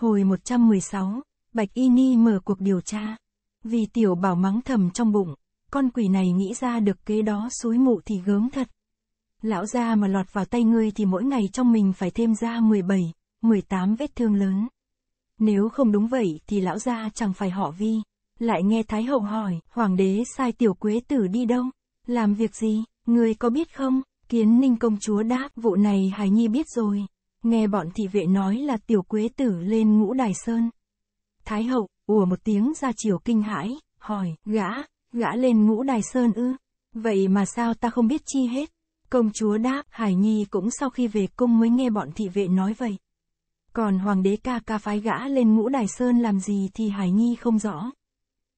Hồi 116, Bạch Y Ni mở cuộc điều tra. Vì tiểu bảo mắng thầm trong bụng, con quỷ này nghĩ ra được kế đó suối mụ thì gớm thật. Lão gia mà lọt vào tay ngươi thì mỗi ngày trong mình phải thêm ra 17, 18 vết thương lớn. Nếu không đúng vậy thì lão gia chẳng phải họ vi. Lại nghe Thái Hậu hỏi, Hoàng đế sai tiểu quế tử đi đâu? Làm việc gì, ngươi có biết không? Kiến ninh công chúa đáp, vụ này Hải Nhi biết rồi. Nghe bọn thị vệ nói là tiểu quế tử lên ngũ đài sơn. Thái hậu, ủa một tiếng ra chiều kinh hãi, hỏi, gã, gã lên ngũ đài sơn ư? Vậy mà sao ta không biết chi hết? Công chúa đáp, Hải Nhi cũng sau khi về cung mới nghe bọn thị vệ nói vậy. Còn hoàng đế ca ca phái gã lên ngũ đài sơn làm gì thì Hải Nhi không rõ.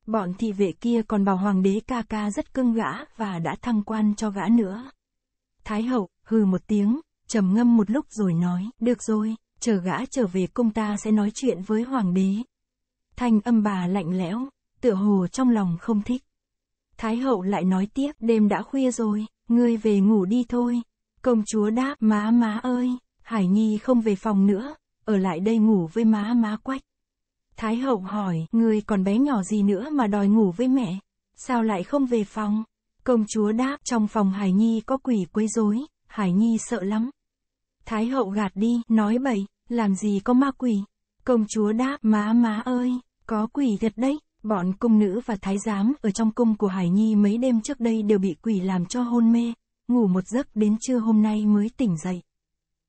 Bọn thị vệ kia còn bảo hoàng đế ca ca rất cưng gã và đã thăng quan cho gã nữa. Thái hậu, hừ một tiếng, trầm ngâm một lúc rồi nói, được rồi, chờ gã trở về cung ta sẽ nói chuyện với hoàng đế. Thanh âm bà lạnh lẽo, tựa hồ trong lòng không thích. Thái hậu lại nói tiếp, đêm đã khuya rồi, ngươi về ngủ đi thôi. Công chúa đáp, má má ơi, Hải Nhi không về phòng nữa, ở lại đây ngủ với má má quách. Thái hậu hỏi, ngươi còn bé nhỏ gì nữa mà đòi ngủ với mẹ, sao lại không về phòng? Công chúa đáp, trong phòng Hải Nhi có quỷ quấy rối, Hải Nhi sợ lắm, Thái hậu gạt đi, nói bậy, làm gì có ma quỷ. Công chúa đáp, má má ơi, có quỷ thật đấy. Bọn cung nữ và thái giám ở trong cung của Hải Nhi mấy đêm trước đây đều bị quỷ làm cho hôn mê, ngủ một giấc đến trưa hôm nay mới tỉnh dậy.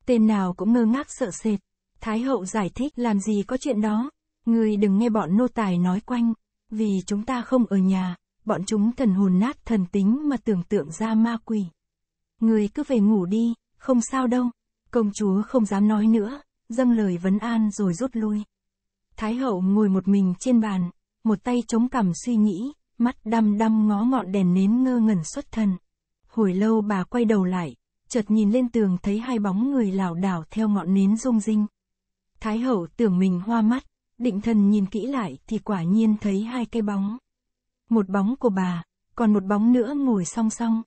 Tên nào cũng ngơ ngác sợ sệt. Thái hậu giải thích làm gì có chuyện đó. Người đừng nghe bọn nô tài nói quanh, vì chúng ta không ở nhà, bọn chúng thần hồn nát thần tính mà tưởng tượng ra ma quỷ. Người cứ về ngủ đi, không sao đâu. Công chúa không dám nói nữa, dâng lời vấn an rồi rút lui. Thái hậu ngồi một mình trên bàn, một tay chống cằm suy nghĩ, mắt đăm đăm ngó ngọn đèn nến ngơ ngẩn xuất thần. Hồi lâu bà quay đầu lại, chợt nhìn lên tường thấy hai bóng người lảo đảo theo ngọn nến rung rinh. Thái hậu tưởng mình hoa mắt, định thần nhìn kỹ lại thì quả nhiên thấy hai cái bóng. Một bóng của bà, còn một bóng nữa ngồi song song.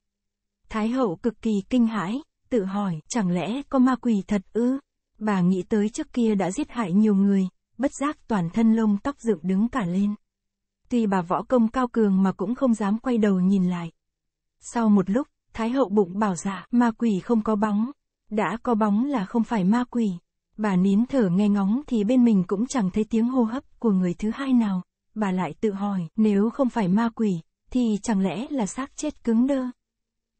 Thái hậu cực kỳ kinh hãi, tự hỏi, chẳng lẽ có ma quỷ thật ư? Bà nghĩ tới trước kia đã giết hại nhiều người, bất giác toàn thân lông tóc dựng đứng cả lên. Tuy bà võ công cao cường mà cũng không dám quay đầu nhìn lại. Sau một lúc, Thái hậu bụng bảo dạ, ma quỷ không có bóng. Đã có bóng là không phải ma quỷ. Bà nín thở nghe ngóng thì bên mình cũng chẳng thấy tiếng hô hấp của người thứ hai nào. Bà lại tự hỏi, nếu không phải ma quỷ, thì chẳng lẽ là xác chết cứng đơ.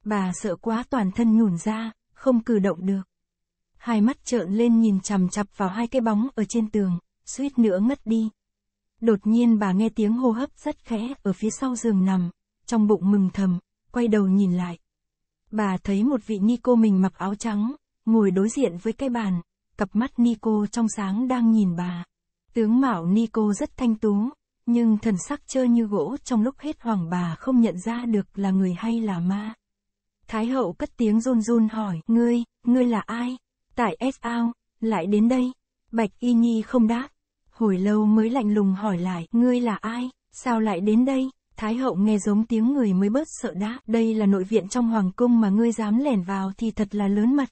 Bà sợ quá toàn thân nhùn ra, không cử động được. Hai mắt trợn lên nhìn chằm chặp vào hai cái bóng ở trên tường, suýt nữa ngất đi. Đột nhiên bà nghe tiếng hô hấp rất khẽ ở phía sau giường nằm, trong bụng mừng thầm, quay đầu nhìn lại. Bà thấy một vị Nico mình mặc áo trắng, ngồi đối diện với cái bàn, cặp mắt Nico trong sáng đang nhìn bà. Tướng mạo Nico rất thanh tú, nhưng thần sắc trơ như gỗ trong lúc hết hoàng bà không nhận ra được là người hay là ma. Thái hậu cất tiếng run run hỏi, ngươi, ngươi là ai? Tại sao lại đến đây. Bạch y nhi không đáp. Hồi lâu mới lạnh lùng hỏi lại, ngươi là ai? Sao lại đến đây? Thái hậu nghe giống tiếng người mới bớt sợ đá, đây là nội viện trong hoàng cung mà ngươi dám lẻn vào thì thật là lớn mật.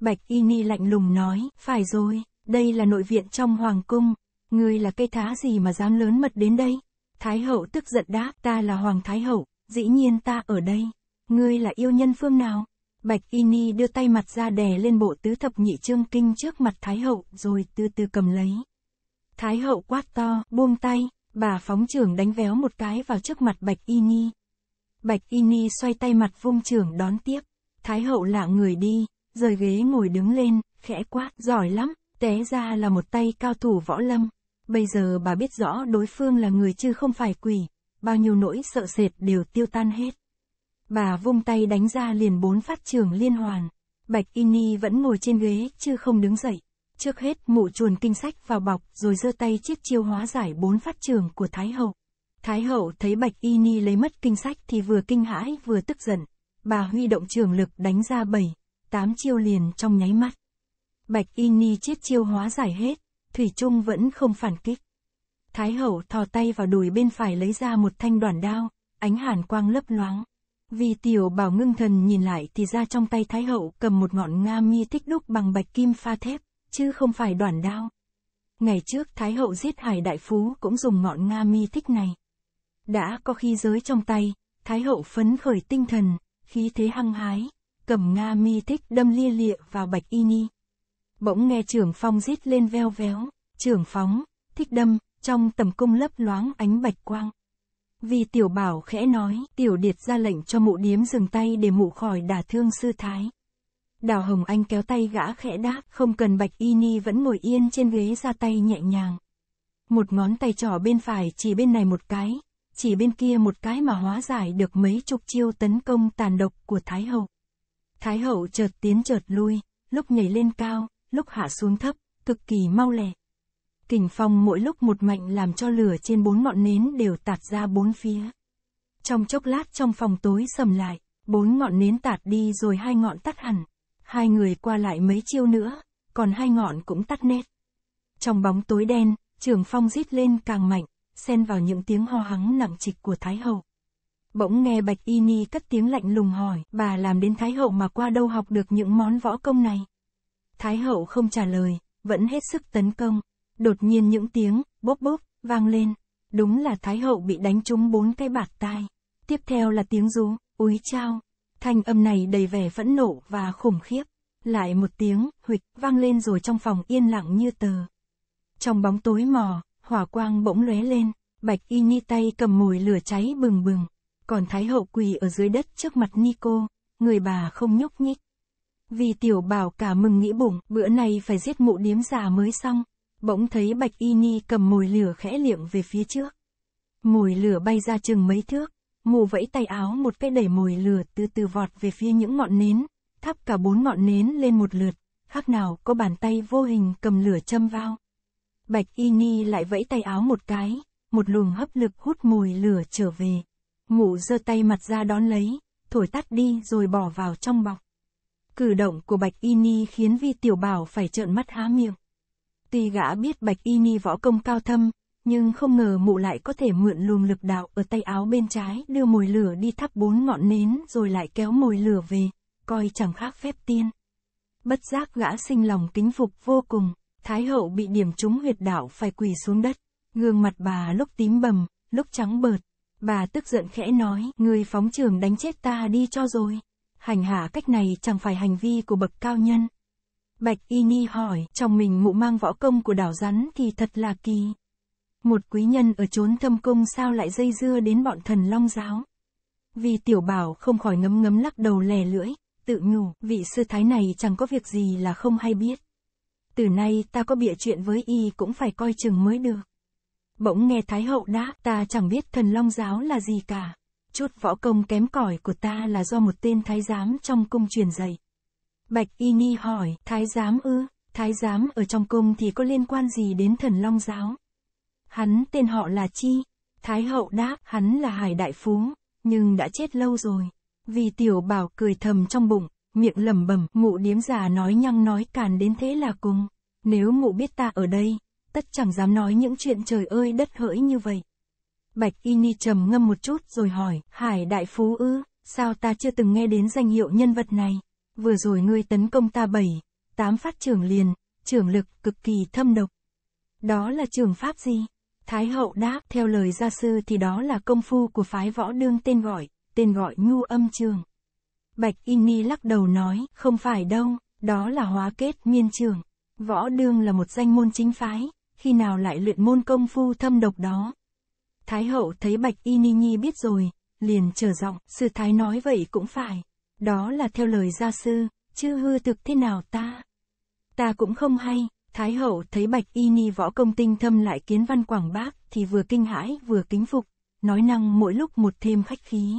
Bạch Y Nhi lạnh lùng nói, phải rồi, đây là nội viện trong hoàng cung, ngươi là cây thá gì mà dám lớn mật đến đây? Thái hậu tức giận đáp, ta là hoàng thái hậu, dĩ nhiên ta ở đây ngươi là yêu nhân phương nào? Bạch Y Ni đưa tay mặt ra đè lên bộ tứ thập nhị chương kinh trước mặt Thái Hậu rồi từ từ cầm lấy. Thái Hậu quát to, buông tay, bà phóng trưởng đánh véo một cái vào trước mặt Bạch Y Ni. Bạch Y Ni xoay tay mặt vung trưởng đón tiếp. Thái Hậu lạ người đi, rời ghế ngồi đứng lên, khẽ quát, giỏi lắm, té ra là một tay cao thủ võ lâm. Bây giờ bà biết rõ đối phương là người chứ không phải quỷ, bao nhiêu nỗi sợ sệt đều tiêu tan hết. Bà vung tay đánh ra liền bốn phát trường liên hoàn. Bạch Ini vẫn ngồi trên ghế, chứ không đứng dậy. Trước hết mụ chuồn kinh sách vào bọc, rồi giơ tay chiếc chiêu hóa giải bốn phát trường của Thái Hậu. Thái Hậu thấy Bạch Ini lấy mất kinh sách thì vừa kinh hãi vừa tức giận. Bà huy động trường lực đánh ra bảy, tám chiêu liền trong nháy mắt. Bạch Ini chiết chiêu hóa giải hết, Thủy Trung vẫn không phản kích. Thái Hậu thò tay vào đùi bên phải lấy ra một thanh đoàn đao, ánh hàn quang lấp loáng. Vì tiểu bảo ngưng thần nhìn lại thì ra trong tay Thái Hậu cầm một ngọn nga mi tích đúc bằng bạch kim pha thép, chứ không phải đoàn đao. Ngày trước Thái Hậu giết hải đại phú cũng dùng ngọn nga mi tích này. Đã có khi giới trong tay, Thái Hậu phấn khởi tinh thần, khí thế hăng hái, cầm nga mi tích đâm lia lịa vào bạch y ni. Bỗng nghe trưởng phong rít lên veo véo, trưởng phóng, thích đâm, trong tầm cung lấp loáng ánh bạch quang. Vì tiểu bảo khẽ nói, tiểu điệt ra lệnh cho mụ điếm dừng tay để mụ khỏi đả thương sư thái. Đào Hồng Anh kéo tay gã khẽ đáp, không cần Bạch Y Ni vẫn ngồi yên trên ghế ra tay nhẹ nhàng. Một ngón tay trỏ bên phải chỉ bên này một cái, chỉ bên kia một cái mà hóa giải được mấy chục chiêu tấn công tàn độc của Thái Hậu. Thái Hậu chợt tiến chợt lui, lúc nhảy lên cao, lúc hạ xuống thấp, cực kỳ mau lẹ. Kình phong mỗi lúc một mạnh làm cho lửa trên bốn ngọn nến đều tạt ra bốn phía. Trong chốc lát trong phòng tối sầm lại, bốn ngọn nến tạt đi rồi hai ngọn tắt hẳn. Hai người qua lại mấy chiêu nữa, còn hai ngọn cũng tắt nết. Trong bóng tối đen, trường phong rít lên càng mạnh, xen vào những tiếng ho hắng nặng trịch của Thái Hậu. Bỗng nghe Bạch Y Ni cất tiếng lạnh lùng hỏi, bà làm đến Thái Hậu mà qua đâu học được những món võ công này. Thái Hậu không trả lời, vẫn hết sức tấn công, Đột nhiên những tiếng, bốp bốp, vang lên. Đúng là Thái Hậu bị đánh trúng bốn cái bạt tai. Tiếp theo là tiếng rú, úi trao Thanh âm này đầy vẻ phẫn nộ và khủng khiếp. Lại một tiếng, huịch, vang lên rồi trong phòng yên lặng như tờ. Trong bóng tối mò, hỏa quang bỗng lóe lên, bạch y ni tay cầm mồi lửa cháy bừng bừng. Còn Thái Hậu quỳ ở dưới đất trước mặt nico người bà không nhúc nhích. Vì tiểu bảo cả mừng nghĩ bụng, bữa nay phải giết mụ điếm già mới xong. Bỗng thấy Bạch Y Ni cầm mồi lửa khẽ liệng về phía trước. Mồi lửa bay ra chừng mấy thước, mù vẫy tay áo một cái đẩy mồi lửa từ từ vọt về phía những ngọn nến, thắp cả bốn ngọn nến lên một lượt, khác nào có bàn tay vô hình cầm lửa châm vào. Bạch Y Ni lại vẫy tay áo một cái, một luồng hấp lực hút mùi lửa trở về. mụ giơ tay mặt ra đón lấy, thổi tắt đi rồi bỏ vào trong bọc. Cử động của Bạch Y Ni khiến Vi Tiểu Bảo phải trợn mắt há miệng. Tuy gã biết bạch y ni võ công cao thâm, nhưng không ngờ mụ lại có thể mượn luồng lực đạo ở tay áo bên trái đưa mồi lửa đi thắp bốn ngọn nến rồi lại kéo mồi lửa về, coi chẳng khác phép tiên. Bất giác gã sinh lòng kính phục vô cùng, thái hậu bị điểm trúng huyệt đạo phải quỳ xuống đất, gương mặt bà lúc tím bầm, lúc trắng bợt. Bà tức giận khẽ nói, người phóng trường đánh chết ta đi cho rồi. Hành hạ cách này chẳng phải hành vi của bậc cao nhân. Bạch Y Ni hỏi, chồng mình mụ mang võ công của đảo rắn thì thật là kỳ. Một quý nhân ở chốn thâm cung sao lại dây dưa đến bọn thần long giáo. Vì tiểu bảo không khỏi ngấm ngấm lắc đầu lè lưỡi, tự nhủ, vị sư thái này chẳng có việc gì là không hay biết. Từ nay ta có bịa chuyện với y cũng phải coi chừng mới được. Bỗng nghe Thái hậu đã, ta chẳng biết thần long giáo là gì cả. Chút võ công kém cỏi của ta là do một tên thái giám trong cung truyền dạy. Bạch Y Ni hỏi, thái giám ư, thái giám ở trong cung thì có liên quan gì đến thần long giáo? Hắn tên họ là Chi. Thái hậu đáp, hắn là hải đại phú, nhưng đã chết lâu rồi. Vì tiểu bảo cười thầm trong bụng, miệng lẩm bẩm, mụ điếm già nói nhăng nói càn đến thế là cùng. Nếu mụ biết ta ở đây, tất chẳng dám nói những chuyện trời ơi đất hỡi như vậy. Bạch Y Ni trầm ngâm một chút rồi hỏi, Hải Đại Phú ư, sao ta chưa từng nghe đến danh hiệu nhân vật này? vừa rồi ngươi tấn công ta bảy, tám phát trường liền, trường lực cực kỳ thâm độc. Đó là trường pháp gì? Thái hậu đáp, theo lời gia sư thì đó là công phu của phái võ đương tên gọi, tên gọi nhu âm trường. Bạch Y Ni lắc đầu nói, không phải đâu, đó là hóa kết miên trường. Võ đương là một danh môn chính phái, khi nào lại luyện môn công phu thâm độc đó. Thái hậu thấy Bạch Y Ni Nhi biết rồi, liền trở giọng, sư thái nói vậy cũng phải. Đó là theo lời gia sư, chứ hư thực thế nào ta? Ta cũng không hay, Thái hậu thấy bạch y ni võ công tinh thâm lại kiến văn quảng bác thì vừa kinh hãi vừa kính phục, nói năng mỗi lúc một thêm khách khí.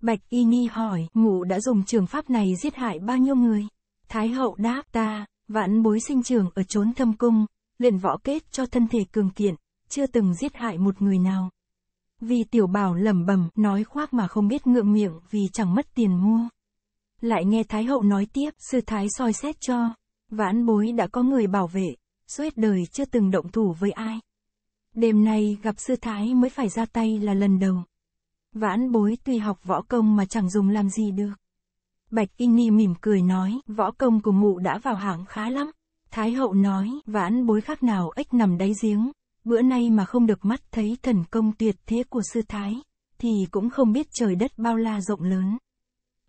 Bạch y ni hỏi, ngụ đã dùng trường pháp này giết hại bao nhiêu người? Thái hậu đáp ta, vãn bối sinh trường ở chốn thâm cung, luyện võ kết cho thân thể cường kiện, chưa từng giết hại một người nào. Vì tiểu bảo lẩm bẩm nói khoác mà không biết ngượng miệng vì chẳng mất tiền mua. Lại nghe Thái hậu nói tiếp, sư Thái soi xét cho, vãn bối đã có người bảo vệ, suốt đời chưa từng động thủ với ai. Đêm nay gặp sư Thái mới phải ra tay là lần đầu. Vãn bối tuy học võ công mà chẳng dùng làm gì được. Bạch Ini mỉm cười nói, võ công của mụ đã vào hạng khá lắm. Thái hậu nói, vãn bối khác nào ếch nằm đáy giếng, bữa nay mà không được mắt thấy thần công tuyệt thế của sư Thái, thì cũng không biết trời đất bao la rộng lớn.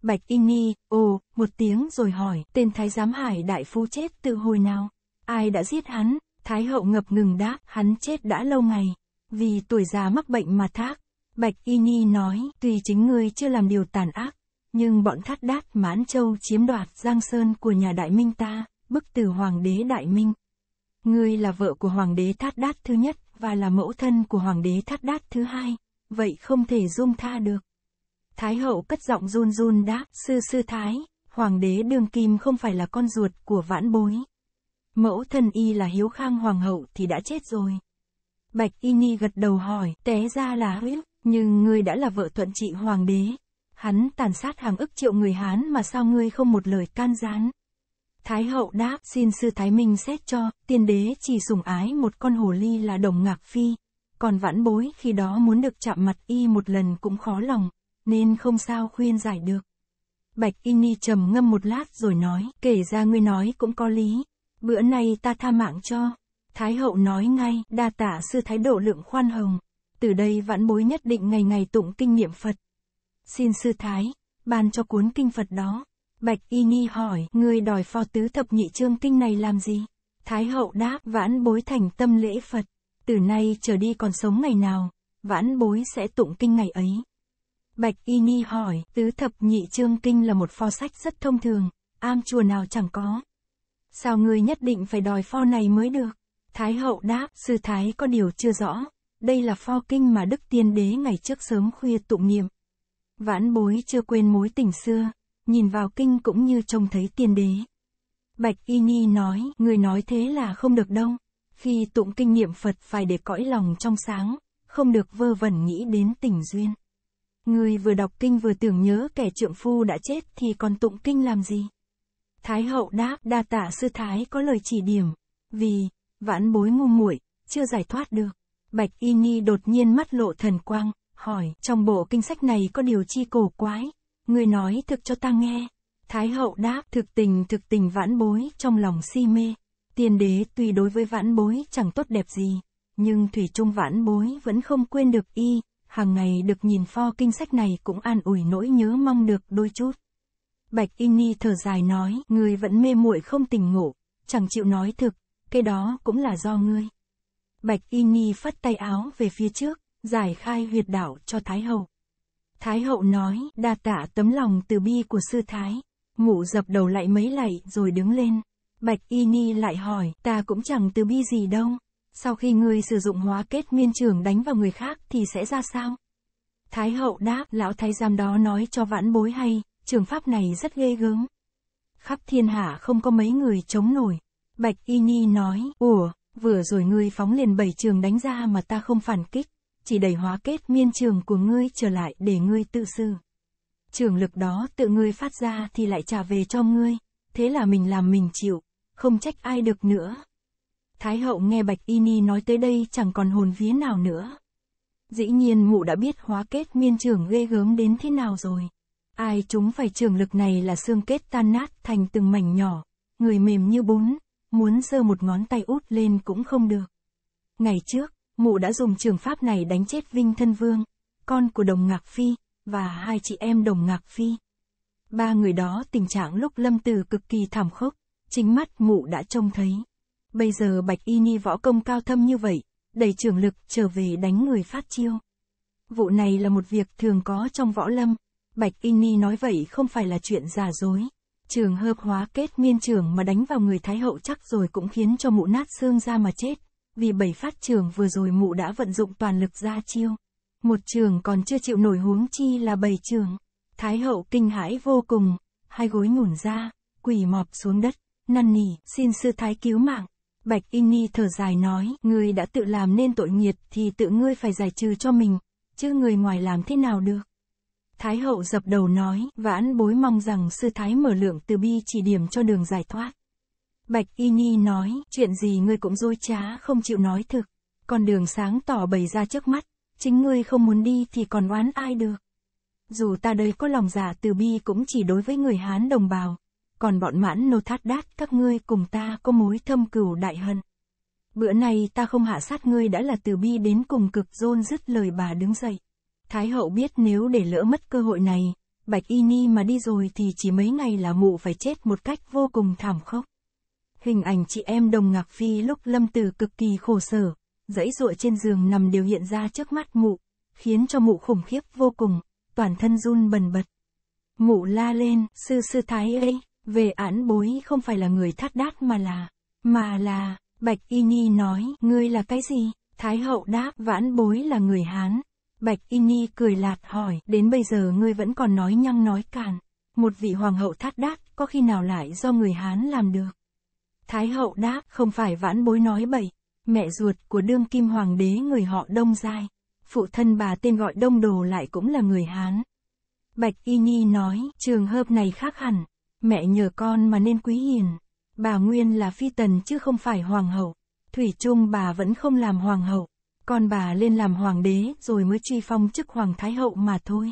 Bạch Y Nhi, ồ, một tiếng rồi hỏi, tên thái giám hải đại phu chết từ hồi nào? Ai đã giết hắn? Thái hậu ngập ngừng đáp, hắn chết đã lâu ngày. Vì tuổi già mắc bệnh mà thác. Bạch Y Nhi nói, tuy chính ngươi chưa làm điều tàn ác, nhưng bọn thắt đát mãn châu chiếm đoạt giang sơn của nhà đại minh ta, bức từ hoàng đế đại minh. Ngươi là vợ của hoàng đế thát đát thứ nhất và là mẫu thân của hoàng đế thát đát thứ hai, vậy không thể dung tha được. Thái hậu cất giọng run run đáp, sư sư thái, hoàng đế đương kim không phải là con ruột của vãn bối. Mẫu thân y là hiếu khang hoàng hậu thì đã chết rồi. Bạch y ni gật đầu hỏi, té ra là huyết, nhưng ngươi đã là vợ thuận trị hoàng đế. Hắn tàn sát hàng ức triệu người Hán mà sao ngươi không một lời can gián. Thái hậu đáp, xin sư Thái Minh xét cho, tiên đế chỉ sủng ái một con hồ ly là đồng ngạc phi. Còn vãn bối khi đó muốn được chạm mặt y một lần cũng khó lòng, nên không sao khuyên giải được. Bạch Ini trầm ngâm một lát rồi nói, kể ra ngươi nói cũng có lý, bữa nay ta tha mạng cho. Thái hậu nói ngay, đa tả sư thái độ lượng khoan hồng, từ đây vãn bối nhất định ngày ngày tụng kinh niệm Phật. Xin sư thái, ban cho cuốn kinh Phật đó. Bạch Y Ni hỏi, ngươi đòi pho tứ thập nhị chương kinh này làm gì? Thái hậu đáp, vãn bối thành tâm lễ Phật, từ nay trở đi còn sống ngày nào, vãn bối sẽ tụng kinh ngày ấy. Bạch Y Ni hỏi, tứ thập nhị chương kinh là một pho sách rất thông thường, am chùa nào chẳng có. Sao người nhất định phải đòi pho này mới được? Thái hậu đáp, sư thái có điều chưa rõ, đây là pho kinh mà Đức Tiên Đế ngày trước sớm khuya tụng niệm. Vãn bối chưa quên mối tình xưa, nhìn vào kinh cũng như trông thấy Tiên Đế. Bạch Y Ni nói, người nói thế là không được đâu, khi tụng kinh niệm Phật phải để cõi lòng trong sáng, không được vơ vẩn nghĩ đến tình duyên. Người vừa đọc kinh vừa tưởng nhớ kẻ trượng phu đã chết thì còn tụng kinh làm gì? Thái hậu đáp đa tạ sư thái có lời chỉ điểm, vì, vãn bối ngu muội chưa giải thoát được. Bạch Y Ni đột nhiên mắt lộ thần quang, hỏi, trong bộ kinh sách này có điều chi cổ quái? Người nói thực cho ta nghe. Thái hậu đáp, thực tình thực tình vãn bối, trong lòng si mê. Tiền đế tuy đối với vãn bối chẳng tốt đẹp gì, nhưng thủy trung vãn bối vẫn không quên được y, hàng ngày được nhìn pho kinh sách này cũng an ủi nỗi nhớ mong được đôi chút. Bạch inni thở dài nói, ngươi vẫn mê muội không tỉnh ngộ, chẳng chịu nói thực, cái đó cũng là do ngươi. Bạch inni phất tay áo về phía trước, giải khai huyệt đảo cho Thái Hậu. Thái Hậu nói, đa tạ tấm lòng từ bi của sư Thái, ngủ dập đầu lại mấy lạy rồi đứng lên. Bạch Ini lại hỏi, ta cũng chẳng từ bi gì đâu sau khi ngươi sử dụng hóa kết miên trường đánh vào người khác thì sẽ ra sao? Thái hậu đáp, lão thái giám đó nói cho vãn bối hay, trường pháp này rất ghê gớm. Khắp thiên hạ không có mấy người chống nổi. Bạch Y Nhi nói, ủa, vừa rồi ngươi phóng liền bảy trường đánh ra mà ta không phản kích, chỉ đẩy hóa kết miên trường của ngươi trở lại để ngươi tự sư. Trường lực đó tự ngươi phát ra thì lại trả về cho ngươi, thế là mình làm mình chịu, không trách ai được nữa. Thái hậu nghe Bạch Y Ni nói tới đây chẳng còn hồn vía nào nữa. Dĩ nhiên mụ đã biết hóa kết miên trưởng ghê gớm đến thế nào rồi. Ai chúng phải trường lực này là xương kết tan nát thành từng mảnh nhỏ, người mềm như bún, muốn giơ một ngón tay út lên cũng không được. Ngày trước, mụ đã dùng trường pháp này đánh chết Vinh Thân Vương, con của Đồng Ngạc Phi, và hai chị em Đồng Ngạc Phi. Ba người đó tình trạng lúc lâm tử cực kỳ thảm khốc, chính mắt mụ đã trông thấy. Bây giờ Bạch Y ni võ công cao thâm như vậy, đầy trường lực trở về đánh người phát chiêu. Vụ này là một việc thường có trong võ lâm. Bạch Y Ni nói vậy không phải là chuyện giả dối. Trường hợp hóa kết miên trường mà đánh vào người Thái Hậu chắc rồi cũng khiến cho mụ nát xương ra mà chết. Vì bảy phát trường vừa rồi mụ đã vận dụng toàn lực ra chiêu. Một trường còn chưa chịu nổi huống chi là bảy trường. Thái Hậu kinh hãi vô cùng, hai gối nhủn ra, quỳ mọp xuống đất, năn nỉ, xin sư Thái cứu mạng. Bạch Inni thở dài nói, ngươi đã tự làm nên tội nghiệt thì tự ngươi phải giải trừ cho mình, chứ người ngoài làm thế nào được. Thái hậu dập đầu nói, vãn bối mong rằng sư thái mở lượng từ bi chỉ điểm cho đường giải thoát. Bạch Y nói, chuyện gì ngươi cũng dối trá không chịu nói thực, còn đường sáng tỏ bày ra trước mắt, chính ngươi không muốn đi thì còn oán ai được. Dù ta đây có lòng giả dạ từ bi cũng chỉ đối với người Hán đồng bào, còn bọn mãn nô thát đát các ngươi cùng ta có mối thâm cừu đại hận. Bữa nay ta không hạ sát ngươi đã là từ bi đến cùng cực rôn dứt lời bà đứng dậy. Thái hậu biết nếu để lỡ mất cơ hội này, bạch y ni mà đi rồi thì chỉ mấy ngày là mụ phải chết một cách vô cùng thảm khốc. Hình ảnh chị em đồng ngạc phi lúc lâm tử cực kỳ khổ sở, dãy ruộ trên giường nằm đều hiện ra trước mắt mụ, khiến cho mụ khủng khiếp vô cùng, toàn thân run bần bật. Mụ la lên, sư sư thái ấy. Về án bối không phải là người thắt đát mà là, mà là, Bạch Y Ni nói, ngươi là cái gì? Thái hậu đáp, vãn bối là người Hán. Bạch Y Ni cười lạt hỏi, đến bây giờ ngươi vẫn còn nói nhăng nói càn. Một vị hoàng hậu thắt đát, có khi nào lại do người Hán làm được? Thái hậu đáp, không phải vãn bối nói bậy, mẹ ruột của đương kim hoàng đế người họ Đông Giai. Phụ thân bà tên gọi Đông Đồ lại cũng là người Hán. Bạch Y ni nói, trường hợp này khác hẳn, Mẹ nhờ con mà nên quý hiền. Bà Nguyên là phi tần chứ không phải hoàng hậu. Thủy chung bà vẫn không làm hoàng hậu. Con bà lên làm hoàng đế rồi mới truy phong chức hoàng thái hậu mà thôi.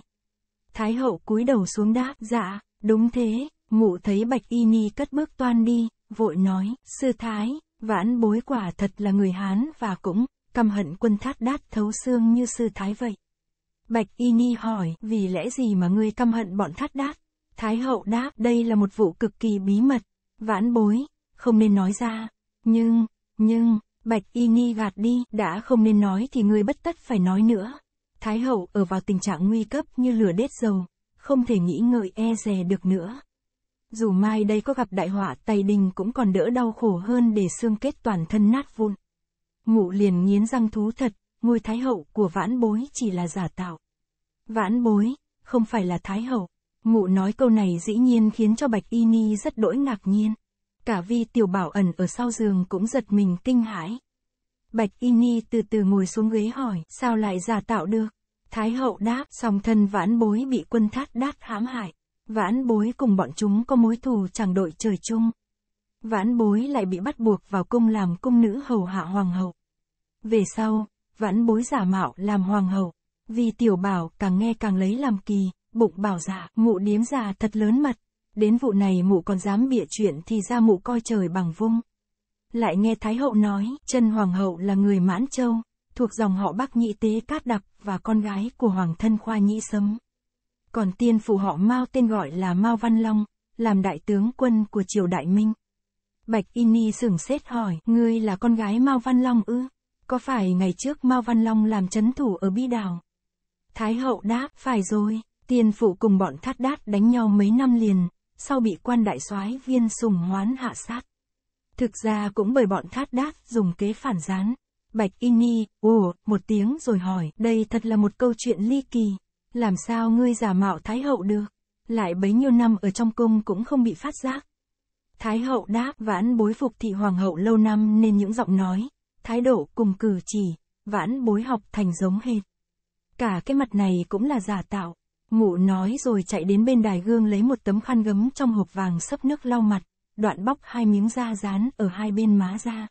Thái hậu cúi đầu xuống đáp, dạ, đúng thế, mụ thấy bạch y ni cất bước toan đi, vội nói, sư thái, vãn bối quả thật là người Hán và cũng, căm hận quân thát đát thấu xương như sư thái vậy. Bạch y ni hỏi, vì lẽ gì mà ngươi căm hận bọn thát đát? Thái hậu đáp đây là một vụ cực kỳ bí mật, vãn bối, không nên nói ra. Nhưng, nhưng, bạch y ni gạt đi, đã không nên nói thì ngươi bất tất phải nói nữa. Thái hậu ở vào tình trạng nguy cấp như lửa đết dầu, không thể nghĩ ngợi e dè được nữa. Dù mai đây có gặp đại họa tay đình cũng còn đỡ đau khổ hơn để xương kết toàn thân nát vụn. Ngụ liền nghiến răng thú thật, ngôi thái hậu của vãn bối chỉ là giả tạo. Vãn bối, không phải là thái hậu. Mụ nói câu này dĩ nhiên khiến cho Bạch Y Ni rất đỗi ngạc nhiên. Cả vi tiểu bảo ẩn ở sau giường cũng giật mình kinh hãi. Bạch Y Ni từ từ ngồi xuống ghế hỏi, sao lại giả tạo được? Thái hậu đáp, song thân vãn bối bị quân thát đát hãm hại. Vãn bối cùng bọn chúng có mối thù chẳng đội trời chung. Vãn bối lại bị bắt buộc vào cung làm cung nữ hầu hạ hoàng hậu. Về sau, vãn bối giả mạo làm hoàng hậu. Vì tiểu bảo càng nghe càng lấy làm kỳ, bụng bảo dạ, mụ điếm già thật lớn mật. Đến vụ này mụ còn dám bịa chuyện thì ra mụ coi trời bằng vung. Lại nghe Thái hậu nói, chân Hoàng hậu là người Mãn Châu, thuộc dòng họ Bắc Nhị Tế Cát Đặc và con gái của Hoàng thân Khoa Nhĩ Sấm. Còn tiên phụ họ Mao tên gọi là Mao Văn Long, làm đại tướng quân của triều Đại Minh. Bạch Y Ni sửng sét hỏi, ngươi là con gái Mao Văn Long ư? Có phải ngày trước Mao Văn Long làm chấn thủ ở Bi đảo Thái hậu đáp, phải rồi, Tiên phụ cùng bọn thát đát đánh nhau mấy năm liền, sau bị quan đại soái viên sùng hoán hạ sát. Thực ra cũng bởi bọn thát đát dùng kế phản gián. Bạch Ini, ồ, một tiếng rồi hỏi, đây thật là một câu chuyện ly kỳ. Làm sao ngươi giả mạo Thái Hậu được? Lại bấy nhiêu năm ở trong cung cũng không bị phát giác. Thái Hậu đáp vãn bối phục thị Hoàng Hậu lâu năm nên những giọng nói, thái độ cùng cử chỉ, vãn bối học thành giống hệt. Cả cái mặt này cũng là giả tạo. Mụ nói rồi chạy đến bên đài gương lấy một tấm khăn gấm trong hộp vàng sấp nước lau mặt, đoạn bóc hai miếng da dán ở hai bên má ra.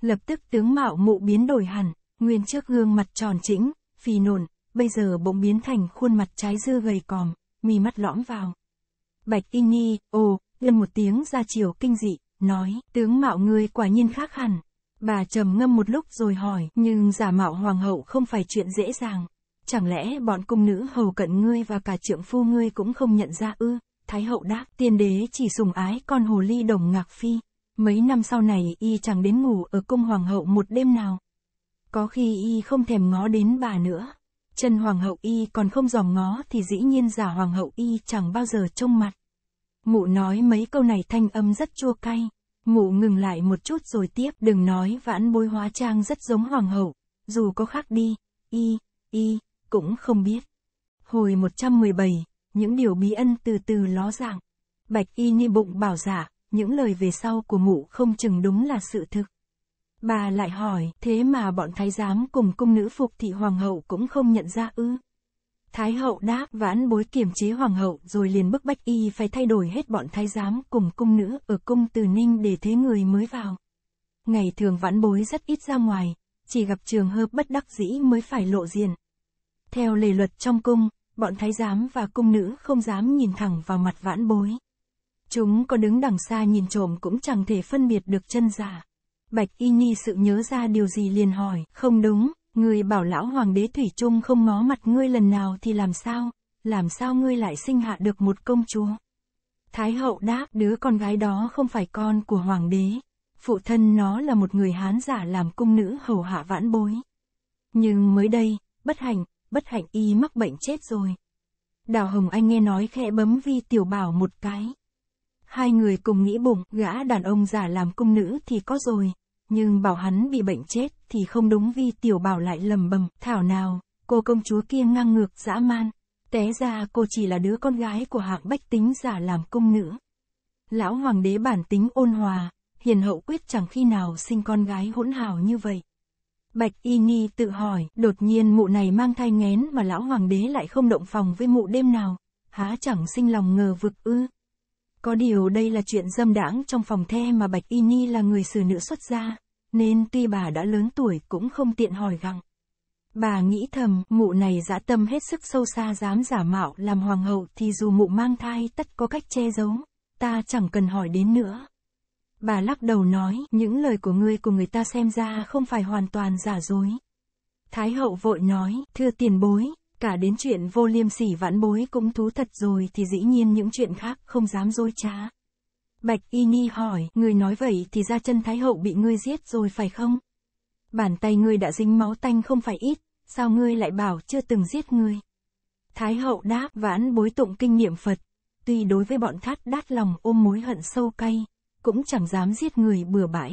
Lập tức tướng mạo mụ biến đổi hẳn, nguyên trước gương mặt tròn chỉnh, phì nồn, bây giờ bỗng biến thành khuôn mặt trái dưa gầy còm, mi mắt lõm vào. Bạch Ini, ồ, lên một tiếng ra chiều kinh dị, nói, tướng mạo ngươi quả nhiên khác hẳn. Bà trầm ngâm một lúc rồi hỏi, nhưng giả mạo hoàng hậu không phải chuyện dễ dàng. Chẳng lẽ bọn cung nữ hầu cận ngươi và cả trượng phu ngươi cũng không nhận ra ư? Thái hậu đáp, tiên đế chỉ sùng ái con hồ ly đồng ngạc phi. Mấy năm sau này y chẳng đến ngủ ở cung hoàng hậu một đêm nào. Có khi y không thèm ngó đến bà nữa. Chân hoàng hậu y còn không dòm ngó thì dĩ nhiên giả hoàng hậu y chẳng bao giờ trông mặt. Mụ nói mấy câu này thanh âm rất chua cay. Mụ ngừng lại một chút rồi tiếp đừng nói vãn bối hóa trang rất giống hoàng hậu. Dù có khác đi, y, y, cũng không biết. Hồi 117, những điều bí ân từ từ ló dạng. Bạch y ni bụng bảo giả, dạ, những lời về sau của mụ không chừng đúng là sự thực. Bà lại hỏi, thế mà bọn thái giám cùng cung nữ phục thị hoàng hậu cũng không nhận ra ư? Thái hậu đáp vãn bối kiềm chế hoàng hậu rồi liền bức bách y phải thay đổi hết bọn thái giám cùng cung nữ ở cung từ ninh để thế người mới vào. Ngày thường vãn bối rất ít ra ngoài, chỉ gặp trường hợp bất đắc dĩ mới phải lộ diện. Theo lề luật trong cung, bọn thái giám và cung nữ không dám nhìn thẳng vào mặt vãn bối. Chúng có đứng đằng xa nhìn trộm cũng chẳng thể phân biệt được chân giả. Bạch Y Nhi sự nhớ ra điều gì liền hỏi, không đúng, người bảo lão hoàng đế Thủy Trung không ngó mặt ngươi lần nào thì làm sao, làm sao ngươi lại sinh hạ được một công chúa. Thái hậu đáp, đứa con gái đó không phải con của hoàng đế, phụ thân nó là một người hán giả làm cung nữ hầu hạ vãn bối. Nhưng mới đây, bất hạnh bất hạnh y mắc bệnh chết rồi. Đào Hồng Anh nghe nói khẽ bấm vi tiểu bảo một cái. Hai người cùng nghĩ bụng, gã đàn ông giả làm cung nữ thì có rồi, nhưng bảo hắn bị bệnh chết thì không đúng vi tiểu bảo lại lầm bầm, thảo nào, cô công chúa kia ngang ngược dã man, té ra cô chỉ là đứa con gái của hạng bách tính giả làm cung nữ. Lão hoàng đế bản tính ôn hòa, hiền hậu quyết chẳng khi nào sinh con gái hỗn hào như vậy. Bạch Y Ni tự hỏi, đột nhiên mụ này mang thai ngén mà lão hoàng đế lại không động phòng với mụ đêm nào, há chẳng sinh lòng ngờ vực ư. Có điều đây là chuyện dâm đãng trong phòng the mà Bạch Y Ni là người xử nữ xuất gia, nên tuy bà đã lớn tuổi cũng không tiện hỏi gặng. Bà nghĩ thầm, mụ này dã tâm hết sức sâu xa dám giả mạo làm hoàng hậu thì dù mụ mang thai tất có cách che giấu, ta chẳng cần hỏi đến nữa. Bà lắc đầu nói, những lời của ngươi của người ta xem ra không phải hoàn toàn giả dối. Thái hậu vội nói, thưa tiền bối, cả đến chuyện vô liêm sỉ vãn bối cũng thú thật rồi thì dĩ nhiên những chuyện khác không dám dối trá. Bạch Y Ni hỏi, người nói vậy thì ra chân Thái hậu bị ngươi giết rồi phải không? Bàn tay ngươi đã dính máu tanh không phải ít, sao ngươi lại bảo chưa từng giết ngươi? Thái hậu đáp vãn bối tụng kinh niệm Phật, tuy đối với bọn thát đát lòng ôm mối hận sâu cay, cũng chẳng dám giết người bừa bãi.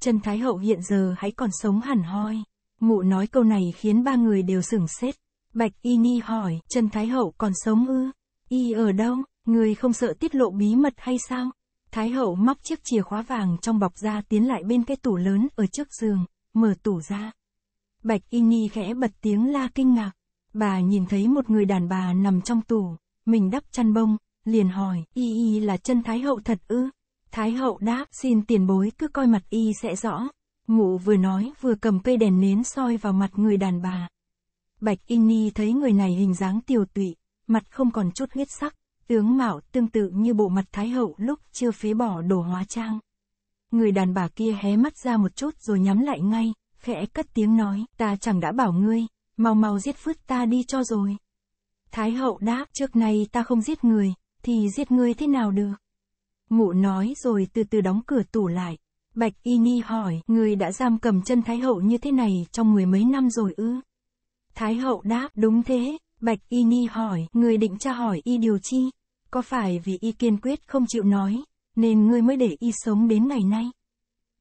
Trần Thái Hậu hiện giờ hãy còn sống hẳn hoi. Mụ nói câu này khiến ba người đều sửng sét. Bạch Y Ni hỏi, Trần Thái Hậu còn sống ư? Y ở đâu? Người không sợ tiết lộ bí mật hay sao? Thái Hậu móc chiếc chìa khóa vàng trong bọc ra tiến lại bên cái tủ lớn ở trước giường, mở tủ ra. Bạch Y Ni khẽ bật tiếng la kinh ngạc. Bà nhìn thấy một người đàn bà nằm trong tủ, mình đắp chăn bông, liền hỏi, y y là chân Thái Hậu thật ư? Thái hậu đáp, xin tiền bối cứ coi mặt y sẽ rõ. Ngụ vừa nói vừa cầm cây đèn nến soi vào mặt người đàn bà. Bạch Y Ni thấy người này hình dáng tiều tụy, mặt không còn chút huyết sắc, tướng mạo tương tự như bộ mặt Thái hậu lúc chưa phế bỏ đồ hóa trang. Người đàn bà kia hé mắt ra một chút rồi nhắm lại ngay, khẽ cất tiếng nói, ta chẳng đã bảo ngươi, mau mau giết phứt ta đi cho rồi. Thái hậu đáp, trước nay ta không giết người, thì giết ngươi thế nào được? Mụ nói rồi từ từ đóng cửa tủ lại. Bạch Y Ni hỏi, người đã giam cầm chân Thái Hậu như thế này trong mười mấy năm rồi ư? Thái Hậu đáp, đúng thế. Bạch Y Ni hỏi, người định tra hỏi y điều chi? Có phải vì y kiên quyết không chịu nói, nên ngươi mới để y sống đến ngày nay?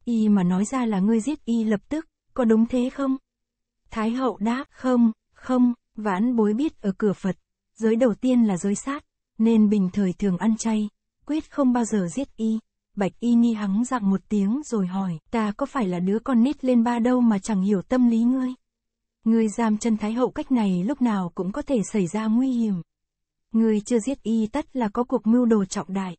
Y mà nói ra là ngươi giết y lập tức, có đúng thế không? Thái Hậu đáp, không, không, vãn bối biết ở cửa Phật, giới đầu tiên là giới sát, nên bình thời thường ăn chay, quyết không bao giờ giết y. Bạch y ni hắng dặng một tiếng rồi hỏi, ta có phải là đứa con nít lên ba đâu mà chẳng hiểu tâm lý ngươi? Ngươi giam chân thái hậu cách này lúc nào cũng có thể xảy ra nguy hiểm. Ngươi chưa giết y tất là có cuộc mưu đồ trọng đại.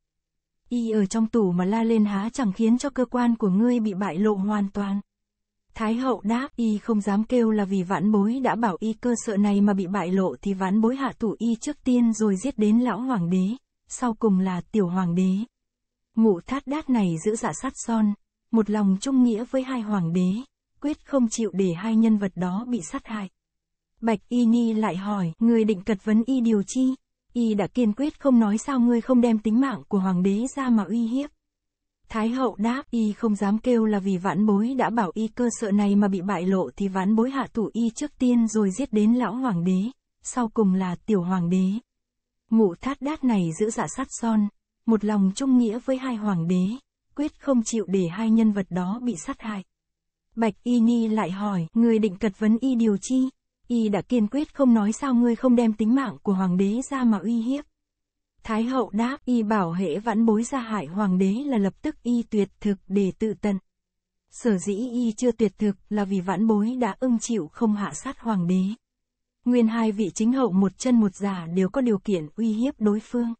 Y ở trong tủ mà la lên há chẳng khiến cho cơ quan của ngươi bị bại lộ hoàn toàn. Thái hậu đáp y không dám kêu là vì vãn bối đã bảo y cơ sợ này mà bị bại lộ thì vãn bối hạ tủ y trước tiên rồi giết đến lão hoàng đế sau cùng là tiểu hoàng đế. Ngụ thát đát này giữ dạ sát son, một lòng trung nghĩa với hai hoàng đế, quyết không chịu để hai nhân vật đó bị sát hại. Bạch Y Ni lại hỏi, người định cật vấn y điều chi? Y đã kiên quyết không nói sao ngươi không đem tính mạng của hoàng đế ra mà uy hiếp. Thái hậu đáp y không dám kêu là vì vãn bối đã bảo y cơ sợ này mà bị bại lộ thì vãn bối hạ thủ y trước tiên rồi giết đến lão hoàng đế, sau cùng là tiểu hoàng đế. Mụ thát đát này giữ dạ sát son, một lòng trung nghĩa với hai hoàng đế, quyết không chịu để hai nhân vật đó bị sát hại. Bạch Y Ni lại hỏi, người định cật vấn y điều chi? Y đã kiên quyết không nói sao ngươi không đem tính mạng của hoàng đế ra mà uy hiếp. Thái hậu đáp, y bảo hệ vãn bối ra hại hoàng đế là lập tức y tuyệt thực để tự tận. Sở dĩ y chưa tuyệt thực là vì vãn bối đã ưng chịu không hạ sát hoàng đế. Nguyên hai vị chính hậu một chân một giả đều có điều kiện uy hiếp đối phương.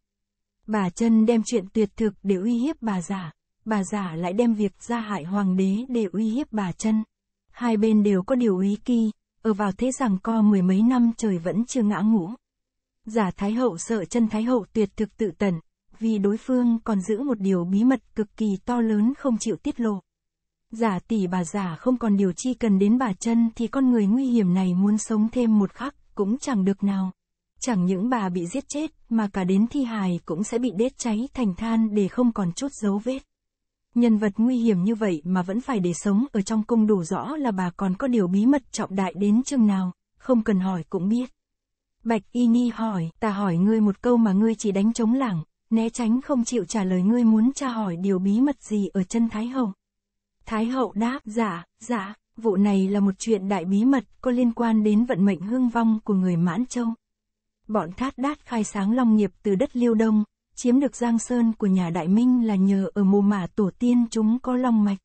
Bà chân đem chuyện tuyệt thực để uy hiếp bà giả, bà giả lại đem việc gia hại hoàng đế để uy hiếp bà chân. Hai bên đều có điều ý kỳ, ở vào thế rằng co mười mấy năm trời vẫn chưa ngã ngủ. Giả Thái Hậu sợ chân Thái Hậu tuyệt thực tự tần, vì đối phương còn giữ một điều bí mật cực kỳ to lớn không chịu tiết lộ. Giả tỷ bà giả không còn điều chi cần đến bà chân thì con người nguy hiểm này muốn sống thêm một khắc, cũng chẳng được nào. Chẳng những bà bị giết chết, mà cả đến thi hài cũng sẽ bị đết cháy thành than để không còn chút dấu vết. Nhân vật nguy hiểm như vậy mà vẫn phải để sống ở trong cung đủ rõ là bà còn có điều bí mật trọng đại đến chừng nào, không cần hỏi cũng biết. Bạch Y Ni hỏi, ta hỏi ngươi một câu mà ngươi chỉ đánh trống lảng, né tránh không chịu trả lời ngươi muốn tra hỏi điều bí mật gì ở chân Thái Hậu. Thái hậu đáp, giả, dạ, giả, dạ, vụ này là một chuyện đại bí mật có liên quan đến vận mệnh hương vong của người Mãn Châu. Bọn thát đát khai sáng long nghiệp từ đất Liêu Đông, chiếm được Giang Sơn của nhà Đại Minh là nhờ ở mồ mả tổ tiên chúng có long mạch.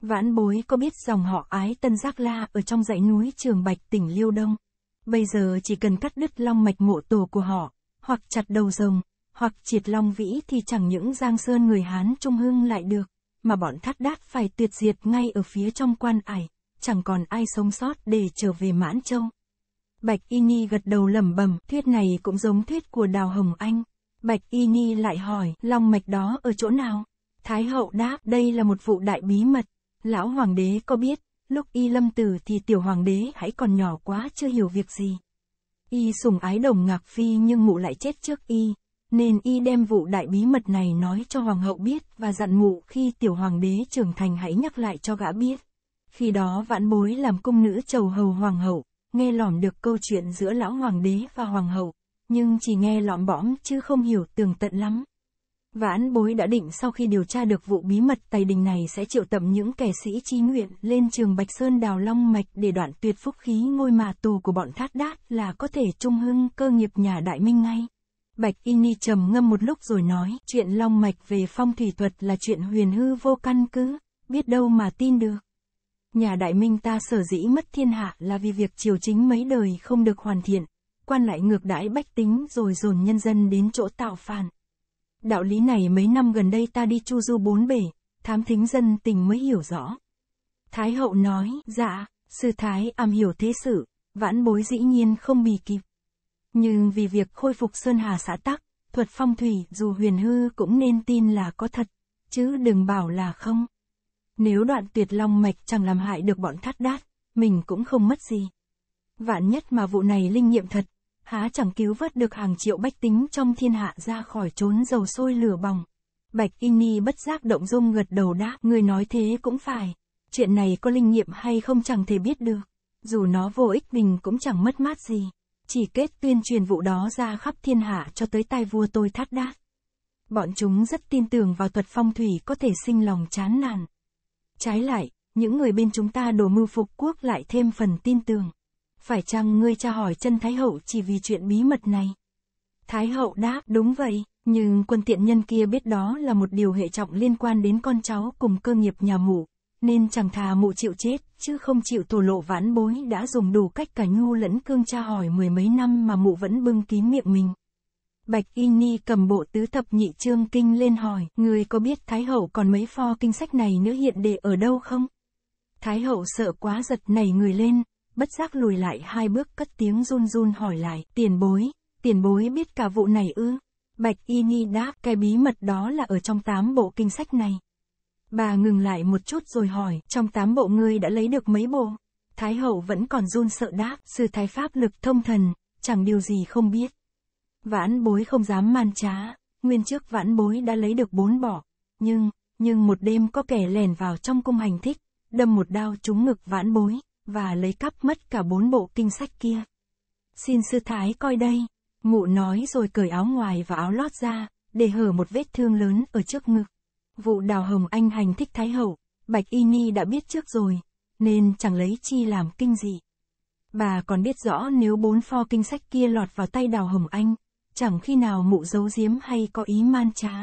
Vãn bối có biết dòng họ ái Tân Giác La ở trong dãy núi Trường Bạch tỉnh Liêu Đông. Bây giờ chỉ cần cắt đứt long mạch mộ tổ của họ, hoặc chặt đầu rồng, hoặc triệt long vĩ thì chẳng những Giang Sơn người Hán Trung Hưng lại được mà bọn thắt đát phải tuyệt diệt ngay ở phía trong quan ải, chẳng còn ai sống sót để trở về mãn châu. Bạch Y Ni gật đầu lẩm bẩm, thuyết này cũng giống thuyết của Đào Hồng Anh. Bạch Y Ni lại hỏi, long mạch đó ở chỗ nào? Thái hậu đáp, đây là một vụ đại bí mật. Lão hoàng đế có biết, lúc y lâm tử thì tiểu hoàng đế hãy còn nhỏ quá chưa hiểu việc gì. Y sùng ái đồng ngạc phi nhưng mụ lại chết trước y, nên y đem vụ đại bí mật này nói cho hoàng hậu biết và dặn ngụ khi tiểu hoàng đế trưởng thành hãy nhắc lại cho gã biết. Khi đó vãn bối làm cung nữ chầu hầu hoàng hậu, nghe lỏm được câu chuyện giữa lão hoàng đế và hoàng hậu, nhưng chỉ nghe lỏm bõm chứ không hiểu tường tận lắm. Vãn bối đã định sau khi điều tra được vụ bí mật tài đình này sẽ triệu tập những kẻ sĩ trí nguyện lên trường Bạch Sơn đào Long Mạch để đoạn tuyệt phúc khí ngôi mà tù của bọn thát đát là có thể trung hưng cơ nghiệp nhà Đại Minh ngay. Bạch Y Ni trầm ngâm một lúc rồi nói, chuyện long mạch về phong thủy thuật là chuyện huyền hư vô căn cứ, biết đâu mà tin được. Nhà đại minh ta sở dĩ mất thiên hạ là vì việc triều chính mấy đời không được hoàn thiện, quan lại ngược đãi bách tính rồi dồn nhân dân đến chỗ tạo phản. Đạo lý này mấy năm gần đây ta đi chu du bốn bể, thám thính dân tình mới hiểu rõ. Thái hậu nói, dạ, sư thái am hiểu thế sự, vãn bối dĩ nhiên không bì kịp. Nhưng vì việc khôi phục Sơn Hà xã tắc, thuật phong thủy dù huyền hư cũng nên tin là có thật, chứ đừng bảo là không. Nếu đoạn tuyệt long mạch chẳng làm hại được bọn thắt đát, mình cũng không mất gì. Vạn nhất mà vụ này linh nghiệm thật, há chẳng cứu vớt được hàng triệu bách tính trong thiên hạ ra khỏi trốn dầu sôi lửa bỏng. Bạch Ini bất giác động dung gật đầu đáp, người nói thế cũng phải. Chuyện này có linh nghiệm hay không chẳng thể biết được. Dù nó vô ích mình cũng chẳng mất mát gì chỉ kết tuyên truyền vụ đó ra khắp thiên hạ cho tới tai vua tôi thát đát. Bọn chúng rất tin tưởng vào thuật phong thủy có thể sinh lòng chán nản. Trái lại, những người bên chúng ta đồ mưu phục quốc lại thêm phần tin tưởng. Phải chăng ngươi tra hỏi chân Thái Hậu chỉ vì chuyện bí mật này? Thái Hậu đáp, đúng vậy, nhưng quân tiện nhân kia biết đó là một điều hệ trọng liên quan đến con cháu cùng cơ nghiệp nhà mụ, nên chẳng thà mụ chịu chết, chứ không chịu tù lộ vãn bối đã dùng đủ cách cả ngu lẫn cương tra hỏi mười mấy năm mà mụ vẫn bưng kín miệng mình. Bạch Y Ni cầm bộ tứ thập nhị trương kinh lên hỏi, người có biết Thái Hậu còn mấy pho kinh sách này nữa hiện để ở đâu không? Thái Hậu sợ quá giật nảy người lên, bất giác lùi lại hai bước cất tiếng run run hỏi lại, tiền bối, tiền bối biết cả vụ này ư? Bạch Y Ni đáp, cái bí mật đó là ở trong tám bộ kinh sách này. Bà ngừng lại một chút rồi hỏi, trong tám bộ ngươi đã lấy được mấy bộ? Thái hậu vẫn còn run sợ đáp, sư thái pháp lực thông thần, chẳng điều gì không biết. Vãn bối không dám man trá, nguyên trước vãn bối đã lấy được bốn bỏ, nhưng, nhưng một đêm có kẻ lèn vào trong cung hành thích, đâm một đao trúng ngực vãn bối, và lấy cắp mất cả bốn bộ kinh sách kia. Xin sư thái coi đây, mụ nói rồi cởi áo ngoài và áo lót ra, để hở một vết thương lớn ở trước ngực. Vụ đào hồng anh hành thích Thái Hậu, Bạch Y Ni đã biết trước rồi, nên chẳng lấy chi làm kinh dị. Bà còn biết rõ nếu bốn pho kinh sách kia lọt vào tay đào hồng anh, chẳng khi nào mụ giấu giếm hay có ý man trá.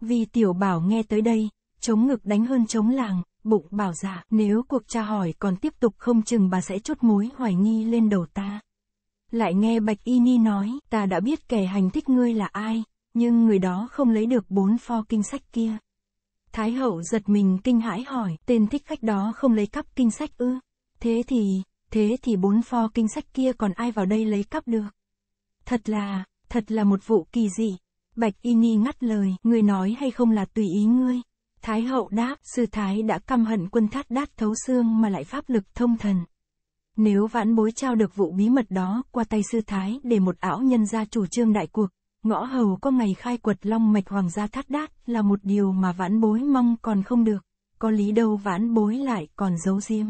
Vì tiểu bảo nghe tới đây, chống ngực đánh hơn chống làng, bụng bảo dạ nếu cuộc tra hỏi còn tiếp tục không chừng bà sẽ chốt mối hoài nghi lên đầu ta. Lại nghe Bạch Y Ni nói, ta đã biết kẻ hành thích ngươi là ai, nhưng người đó không lấy được bốn pho kinh sách kia. Thái hậu giật mình kinh hãi hỏi, tên thích khách đó không lấy cắp kinh sách ư? Thế thì, thế thì bốn pho kinh sách kia còn ai vào đây lấy cắp được? Thật là, thật là một vụ kỳ dị. Bạch Y Ni ngắt lời, người nói hay không là tùy ý ngươi. Thái hậu đáp, sư thái đã căm hận quân thát đát thấu xương mà lại pháp lực thông thần. Nếu vãn bối trao được vụ bí mật đó qua tay sư thái để một ảo nhân ra chủ trương đại cuộc, ngõ hầu có ngày khai quật long mạch hoàng gia thác đát là một điều mà vãn bối mong còn không được, có lý đâu vãn bối lại còn giấu giếm.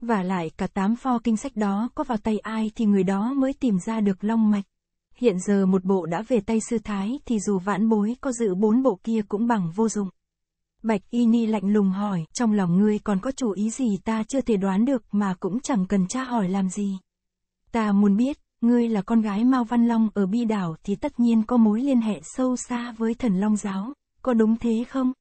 Và lại cả tám pho kinh sách đó có vào tay ai thì người đó mới tìm ra được long mạch. Hiện giờ một bộ đã về tay sư thái thì dù vãn bối có giữ bốn bộ kia cũng bằng vô dụng. Bạch Y Ni lạnh lùng hỏi, trong lòng ngươi còn có chủ ý gì ta chưa thể đoán được mà cũng chẳng cần tra hỏi làm gì. Ta muốn biết, ngươi là con gái Mao Văn Long ở Bi Đảo thì tất nhiên có mối liên hệ sâu xa với thần Long Giáo, có đúng thế không?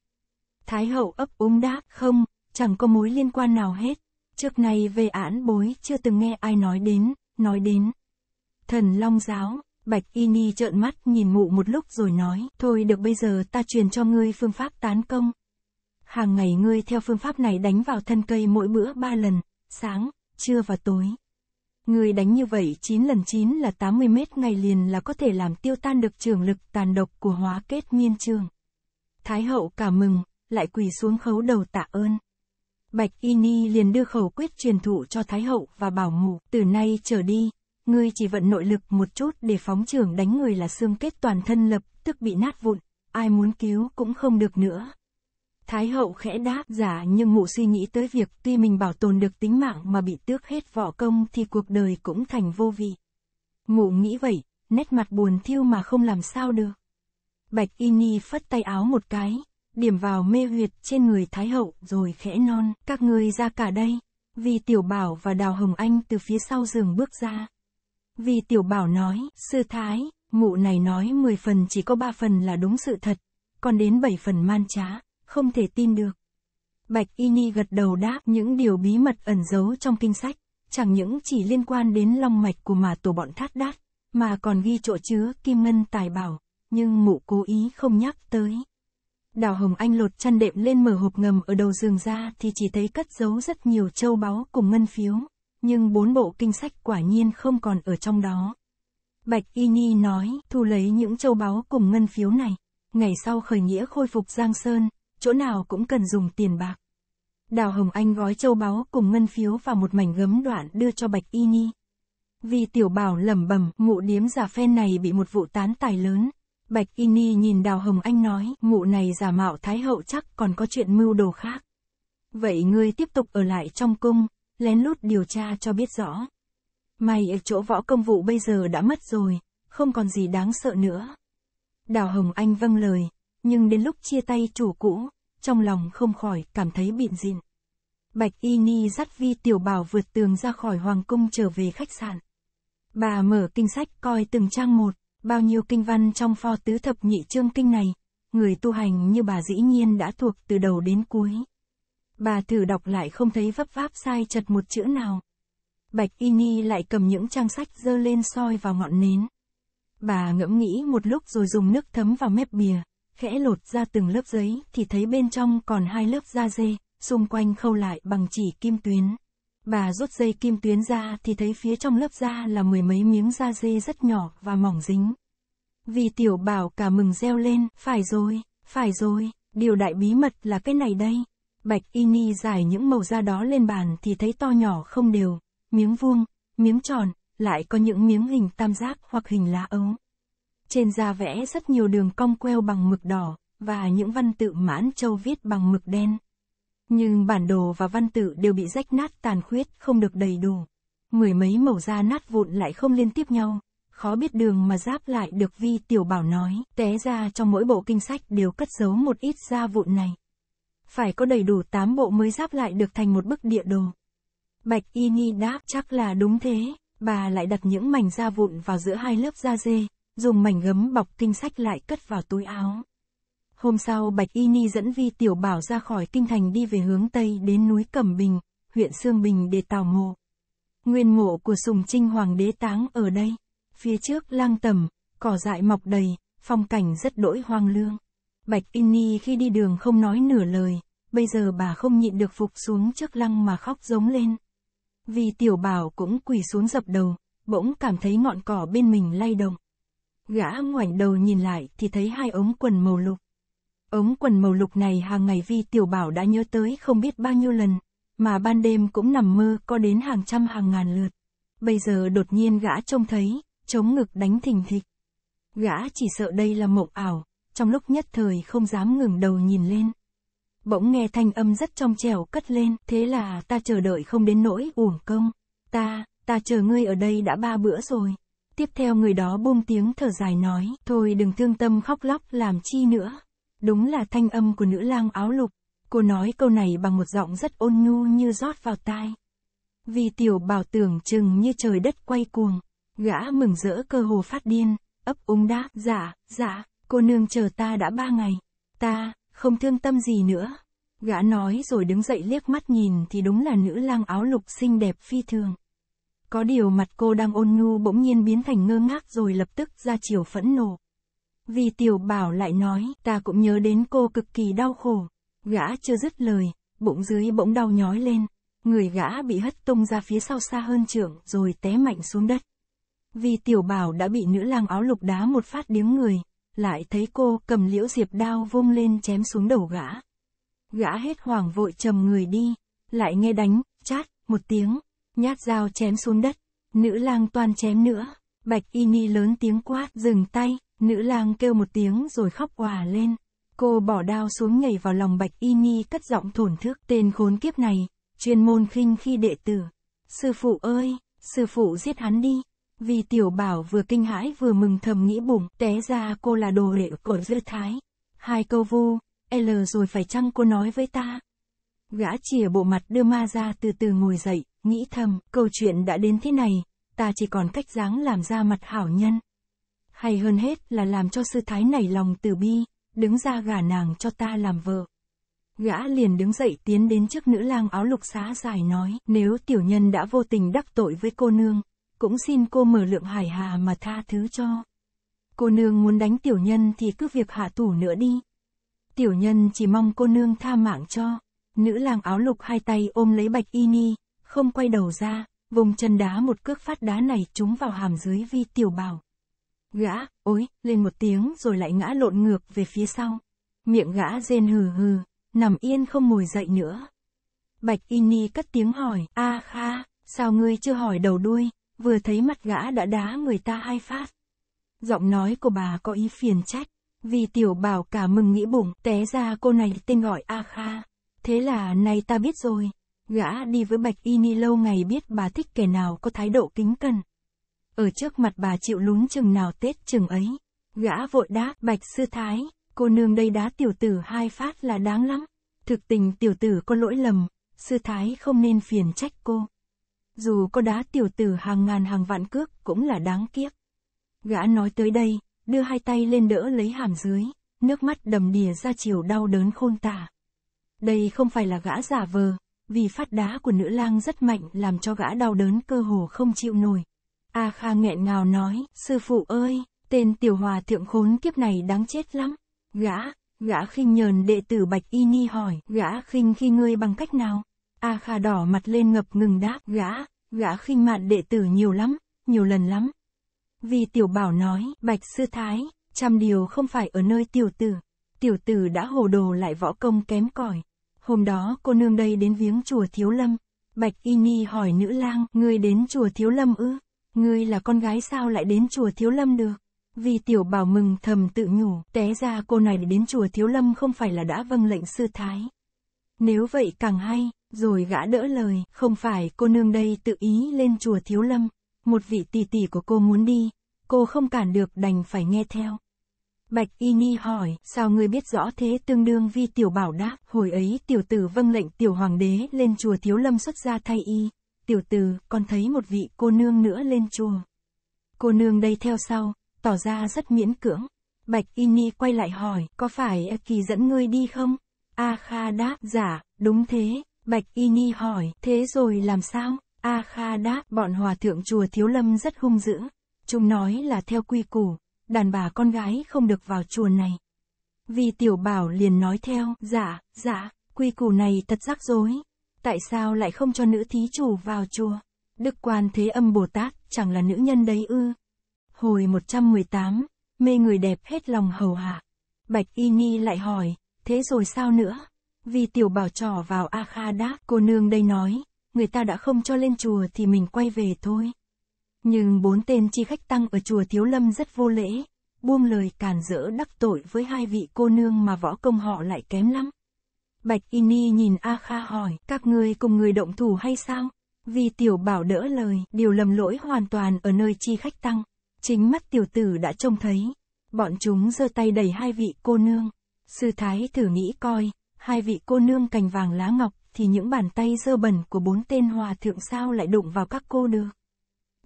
Thái hậu ấp úng đáp, không, chẳng có mối liên quan nào hết. Trước nay về án bối chưa từng nghe ai nói đến, nói đến. Thần Long Giáo, Bạch Y Ni trợn mắt nhìn mụ một lúc rồi nói, thôi được bây giờ ta truyền cho ngươi phương pháp tán công. Hàng ngày ngươi theo phương pháp này đánh vào thân cây mỗi bữa ba lần, sáng, trưa và tối. Người đánh như vậy 9 lần 9 là 80 mét ngày liền là có thể làm tiêu tan được trường lực tàn độc của hóa kết miên trường. Thái hậu cả mừng, lại quỳ xuống khấu đầu tạ ơn. Bạch Y Ni liền đưa khẩu quyết truyền thụ cho Thái hậu và bảo ngủ, từ nay trở đi, ngươi chỉ vận nội lực một chút để phóng trường đánh người là xương kết toàn thân lập, tức bị nát vụn, ai muốn cứu cũng không được nữa. Thái hậu khẽ đáp, giả dạ, nhưng mụ suy nghĩ tới việc tuy mình bảo tồn được tính mạng mà bị tước hết võ công thì cuộc đời cũng thành vô vị. mụ nghĩ vậy, nét mặt buồn thiêu mà không làm sao được. Bạch Y Ni phất tay áo một cái, điểm vào mê huyệt trên người Thái hậu rồi khẽ non, các người ra cả đây. Vì Tiểu Bảo và Đào Hồng Anh từ phía sau giường bước ra. Vì Tiểu Bảo nói, sư thái, mụ này nói 10 phần chỉ có 3 phần là đúng sự thật, còn đến 7 phần man trá không thể tin được. Bạch Y Ni gật đầu đáp những điều bí mật ẩn giấu trong kinh sách, chẳng những chỉ liên quan đến long mạch của mà tổ bọn thát đát, mà còn ghi chỗ chứa kim ngân tài bảo, nhưng mụ cố ý không nhắc tới. Đào Hồng Anh lột chăn đệm lên mở hộp ngầm ở đầu giường ra thì chỉ thấy cất giấu rất nhiều châu báu cùng ngân phiếu, nhưng bốn bộ kinh sách quả nhiên không còn ở trong đó. Bạch Y Ni nói, thu lấy những châu báu cùng ngân phiếu này. Ngày sau khởi nghĩa khôi phục Giang Sơn, chỗ nào cũng cần dùng tiền bạc. Đào Hồng Anh gói châu báu cùng ngân phiếu vào một mảnh gấm đoạn đưa cho Bạch Y Nhi. Vì tiểu bảo lẩm bẩm, mụ điếm giả phen này bị một vụ tán tài lớn. Bạch Y Nhi nhìn Đào Hồng Anh nói, mụ này giả mạo Thái Hậu chắc còn có chuyện mưu đồ khác. Vậy ngươi tiếp tục ở lại trong cung, lén lút điều tra cho biết rõ. May ở chỗ võ công vụ bây giờ đã mất rồi, không còn gì đáng sợ nữa. Đào Hồng Anh vâng lời, nhưng đến lúc chia tay chủ cũ, trong lòng không khỏi cảm thấy biện diện. Bạch Y Ni dắt Vi Tiểu Bảo vượt tường ra khỏi hoàng cung trở về khách sạn. Bà mở kinh sách coi từng trang một, bao nhiêu kinh văn trong pho tứ thập nhị chương kinh này, người tu hành như bà dĩ nhiên đã thuộc từ đầu đến cuối. Bà thử đọc lại không thấy vấp váp sai chật một chữ nào. Bạch Y Ni lại cầm những trang sách dơ lên soi vào ngọn nến. Bà ngẫm nghĩ một lúc rồi dùng nước thấm vào mép bìa, khẽ lột ra từng lớp giấy thì thấy bên trong còn hai lớp da dê, xung quanh khâu lại bằng chỉ kim tuyến. Bà rút dây kim tuyến ra thì thấy phía trong lớp da là mười mấy miếng da dê rất nhỏ và mỏng dính. Vì tiểu bảo cả mừng reo lên, phải rồi, phải rồi, điều đại bí mật là cái này đây. Bạch y ni giải những màu da đó lên bàn thì thấy to nhỏ không đều, miếng vuông, miếng tròn, lại có những miếng hình tam giác hoặc hình lá ống trên da vẽ rất nhiều đường cong queo bằng mực đỏ, và những văn tự mãn châu viết bằng mực đen. Nhưng bản đồ và văn tự đều bị rách nát tàn khuyết không được đầy đủ. Mười mấy màu da nát vụn lại không liên tiếp nhau, khó biết đường mà giáp lại được Vi Tiểu Bảo nói. Té ra trong mỗi bộ kinh sách đều cất giấu một ít da vụn này. Phải có đầy đủ tám bộ mới giáp lại được thành một bức địa đồ. Bạch Y Ni đáp chắc là đúng thế, bà lại đặt những mảnh da vụn vào giữa hai lớp da dê, dùng mảnh gấm bọc kinh sách lại cất vào túi áo. Hôm sau Bạch Y Ni dẫn Vi Tiểu Bảo ra khỏi kinh thành đi về hướng Tây đến núi Cẩm Bình, huyện Sương Bình để tào mộ. Nguyên mộ của Sùng Trinh Hoàng đế táng ở đây, phía trước lang tầm, cỏ dại mọc đầy, phong cảnh rất đỗi hoang lương. Bạch Y Ni khi đi đường không nói nửa lời, bây giờ bà không nhịn được phục xuống trước lăng mà khóc giống lên. Vì Tiểu Bảo cũng quỳ xuống dập đầu, bỗng cảm thấy ngọn cỏ bên mình lay động. Gã ngoảnh đầu nhìn lại thì thấy hai ống quần màu lục. Ống quần màu lục này hàng ngày Vi Tiểu Bảo đã nhớ tới không biết bao nhiêu lần, mà ban đêm cũng nằm mơ có đến hàng trăm hàng ngàn lượt. Bây giờ đột nhiên gã trông thấy, chống ngực đánh thình thịch. Gã chỉ sợ đây là mộng ảo, trong lúc nhất thời không dám ngừng đầu nhìn lên. Bỗng nghe thanh âm rất trong trẻo cất lên, thế là ta chờ đợi không đến nỗi uổng công. Ta, ta chờ ngươi ở đây đã ba bữa rồi tiếp theo người đó buông tiếng thở dài nói, thôi đừng thương tâm khóc lóc làm chi nữa. Đúng là thanh âm của nữ lang áo lục, cô nói câu này bằng một giọng rất ôn nhu như rót vào tai. Vì tiểu bảo tưởng chừng như trời đất quay cuồng, gã mừng rỡ cơ hồ phát điên, ấp úng đáp, dạ, dạ, cô nương chờ ta đã ba ngày, ta, không thương tâm gì nữa. Gã nói rồi đứng dậy liếc mắt nhìn thì đúng là nữ lang áo lục xinh đẹp phi thường. Có điều mặt cô đang ôn nhu bỗng nhiên biến thành ngơ ngác rồi lập tức ra chiều phẫn nộ. Vì tiểu bảo lại nói, ta cũng nhớ đến cô cực kỳ đau khổ. Gã chưa dứt lời, bụng dưới bỗng đau nhói lên. Người gã bị hất tung ra phía sau xa hơn trượng rồi té mạnh xuống đất. Vì tiểu bảo đã bị nữ lang áo lục đá một phát điếng người, lại thấy cô cầm liễu diệp đao vung lên chém xuống đầu gã. Gã hết hoảng vội trầm người đi, lại nghe đánh, chát, một tiếng, Nhát dao chém xuống đất, nữ lang toàn chém nữa. Bạch y ni lớn tiếng quát, dừng tay, nữ lang kêu một tiếng rồi khóc òa lên. Cô bỏ đao xuống nhảy vào lòng bạch y ni cất giọng thổn thức tên khốn kiếp này, chuyên môn khinh khi đệ tử. Sư phụ ơi, sư phụ giết hắn đi. Vì tiểu bảo vừa kinh hãi vừa mừng thầm nghĩ bụng, té ra cô là đồ đệ của dư thái. Hai câu vu, L rồi phải chăng cô nói với ta? Gã chìa bộ mặt đưa ma ra từ từ ngồi dậy, nghĩ thầm, câu chuyện đã đến thế này, ta chỉ còn cách dáng làm ra mặt hảo nhân. Hay hơn hết là làm cho sư thái này lòng từ bi, đứng ra gả nàng cho ta làm vợ. Gã liền đứng dậy tiến đến trước nữ lang áo lục xá dài nói, nếu tiểu nhân đã vô tình đắc tội với cô nương, cũng xin cô mở lượng hải hà mà tha thứ cho. Cô nương muốn đánh tiểu nhân thì cứ việc hạ tủ nữa đi. Tiểu nhân chỉ mong cô nương tha mạng cho. Nữ lang áo lục hai tay ôm lấy bạch y ni, không quay đầu ra, vùng chân đá một cước phát đá này trúng vào hàm dưới vi tiểu bảo. Gã, ối, lên một tiếng rồi lại ngã lộn ngược về phía sau. Miệng gã rên hừ hừ, nằm yên không ngồi dậy nữa. Bạch Y Ni cất tiếng hỏi, a kha, sao ngươi chưa hỏi đầu đuôi, vừa thấy mặt gã đã đá người ta hai phát. Giọng nói của bà có ý phiền trách, vì tiểu bảo cả mừng nghĩ bụng, té ra cô này tên gọi A Kha. Thế là nay ta biết rồi, Gã đi với Bạch Y Ni lâu ngày biết bà thích kẻ nào có thái độ kính cẩn. Ở trước mặt bà chịu lún chừng nào Tết chừng ấy. Gã vội đáp Bạch Sư Thái, cô nương đây đá tiểu tử hai phát là đáng lắm. Thực tình tiểu tử có lỗi lầm, Sư Thái không nên phiền trách cô. Dù có đá tiểu tử hàng ngàn hàng vạn cước cũng là đáng kiếp. Gã nói tới đây, đưa hai tay lên đỡ lấy hàm dưới, nước mắt đầm đìa ra chiều đau đớn khôn tả. Đây không phải là gã giả vờ, vì phát đá của nữ lang rất mạnh làm cho gã đau đớn cơ hồ không chịu nổi. A Kha nghẹn ngào nói, sư phụ ơi, tên tiểu hòa thượng khốn kiếp này đáng chết lắm. Gã, gã khinh nhờn đệ tử Bạch Y Ni hỏi, gã khinh khi ngươi bằng cách nào? A Kha đỏ mặt lên ngập ngừng đáp, gã, gã khinh mạn đệ tử nhiều lắm, nhiều lần lắm. Vì tiểu bảo nói, Bạch Sư Thái, trăm điều không phải ở nơi tiểu tử. Tiểu tử đã hồ đồ lại võ công kém cỏi Hôm đó cô nương đây đến viếng chùa Thiếu Lâm. Bạch Y Nhi hỏi nữ lang, ngươi đến chùa Thiếu Lâm ư? Ngươi là con gái sao lại đến chùa Thiếu Lâm được? Vì tiểu bảo mừng thầm tự nhủ, té ra cô này đến chùa Thiếu Lâm không phải là đã vâng lệnh sư thái. Nếu vậy càng hay, rồi gã đỡ lời, không phải cô nương đây tự ý lên chùa Thiếu Lâm. Một vị tỷ tỷ của cô muốn đi, cô không cản được đành phải nghe theo. Bạch Y Ni hỏi, sao ngươi biết rõ thế tương đương vi tiểu bảo đáp, hồi ấy tiểu tử vâng lệnh tiểu hoàng đế lên chùa thiếu lâm xuất gia thay y, tiểu tử còn thấy một vị cô nương nữa lên chùa. Cô nương đây theo sau, tỏ ra rất miễn cưỡng. Bạch Y Ni quay lại hỏi, có phải A Kỳ dẫn ngươi đi không? A Kha đáp, giả, dạ, đúng thế. Bạch Y Ni hỏi, thế rồi làm sao? A Kha đáp, bọn hòa thượng chùa thiếu lâm rất hung dữ. Chúng nói là theo quy củ, đàn bà con gái không được vào chùa này. Vì tiểu bảo liền nói theo, dạ, dạ, quy củ này thật rắc rối. Tại sao lại không cho nữ thí chủ vào chùa? Đức quan thế âm Bồ Tát, chẳng là nữ nhân đấy ư. Hồi 118, mê người đẹp hết lòng hầu hạ. Bạch Y Ni lại hỏi, thế rồi sao nữa? Vì tiểu bảo trò vào A Kha Đác, cô nương đây nói, người ta đã không cho lên chùa thì mình quay về thôi. Nhưng bốn tên chi khách tăng ở chùa Thiếu Lâm rất vô lễ, buông lời càn rỡ đắc tội với hai vị cô nương mà võ công họ lại kém lắm. Bạch Y Ni nhìn A Kha hỏi, các ngươi cùng người động thủ hay sao? Vì tiểu bảo đỡ lời, điều lầm lỗi hoàn toàn ở nơi chi khách tăng. Chính mắt tiểu tử đã trông thấy. Bọn chúng giơ tay đẩy hai vị cô nương. Sư Thái thử nghĩ coi, hai vị cô nương cành vàng lá ngọc thì những bàn tay dơ bẩn của bốn tên hòa thượng sao lại đụng vào các cô được.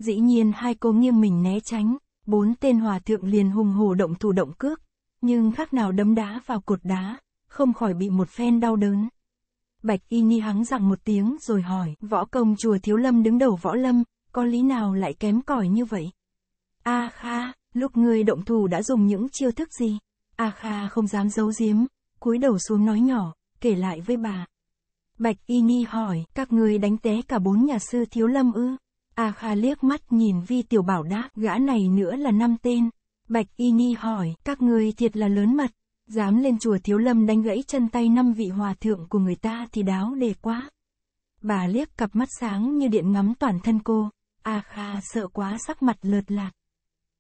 Dĩ nhiên hai cô nghiêng mình né tránh, bốn tên hòa thượng liền hùng hổ động thủ động cước, nhưng khác nào đấm đá vào cột đá, không khỏi bị một phen đau đớn. Bạch Y Ni hắng rằng một tiếng rồi hỏi, võ công chùa Thiếu Lâm đứng đầu võ lâm, có lý nào lại kém cỏi như vậy? A à Kha, lúc ngươi động thủ đã dùng những chiêu thức gì? A à Kha không dám giấu giếm, cúi đầu xuống nói nhỏ, kể lại với bà. Bạch Y Ni hỏi, các ngươi đánh té cả bốn nhà sư Thiếu Lâm ư? A Kha liếc mắt nhìn Vi Tiểu Bảo đáp, gã này nữa là năm tên. Bạch Y Nhi hỏi, các ngươi thiệt là lớn mật, dám lên chùa Thiếu Lâm đánh gãy chân tay năm vị hòa thượng của người ta thì đáo đề quá. Bà liếc cặp mắt sáng như điện ngắm toàn thân cô, A Kha sợ quá sắc mặt lợt lạc.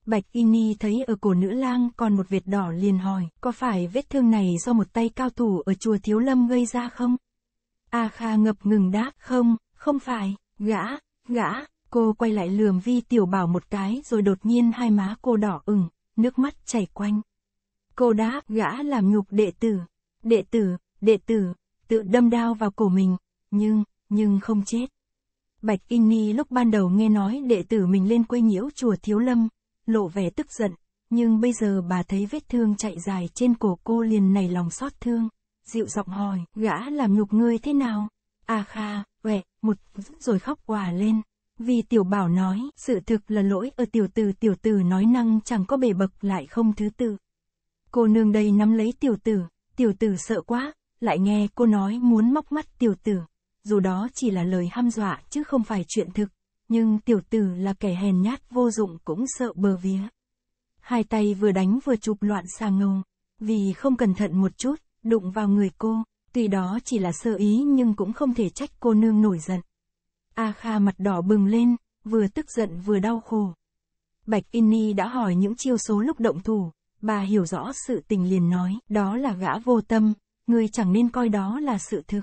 Bạch Y Ni thấy ở cổ nữ lang còn một vệt đỏ liền hỏi, có phải vết thương này do một tay cao thủ ở chùa Thiếu Lâm gây ra không? A Kha ngập ngừng đáp, không, không phải, gã, gã, Cô quay lại lườm Vi Tiểu Bảo một cái rồi đột nhiên hai má cô đỏ ửng, nước mắt chảy quanh. Cô đã gã làm nhục đệ tử, đệ tử, đệ tử, tự đâm đao vào cổ mình, nhưng, nhưng không chết. Bạch Kinh Ni lúc ban đầu nghe nói đệ tử mình lên quê nhiễu chùa Thiếu Lâm, lộ vẻ tức giận, nhưng bây giờ bà thấy vết thương chạy dài trên cổ cô liền nảy lòng xót thương, dịu giọng hỏi, gã làm nhục ngươi thế nào? A à kha, quẹ, một, rồi khóc quả lên. Vì tiểu bảo nói, sự thực là lỗi ở tiểu tử tiểu tử nói năng chẳng có bề bậc lại không thứ tự. Cô nương đây nắm lấy tiểu tử, tiểu tử sợ quá, lại nghe cô nói muốn móc mắt tiểu tử. Dù đó chỉ là lời ham dọa chứ không phải chuyện thực, nhưng tiểu tử là kẻ hèn nhát vô dụng cũng sợ bờ vía. Hai tay vừa đánh vừa chụp loạn xà ngầu, vì không cẩn thận một chút, đụng vào người cô, tuy đó chỉ là sơ ý nhưng cũng không thể trách cô nương nổi giận. A Kha mặt đỏ bừng lên, vừa tức giận vừa đau khổ. Bạch Inni đã hỏi những chiêu số lúc động thủ, bà hiểu rõ sự tình liền nói, đó là gã vô tâm, người chẳng nên coi đó là sự thực.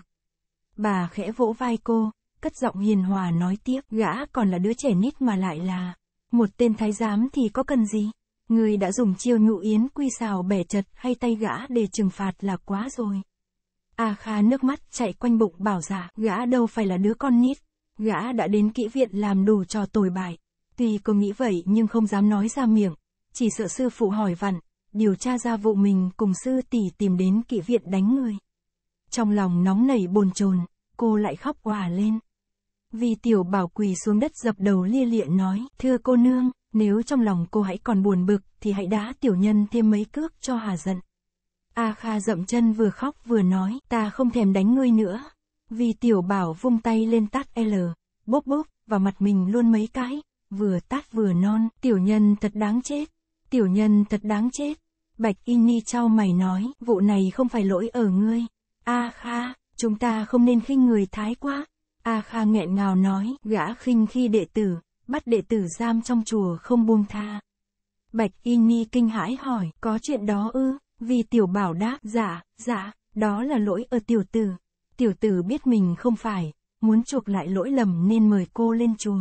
Bà khẽ vỗ vai cô, cất giọng hiền hòa nói tiếp, gã còn là đứa trẻ nít mà lại là, một tên thái giám thì có cần gì? Người đã dùng chiêu nhụ yến quy xào bẻ chật hay tay gã để trừng phạt là quá rồi. A Kha nước mắt chạy quanh bụng bảo giả, dạ, gã đâu phải là đứa con nít, Gã đã đến kỹ viện làm đủ cho tồi bài. Tuy cô nghĩ vậy nhưng không dám nói ra miệng. Chỉ sợ sư phụ hỏi vặn, điều tra ra vụ mình cùng sư tỷ tìm đến kỹ viện đánh người. Trong lòng nóng nảy bồn chồn, cô lại khóc quả lên. Vì tiểu bảo quỳ xuống đất dập đầu lia lịa nói, thưa cô nương, nếu trong lòng cô hãy còn buồn bực thì hãy đá tiểu nhân thêm mấy cước cho hà giận. A Kha dậm chân vừa khóc vừa nói, ta không thèm đánh ngươi nữa, vì tiểu bảo vung tay lên tát L, bốp bốp, và mặt mình luôn mấy cái, vừa tát vừa non, tiểu nhân thật đáng chết, tiểu nhân thật đáng chết. Bạch Y Ni trao mày nói, vụ này không phải lỗi ở ngươi. A à Kha, chúng ta không nên khinh người thái quá. A à Kha nghẹn ngào nói, gã khinh khi đệ tử, bắt đệ tử giam trong chùa không buông tha. Bạch Y Ni kinh hãi hỏi, có chuyện đó ư? Vì tiểu bảo đáp, dạ, dạ, đó là lỗi ở tiểu tử. Tiểu tử biết mình không phải, muốn chuộc lại lỗi lầm nên mời cô lên chùa.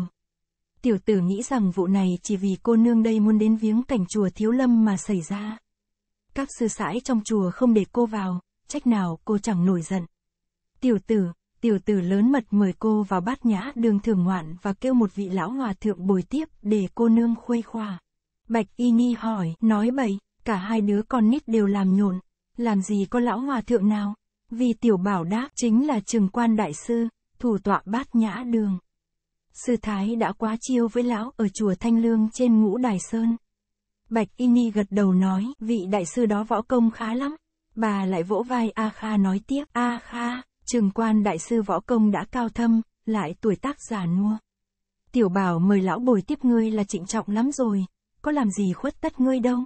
Tiểu tử nghĩ rằng vụ này chỉ vì cô nương đây muốn đến viếng cảnh chùa Thiếu Lâm mà xảy ra. Các sư sãi trong chùa không để cô vào, trách nào cô chẳng nổi giận. Tiểu tử, tiểu tử lớn mật mời cô vào bát nhã đường thường ngoạn và kêu một vị lão hòa thượng bồi tiếp để cô nương khuây khoa. Bạch Y Ni hỏi, nói bậy, cả hai đứa con nít đều làm nhổn, làm gì có lão hòa thượng nào? Vì tiểu bảo đáp chính là trường quan đại sư, thủ tọa bát nhã đường. Sư Thái đã quá chiêu với lão ở chùa Thanh Lương trên ngũ Đài Sơn. Bạch Y Ni gật đầu nói, vị đại sư đó võ công khá lắm. Bà lại vỗ vai A Kha nói tiếp, A Kha, trường quan đại sư võ công đã cao thâm, lại tuổi tác già nua. Tiểu bảo mời lão bồi tiếp ngươi là trịnh trọng lắm rồi, có làm gì khuất tất ngươi đâu.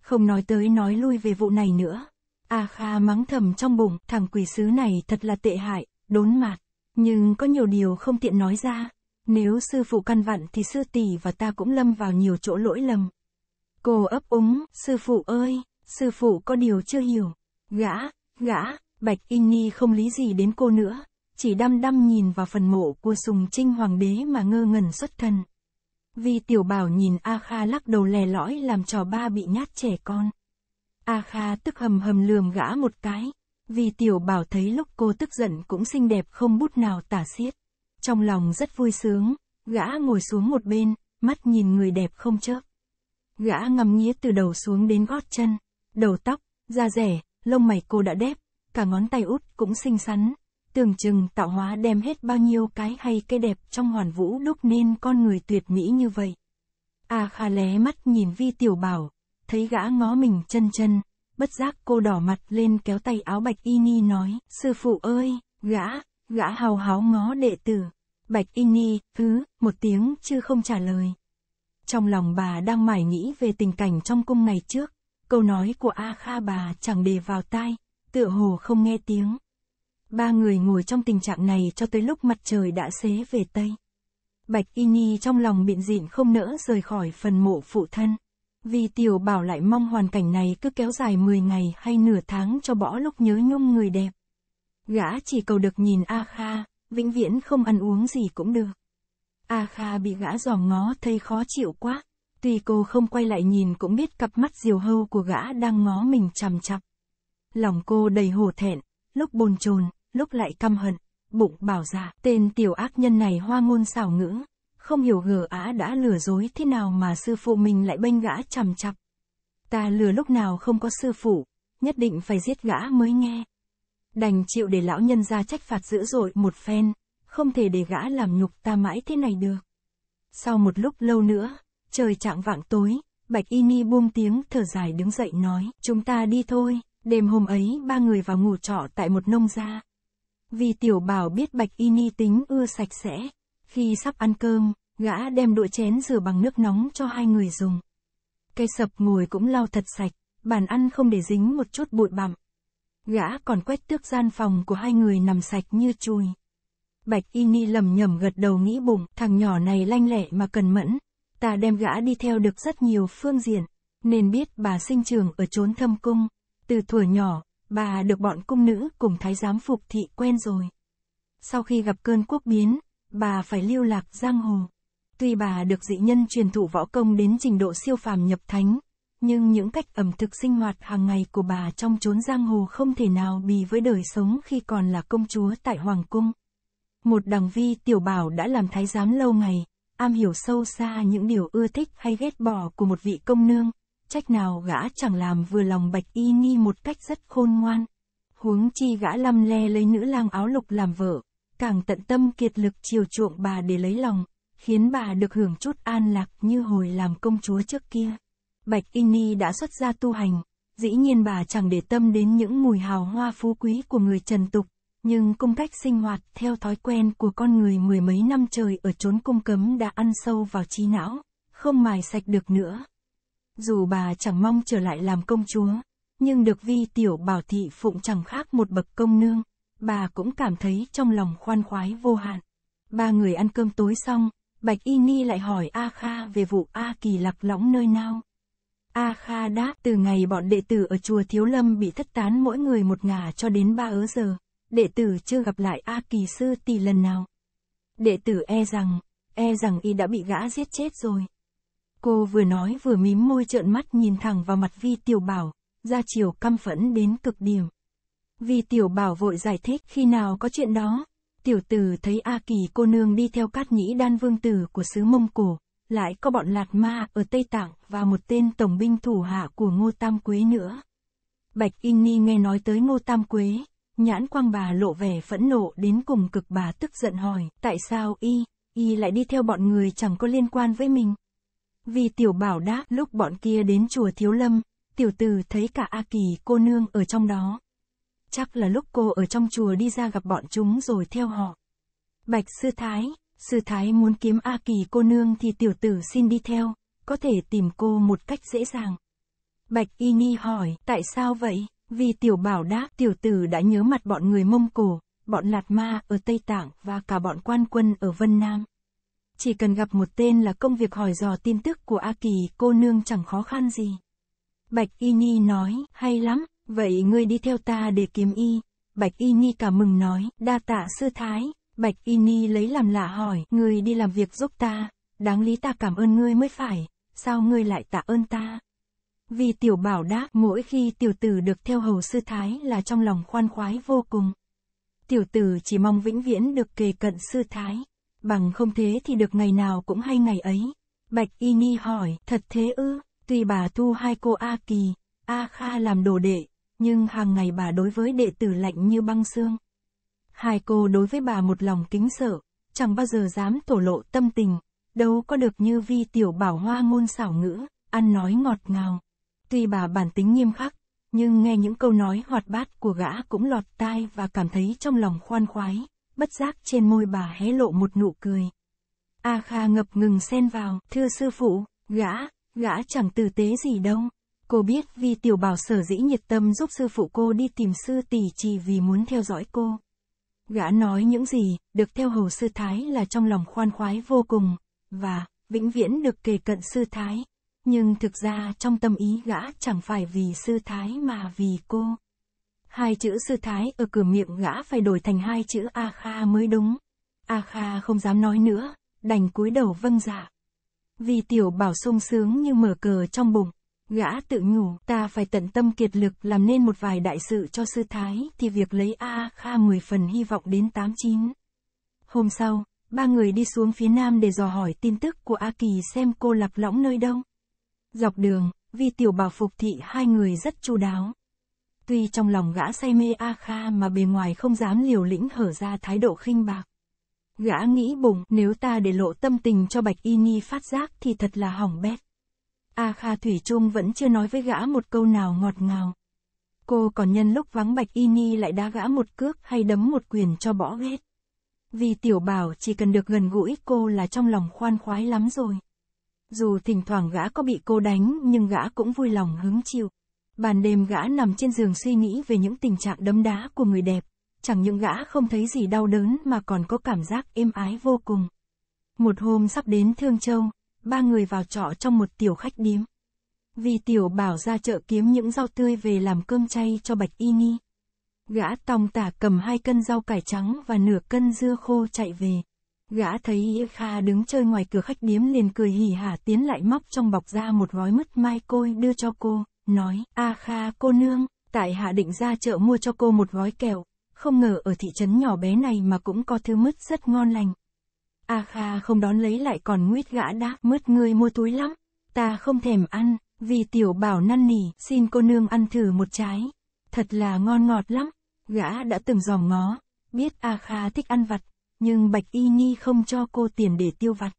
Không nói tới nói lui về vụ này nữa, A Kha mắng thầm trong bụng, thằng quỷ sứ này thật là tệ hại, đốn mặt. Nhưng có nhiều điều không tiện nói ra. Nếu sư phụ căn vặn thì sư tỷ và ta cũng lâm vào nhiều chỗ lỗi lầm. Cô ấp úng, sư phụ ơi, sư phụ có điều chưa hiểu. Gã, gã, Bạch Kinh Nghi không lý gì đến cô nữa, chỉ đăm đăm nhìn vào phần mộ của Sùng Trinh Hoàng đế mà ngơ ngẩn xuất thần. Vì tiểu bảo nhìn A Kha lắc đầu lè lõi làm trò ba bị nhát trẻ con. A Kha tức hầm hầm lườm gã một cái. Vì tiểu bảo thấy lúc cô tức giận cũng xinh đẹp không bút nào tả xiết. Trong lòng rất vui sướng, gã ngồi xuống một bên, mắt nhìn người đẹp không chớp. Gã ngắm nghĩa từ đầu xuống đến gót chân, đầu tóc, da rẻ, lông mày cô đã đẹp, cả ngón tay út cũng xinh xắn. Tưởng chừng tạo hóa đem hết bao nhiêu cái hay cái đẹp trong hoàn vũ đúc nên con người tuyệt mỹ như vậy. A à Kha lé mắt nhìn Vi Tiểu Bảo, thấy gã ngó mình chân chân, bất giác cô đỏ mặt lên kéo tay áo Bạch Y Ni nói, sư phụ ơi, gã, gã hào háo ngó đệ tử. Bạch Y Ni, thứ, một tiếng chứ không trả lời. Trong lòng bà đang mải nghĩ về tình cảnh trong cung ngày trước, câu nói của A Kha bà chẳng để vào tai, tựa hồ không nghe tiếng. Ba người ngồi trong tình trạng này cho tới lúc mặt trời đã xế về Tây. Bạch Y Ni trong lòng biện dịn không nỡ rời khỏi phần mộ phụ thân. Vì tiểu bảo lại mong hoàn cảnh này cứ kéo dài 10 ngày hay nửa tháng cho bỏ lúc nhớ nhung người đẹp. Gã chỉ cầu được nhìn A Kha, vĩnh viễn không ăn uống gì cũng được. A Kha bị gã dòm ngó thấy khó chịu quá, tuy cô không quay lại nhìn cũng biết cặp mắt diều hâu của gã đang ngó mình chằm chằm. Lòng cô đầy hổ thẹn, lúc bồn chồn, lúc lại căm hận, bụng bảo ra tên tiểu ác nhân này hoa ngôn xảo ngữ, không hiểu gờ ả đã lừa dối thế nào mà sư phụ mình lại bênh gã chằm chặp. Ta lừa lúc nào không có sư phụ, nhất định phải giết gã mới nghe. Đành chịu để lão nhân ra trách phạt dữ dội một phen, không thể để gã làm nhục ta mãi thế này được. Sau một lúc lâu nữa, trời trạng vạng tối, Bạch Y Ni buông tiếng thở dài đứng dậy nói, chúng ta đi thôi, đêm hôm ấy ba người vào ngủ trọ tại một nông gia. Vì tiểu bảo biết Bạch Y Ni tính ưa sạch sẽ, khi sắp ăn cơm, gã đem đũa chén rửa bằng nước nóng cho hai người dùng. Cây sập ngồi cũng lau thật sạch, bàn ăn không để dính một chút bụi bặm. Gã còn quét tước gian phòng của hai người nằm sạch như chui. Bạch Y Ni lầm nhầm gật đầu nghĩ bụng, thằng nhỏ này lanh lẹ mà cần mẫn, ta đem gã đi theo được rất nhiều phương diện, nên biết bà sinh trường ở chốn thâm cung, từ thuở nhỏ, bà được bọn cung nữ cùng thái giám phục thị quen rồi. Sau khi gặp cơn quốc biến, bà phải lưu lạc giang hồ. Tuy bà được dị nhân truyền thụ võ công đến trình độ siêu phàm nhập thánh, nhưng những cách ẩm thực sinh hoạt hàng ngày của bà trong chốn giang hồ không thể nào bì với đời sống khi còn là công chúa tại Hoàng Cung. Một đằng vi tiểu bảo đã làm thái giám lâu ngày, am hiểu sâu xa những điều ưa thích hay ghét bỏ của một vị công nương, trách nào gã chẳng làm vừa lòng bạch y nghi một cách rất khôn ngoan. Huống chi gã lăm le lấy nữ lang áo lục làm vợ, càng tận tâm kiệt lực chiều chuộng bà để lấy lòng, khiến bà được hưởng chút an lạc như hồi làm công chúa trước kia. Bạch Y Ni đã xuất gia tu hành, dĩ nhiên bà chẳng để tâm đến những mùi hào hoa phú quý của người trần tục, nhưng cung cách sinh hoạt theo thói quen của con người mười mấy năm trời ở chốn cung cấm đã ăn sâu vào trí não, không mài sạch được nữa. Dù bà chẳng mong trở lại làm công chúa, nhưng được vi tiểu bảo thị phụng chẳng khác một bậc công nương bà cũng cảm thấy trong lòng khoan khoái vô hạn. Ba người ăn cơm tối xong, Bạch Y Ni lại hỏi A Kha về vụ A Kỳ lạc lõng nơi nào. A Kha đáp từ ngày bọn đệ tử ở chùa Thiếu Lâm bị thất tán mỗi người một ngả cho đến ba ớ giờ, đệ tử chưa gặp lại A Kỳ Sư tỷ lần nào. Đệ tử e rằng, e rằng y đã bị gã giết chết rồi. Cô vừa nói vừa mím môi trợn mắt nhìn thẳng vào mặt Vi Tiểu Bảo, ra chiều căm phẫn đến cực điểm. Vì tiểu bảo vội giải thích khi nào có chuyện đó. Tiểu tử thấy A Kỳ cô nương đi theo cát nhĩ đan vương tử của xứ Mông Cổ, lại có bọn Lạt Ma ở Tây Tạng và một tên tổng binh thủ hạ của Ngô Tam Quế nữa. Bạch Yên Ni nghe nói tới Ngô Tam Quế, nhãn quang bà lộ vẻ phẫn nộ đến cùng cực bà tức giận hỏi, tại sao y, y lại đi theo bọn người chẳng có liên quan với mình. Vì tiểu bảo đáp lúc bọn kia đến chùa Thiếu Lâm, tiểu tử thấy cả A Kỳ cô nương ở trong đó, chắc là lúc cô ở trong chùa đi ra gặp bọn chúng rồi theo họ. Bạch Sư Thái, Sư Thái muốn kiếm A Kỳ cô nương thì tiểu tử xin đi theo, có thể tìm cô một cách dễ dàng. Bạch Y Nhi hỏi, tại sao vậy? Vì tiểu bảo đáp tiểu tử đã nhớ mặt bọn người Mông Cổ, bọn Lạt Ma ở Tây Tạng và cả bọn quan quân ở Vân Nam. Chỉ cần gặp một tên là công việc hỏi dò tin tức của A Kỳ cô nương chẳng khó khăn gì. Bạch Y Nhi nói, hay lắm, Vậy ngươi đi theo ta để kiếm y. Bạch Y Ni cả mừng nói, đa tạ sư thái. Bạch Y Ni lấy làm lạ hỏi, ngươi đi làm việc giúp ta, đáng lý ta cảm ơn ngươi mới phải, sao ngươi lại tạ ơn ta? Vì tiểu bảo đáp, mỗi khi tiểu tử được theo hầu sư thái là trong lòng khoan khoái vô cùng. Tiểu tử chỉ mong vĩnh viễn được kề cận sư thái, bằng không thế thì được ngày nào cũng hay ngày ấy. Bạch Y Ni hỏi, thật thế ư, tuy bà thu hai cô A Kỳ, A Kha làm đồ đệ, nhưng hàng ngày bà đối với đệ tử lạnh như băng xương. Hai cô đối với bà một lòng kính sợ, chẳng bao giờ dám thổ lộ tâm tình, đâu có được như vi tiểu bảo hoa ngôn xảo ngữ, ăn nói ngọt ngào. Tuy bà bản tính nghiêm khắc, nhưng nghe những câu nói hoạt bát của gã cũng lọt tai và cảm thấy trong lòng khoan khoái, bất giác trên môi bà hé lộ một nụ cười. A Kha ngập ngừng xen vào, thưa sư phụ, gã, gã chẳng tử tế gì đâu. Cô biết vì tiểu bảo sở dĩ nhiệt tâm giúp sư phụ cô đi tìm sư tỷ chỉ vì muốn theo dõi cô. Gã nói những gì, được theo hầu sư thái là trong lòng khoan khoái vô cùng, và, vĩnh viễn được kề cận sư thái. Nhưng thực ra trong tâm ý gã chẳng phải vì sư thái mà vì cô. Hai chữ sư thái ở cửa miệng gã phải đổi thành hai chữ A Kha mới đúng. A Kha không dám nói nữa, đành cúi đầu vâng dạ. Vì tiểu bảo sung sướng như mở cờ trong bụng. Gã tự nhủ, ta phải tận tâm kiệt lực làm nên một vài đại sự cho sư thái, thì việc lấy A Kha 10 phần hy vọng đến 89. Hôm sau, ba người đi xuống phía nam để dò hỏi tin tức của A Kỳ xem cô lặp lõng nơi đâu. Dọc đường, vi tiểu bảo phục thị hai người rất chu đáo. Tuy trong lòng gã say mê A Kha mà bề ngoài không dám liều lĩnh hở ra thái độ khinh bạc. Gã nghĩ bụng, nếu ta để lộ tâm tình cho Bạch Y Ni phát giác thì thật là hỏng bét. A Kha Thủy Trung vẫn chưa nói với gã một câu nào ngọt ngào. Cô còn nhân lúc vắng Bạch Y Ni lại đá gã một cước hay đấm một quyền cho bỏ ghét. Vì tiểu bảo chỉ cần được gần gũi cô là trong lòng khoan khoái lắm rồi. Dù thỉnh thoảng gã có bị cô đánh nhưng gã cũng vui lòng hứng chịu. Bàn đêm gã nằm trên giường suy nghĩ về những tình trạng đấm đá của người đẹp. Chẳng những gã không thấy gì đau đớn mà còn có cảm giác êm ái vô cùng. Một hôm sắp đến Thương Châu, ba người vào trọ trong một tiểu khách điếm. Vì tiểu bảo ra chợ kiếm những rau tươi về làm cơm chay cho bạch y ni. Gã tòng tả cầm hai cân rau cải trắng và nửa cân dưa khô chạy về. Gã thấy Yê Kha đứng chơi ngoài cửa khách điếm liền cười hỉ hả tiến lại móc trong bọc ra một gói mứt mai côi đưa cho cô, nói, A Kha cô nương, tại hạ định ra chợ mua cho cô một gói kẹo, không ngờ ở thị trấn nhỏ bé này mà cũng có thứ mứt rất ngon lành, A Kha không đón lấy lại còn nguyết gã đáp, mứt ngươi mua túi lắm, ta không thèm ăn, vì tiểu bảo năn nỉ, xin cô nương ăn thử một trái. Thật là ngon ngọt lắm, gã đã từng dòm ngó, biết A Kha thích ăn vặt, nhưng Bạch Y Nhi không cho cô tiền để tiêu vặt.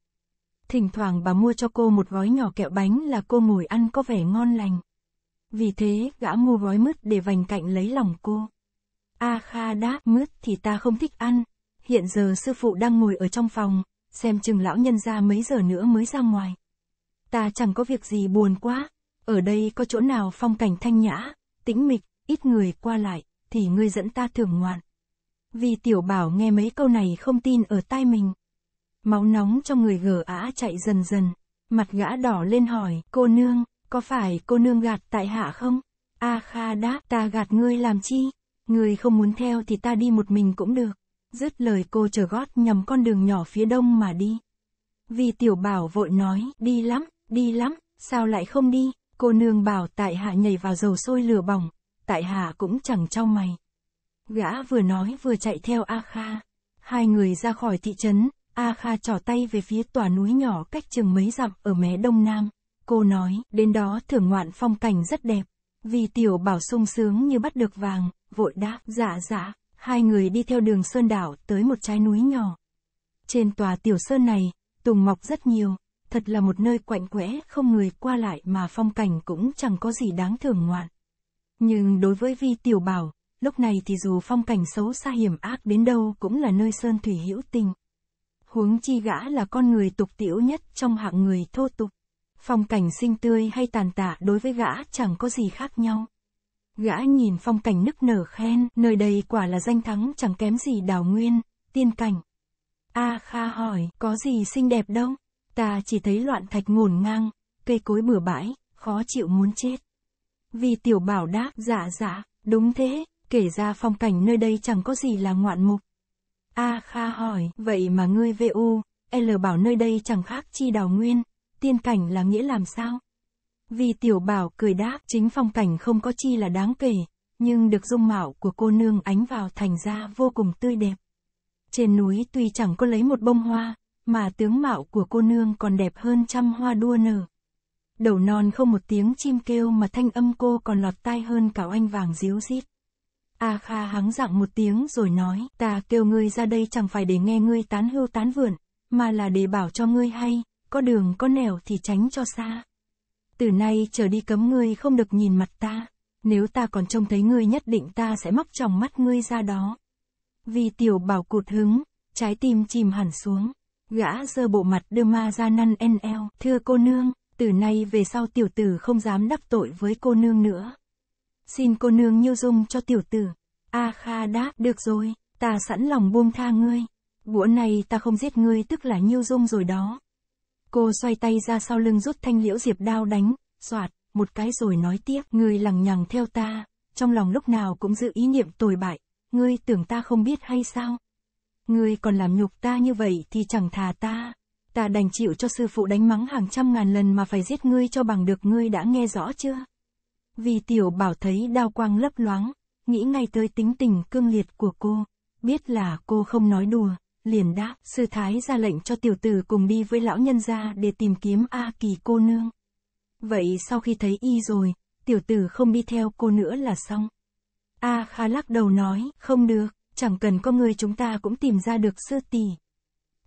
Thỉnh thoảng bà mua cho cô một gói nhỏ kẹo bánh là cô ngồi ăn có vẻ ngon lành. Vì thế, gã mua gói mứt để vành cạnh lấy lòng cô. A Kha đáp, mứt thì ta không thích ăn, Hiện giờ sư phụ đang ngồi ở trong phòng, xem chừng lão nhân ra mấy giờ nữa mới ra ngoài. Ta chẳng có việc gì buồn quá, ở đây có chỗ nào phong cảnh thanh nhã, tĩnh mịch, ít người qua lại, thì ngươi dẫn ta thưởng ngoạn. Vì tiểu bảo nghe mấy câu này không tin ở tai mình. Máu nóng trong người gờ ả chạy dần dần, mặt gã đỏ lên hỏi, cô nương, có phải cô nương gạt tại hạ không? A kha đáp, ta gạt ngươi làm chi? Ngươi không muốn theo thì ta đi một mình cũng được. Dứt lời cô chờ gót nhầm con đường nhỏ phía đông mà đi. Vì tiểu bảo vội nói, đi lắm, đi lắm, sao lại không đi, cô nương bảo tại hạ nhảy vào dầu sôi lửa bỏng, tại hạ cũng chẳng cho mày. Gã vừa nói vừa chạy theo A Kha. Hai người ra khỏi thị trấn, A Kha trỏ tay về phía tòa núi nhỏ cách chừng mấy dặm ở mé đông nam. Cô nói, đến đó thưởng ngoạn phong cảnh rất đẹp. Vì tiểu bảo sung sướng như bắt được vàng, vội đáp, dạ dạ. Hai người đi theo đường sơn đảo tới một trái núi nhỏ. Trên tòa tiểu sơn này, tùng mọc rất nhiều, thật là một nơi quạnh quẽ không người qua lại mà phong cảnh cũng chẳng có gì đáng thưởng ngoạn. Nhưng đối với vi tiểu bảo, lúc này thì dù phong cảnh xấu xa hiểm ác đến đâu cũng là nơi sơn thủy hữu tình. Huống chi gã là con người tục tiểu nhất trong hạng người thô tục. Phong cảnh xinh tươi hay tàn tạ đối với gã chẳng có gì khác nhau gã nhìn phong cảnh nức nở khen, nơi đây quả là danh thắng chẳng kém gì Đào nguyên, tiên cảnh. A Kha hỏi, có gì xinh đẹp đâu? Ta chỉ thấy loạn thạch ngổn ngang, cây cối bừa bãi, khó chịu muốn chết. Vì tiểu bảo đáp, dạ dạ, đúng thế, kể ra phong cảnh nơi đây chẳng có gì là ngoạn mục. A Kha hỏi, vậy mà ngươi VU, L bảo nơi đây chẳng khác chi đào nguyên, tiên cảnh là nghĩa làm sao? Vì tiểu bảo cười đáp chính phong cảnh không có chi là đáng kể, nhưng được dung mạo của cô nương ánh vào thành ra vô cùng tươi đẹp. Trên núi tuy chẳng có lấy một bông hoa, mà tướng mạo của cô nương còn đẹp hơn trăm hoa đua nở. Đầu non không một tiếng chim kêu mà thanh âm cô còn lọt tai hơn cả anh vàng díu rít. A Kha hắng giọng một tiếng rồi nói, ta kêu ngươi ra đây chẳng phải để nghe ngươi tán hưu tán vượn, mà là để bảo cho ngươi hay, có đường có nẻo thì tránh cho xa từ nay trở đi cấm ngươi không được nhìn mặt ta, nếu ta còn trông thấy ngươi nhất định ta sẽ móc tròng mắt ngươi ra đó. Vì tiểu bảo cụt hứng, trái tim chìm hẳn xuống, gã giơ bộ mặt đưa ma ra năn en eo, thưa cô nương, từ nay về sau tiểu tử không dám đắc tội với cô nương nữa. Xin cô nương nhiêu dung cho tiểu tử. A Kha đáp, được rồi, ta sẵn lòng buông tha ngươi. Bữa nay ta không giết ngươi tức là nhiêu dung rồi đó. Cô xoay tay ra sau lưng rút thanh liễu diệp đao đánh, soạt, một cái rồi nói tiếp. Ngươi lằng nhằng theo ta, trong lòng lúc nào cũng giữ ý niệm tồi bại, ngươi tưởng ta không biết hay sao? Ngươi còn làm nhục ta như vậy thì chẳng thà ta. Ta đành chịu cho sư phụ đánh mắng hàng trăm ngàn lần mà phải giết ngươi cho bằng được ngươi đã nghe rõ chưa? Vì tiểu bảo thấy đao quang lấp loáng, nghĩ ngay tới tính tình cương liệt của cô, biết là cô không nói đùa liền đáp, sư thái ra lệnh cho tiểu tử cùng đi với lão nhân gia để tìm kiếm A Kỳ cô nương. Vậy sau khi thấy y rồi, tiểu tử không đi theo cô nữa là xong. A Kha lắc đầu nói, không được, chẳng cần có người chúng ta cũng tìm ra được sư tỷ.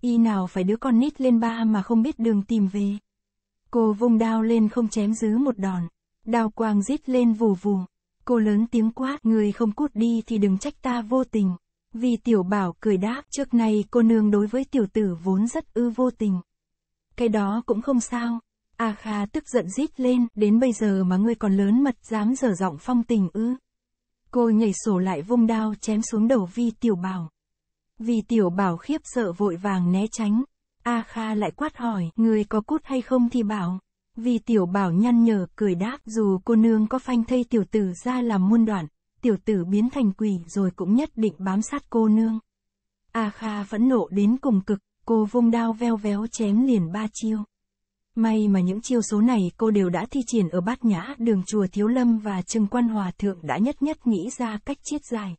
Y nào phải đứa con nít lên ba mà không biết đường tìm về. Cô vung đao lên không chém dứ một đòn. Đao quang rít lên vù vù. Cô lớn tiếng quát, người không cút đi thì đừng trách ta vô tình. Vì tiểu bảo cười đáp, trước nay cô nương đối với tiểu tử vốn rất ư vô tình. Cái đó cũng không sao. A Kha tức giận rít lên, đến bây giờ mà ngươi còn lớn mật dám dở giọng phong tình ư. Cô nhảy sổ lại vung đao chém xuống đầu vi tiểu bảo. Vì tiểu bảo khiếp sợ vội vàng né tránh. A Kha lại quát hỏi, người có cút hay không thì bảo. Vì tiểu bảo nhăn nhở cười đáp, dù cô nương có phanh thây tiểu tử ra làm muôn đoạn, tiểu tử biến thành quỷ rồi cũng nhất định bám sát cô nương. A Kha phẫn nộ đến cùng cực, cô vung đao veo véo chém liền ba chiêu. May mà những chiêu số này cô đều đã thi triển ở bát nhã đường chùa Thiếu Lâm và Trừng Quan Hòa Thượng đã nhất nhất nghĩ ra cách chiết giải.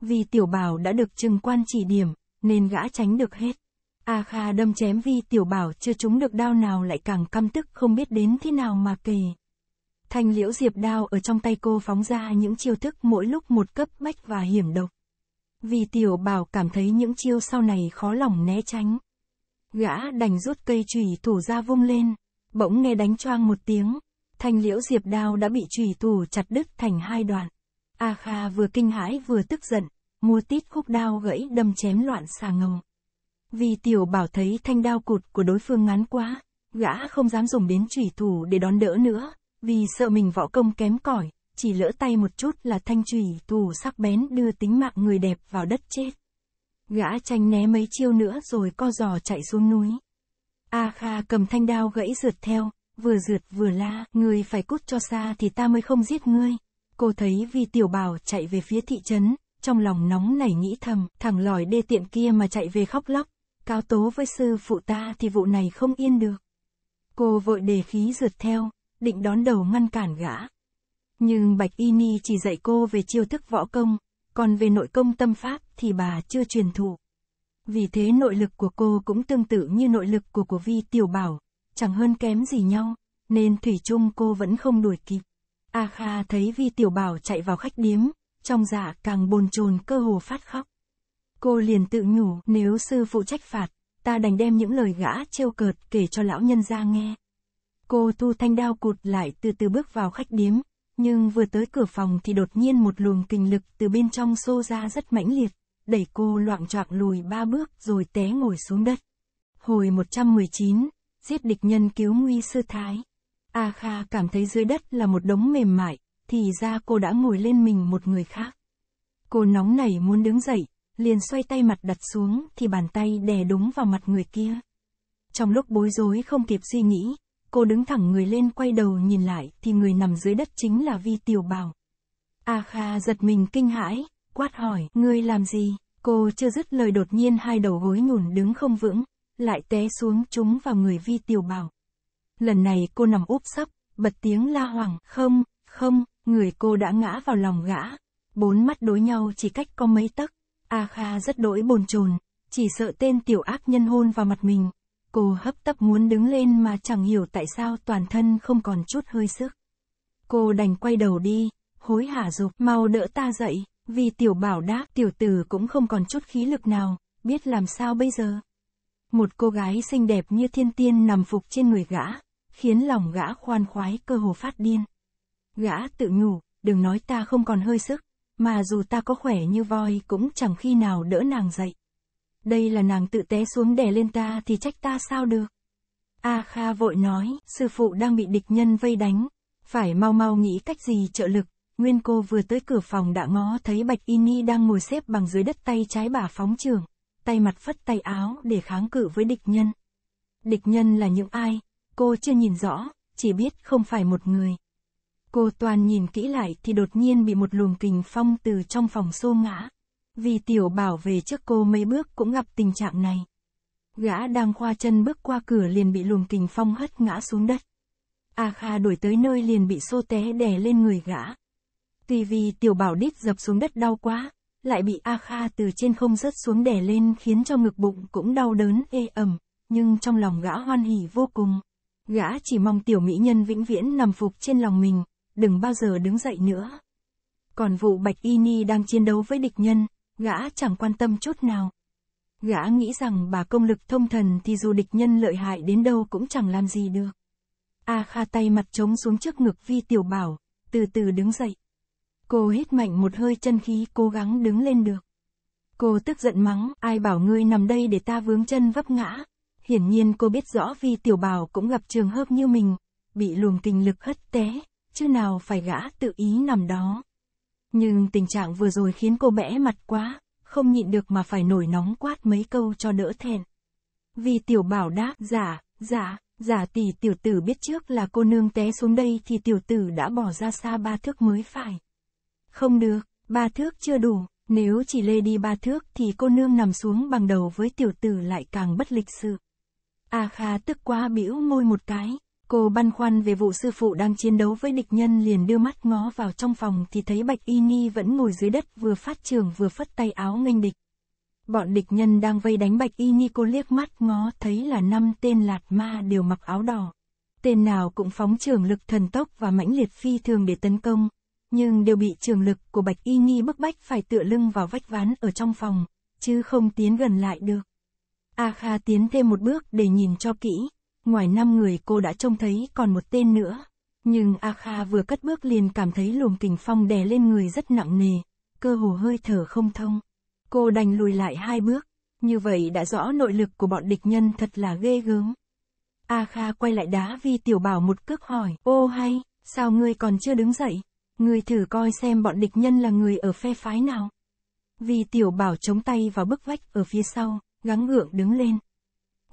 Vì tiểu bảo đã được Trừng Quan chỉ điểm, nên gã tránh được hết. A Kha đâm chém vi tiểu bảo chưa trúng được đao nào lại càng căm tức không biết đến thế nào mà kề. Thanh liễu diệp đao ở trong tay cô phóng ra những chiêu thức mỗi lúc một cấp bách và hiểm độc. Vì tiểu bảo cảm thấy những chiêu sau này khó lòng né tránh. Gã đành rút cây chùy thủ ra vung lên, bỗng nghe đánh choang một tiếng. Thanh liễu diệp đao đã bị chùy thủ chặt đứt thành hai đoạn. A Kha vừa kinh hãi vừa tức giận, mua tít khúc đao gãy đâm chém loạn xà ngầu. Vì tiểu bảo thấy thanh đao cụt của đối phương ngắn quá, gã không dám dùng đến chủy thủ để đón đỡ nữa, vì sợ mình võ công kém cỏi, chỉ lỡ tay một chút là thanh trùy tù sắc bén đưa tính mạng người đẹp vào đất chết. Gã tranh né mấy chiêu nữa rồi co giò chạy xuống núi. A Kha cầm thanh đao gãy rượt theo, vừa rượt vừa la, người phải cút cho xa thì ta mới không giết ngươi. Cô thấy vì tiểu bảo chạy về phía thị trấn, trong lòng nóng nảy nghĩ thầm, thằng lòi đê tiện kia mà chạy về khóc lóc, cáo tố với sư phụ ta thì vụ này không yên được. Cô vội đề khí rượt theo, định đón đầu ngăn cản gã. Nhưng Bạch Y Ni chỉ dạy cô về chiêu thức võ công, còn về nội công tâm pháp thì bà chưa truyền thụ. Vì thế nội lực của cô cũng tương tự như nội lực của của Vi Tiểu Bảo, chẳng hơn kém gì nhau, nên Thủy chung cô vẫn không đuổi kịp. A Kha thấy Vi Tiểu Bảo chạy vào khách điếm, trong dạ càng bồn chồn cơ hồ phát khóc. Cô liền tự nhủ, nếu sư phụ trách phạt, ta đành đem những lời gã trêu cợt kể cho lão nhân ra nghe. Cô tu thanh đao cụt lại từ từ bước vào khách điếm, nhưng vừa tới cửa phòng thì đột nhiên một luồng kinh lực từ bên trong xô ra rất mãnh liệt, đẩy cô loạn choạng lùi ba bước rồi té ngồi xuống đất. Hồi 119, giết địch nhân cứu nguy sư thái. A Kha cảm thấy dưới đất là một đống mềm mại, thì ra cô đã ngồi lên mình một người khác. Cô nóng nảy muốn đứng dậy, liền xoay tay mặt đặt xuống thì bàn tay đè đúng vào mặt người kia. Trong lúc bối rối không kịp suy nghĩ, Cô đứng thẳng người lên quay đầu nhìn lại thì người nằm dưới đất chính là Vi Tiểu Bảo. A Kha giật mình kinh hãi, quát hỏi, ngươi làm gì? Cô chưa dứt lời đột nhiên hai đầu gối nhùn đứng không vững, lại té xuống trúng vào người Vi Tiểu Bảo. Lần này cô nằm úp sấp, bật tiếng la hoảng, không, không, người cô đã ngã vào lòng gã. Bốn mắt đối nhau chỉ cách có mấy tấc. A Kha rất đỗi bồn chồn, chỉ sợ tên tiểu ác nhân hôn vào mặt mình, Cô hấp tấp muốn đứng lên mà chẳng hiểu tại sao toàn thân không còn chút hơi sức. Cô đành quay đầu đi, hối hả dục mau đỡ ta dậy, vì tiểu bảo đáp tiểu tử cũng không còn chút khí lực nào, biết làm sao bây giờ. Một cô gái xinh đẹp như thiên tiên nằm phục trên người gã, khiến lòng gã khoan khoái cơ hồ phát điên. Gã tự nhủ, đừng nói ta không còn hơi sức, mà dù ta có khỏe như voi cũng chẳng khi nào đỡ nàng dậy đây là nàng tự té xuống đè lên ta thì trách ta sao được. A Kha vội nói, sư phụ đang bị địch nhân vây đánh, phải mau mau nghĩ cách gì trợ lực. Nguyên cô vừa tới cửa phòng đã ngó thấy Bạch Y Ni đang ngồi xếp bằng dưới đất tay trái bả phóng trường, tay mặt phất tay áo để kháng cự với địch nhân. Địch nhân là những ai? Cô chưa nhìn rõ, chỉ biết không phải một người. Cô toàn nhìn kỹ lại thì đột nhiên bị một luồng kình phong từ trong phòng xô ngã. Vì tiểu bảo về trước cô mấy bước cũng gặp tình trạng này. Gã đang khoa chân bước qua cửa liền bị luồng kình phong hất ngã xuống đất. A Kha đuổi tới nơi liền bị xô té đè lên người gã. Tuy vì tiểu bảo đít dập xuống đất đau quá, lại bị A Kha từ trên không rớt xuống đè lên khiến cho ngực bụng cũng đau đớn ê ẩm, nhưng trong lòng gã hoan hỉ vô cùng. Gã chỉ mong tiểu mỹ nhân vĩnh viễn nằm phục trên lòng mình, đừng bao giờ đứng dậy nữa. Còn vụ Bạch Y Ni đang chiến đấu với địch nhân, Gã chẳng quan tâm chút nào. Gã nghĩ rằng bà công lực thông thần thì dù địch nhân lợi hại đến đâu cũng chẳng làm gì được. A Kha tay mặt trống xuống trước ngực Vi Tiểu Bảo, từ từ đứng dậy. Cô hít mạnh một hơi chân khí cố gắng đứng lên được. Cô tức giận mắng, ai bảo ngươi nằm đây để ta vướng chân vấp ngã. Hiển nhiên cô biết rõ Vi Tiểu Bảo cũng gặp trường hợp như mình, bị luồng tình lực hất té, chứ nào phải gã tự ý nằm đó. Nhưng tình trạng vừa rồi khiến cô bẽ mặt quá, không nhịn được mà phải nổi nóng quát mấy câu cho đỡ thèn. Vì tiểu bảo đáp, giả, giả, giả tỷ tiểu tử biết trước là cô nương té xuống đây thì tiểu tử đã bỏ ra xa ba thước mới phải. Không được, ba thước chưa đủ, nếu chỉ lê đi ba thước thì cô nương nằm xuống bằng đầu với tiểu tử lại càng bất lịch sự. A à Kha tức quá bĩu môi một cái, Cô băn khoăn về vụ sư phụ đang chiến đấu với địch nhân liền đưa mắt ngó vào trong phòng thì thấy Bạch Y Nhi vẫn ngồi dưới đất vừa phát trường vừa phất tay áo nghênh địch. Bọn địch nhân đang vây đánh Bạch Y Nhi cô liếc mắt ngó thấy là năm tên lạt ma đều mặc áo đỏ. Tên nào cũng phóng trường lực thần tốc và mãnh liệt phi thường để tấn công, nhưng đều bị trường lực của Bạch Y Nhi bức bách phải tựa lưng vào vách ván ở trong phòng, chứ không tiến gần lại được. A Kha tiến thêm một bước để nhìn cho kỹ. Ngoài năm người cô đã trông thấy còn một tên nữa. Nhưng A Kha vừa cất bước liền cảm thấy luồng kình phong đè lên người rất nặng nề, cơ hồ hơi thở không thông. Cô đành lùi lại hai bước, như vậy đã rõ nội lực của bọn địch nhân thật là ghê gớm. A Kha quay lại đá Vi Tiểu Bảo một cước hỏi, ô hay, sao ngươi còn chưa đứng dậy? Ngươi thử coi xem bọn địch nhân là người ở phe phái nào. Vi Tiểu Bảo chống tay vào bức vách ở phía sau, gắng gượng đứng lên.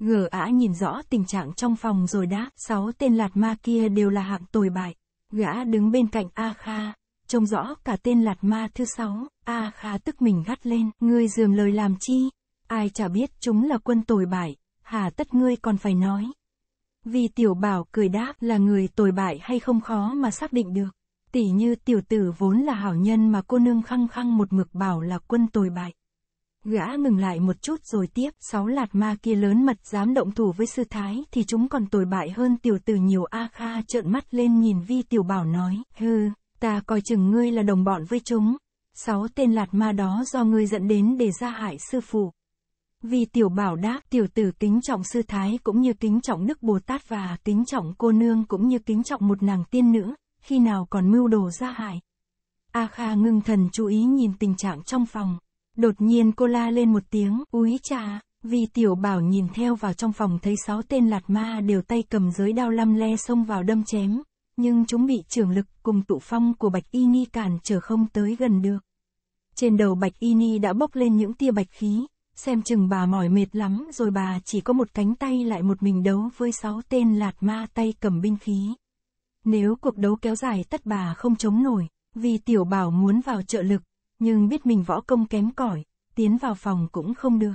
Ngờ ả nhìn rõ tình trạng trong phòng rồi đã, sáu tên lạt ma kia đều là hạng tồi bại. Gã đứng bên cạnh A Kha, trông rõ cả tên lạt ma thứ sáu, A Kha tức mình gắt lên, ngươi dường lời làm chi, ai chả biết chúng là quân tồi bại, hà tất ngươi còn phải nói. Vì tiểu bảo cười đáp là người tồi bại hay không khó mà xác định được. Tỷ như tiểu tử vốn là hảo nhân mà cô nương khăng khăng một mực bảo là quân tồi bại. Gã ngừng lại một chút rồi tiếp, sáu lạt ma kia lớn mật dám động thủ với sư thái thì chúng còn tồi bại hơn tiểu tử nhiều a kha trợn mắt lên nhìn vi tiểu bảo nói, hừ, ta coi chừng ngươi là đồng bọn với chúng. Sáu tên lạt ma đó do ngươi dẫn đến để ra hại sư phụ. Vì tiểu bảo đáp, tiểu tử kính trọng sư thái cũng như kính trọng Đức Bồ Tát và kính trọng cô nương cũng như kính trọng một nàng tiên nữ, khi nào còn mưu đồ ra hại. A Kha ngưng thần chú ý nhìn tình trạng trong phòng, Đột nhiên cô la lên một tiếng, úi cha! vì tiểu bảo nhìn theo vào trong phòng thấy sáu tên lạt ma đều tay cầm giới đao lăm le xông vào đâm chém, nhưng chúng bị trưởng lực cùng tụ phong của Bạch Y Ni cản trở không tới gần được. Trên đầu Bạch Y Ni đã bốc lên những tia bạch khí, xem chừng bà mỏi mệt lắm rồi bà chỉ có một cánh tay lại một mình đấu với sáu tên lạt ma tay cầm binh khí. Nếu cuộc đấu kéo dài tất bà không chống nổi, vì tiểu bảo muốn vào trợ lực, nhưng biết mình võ công kém cỏi, tiến vào phòng cũng không được.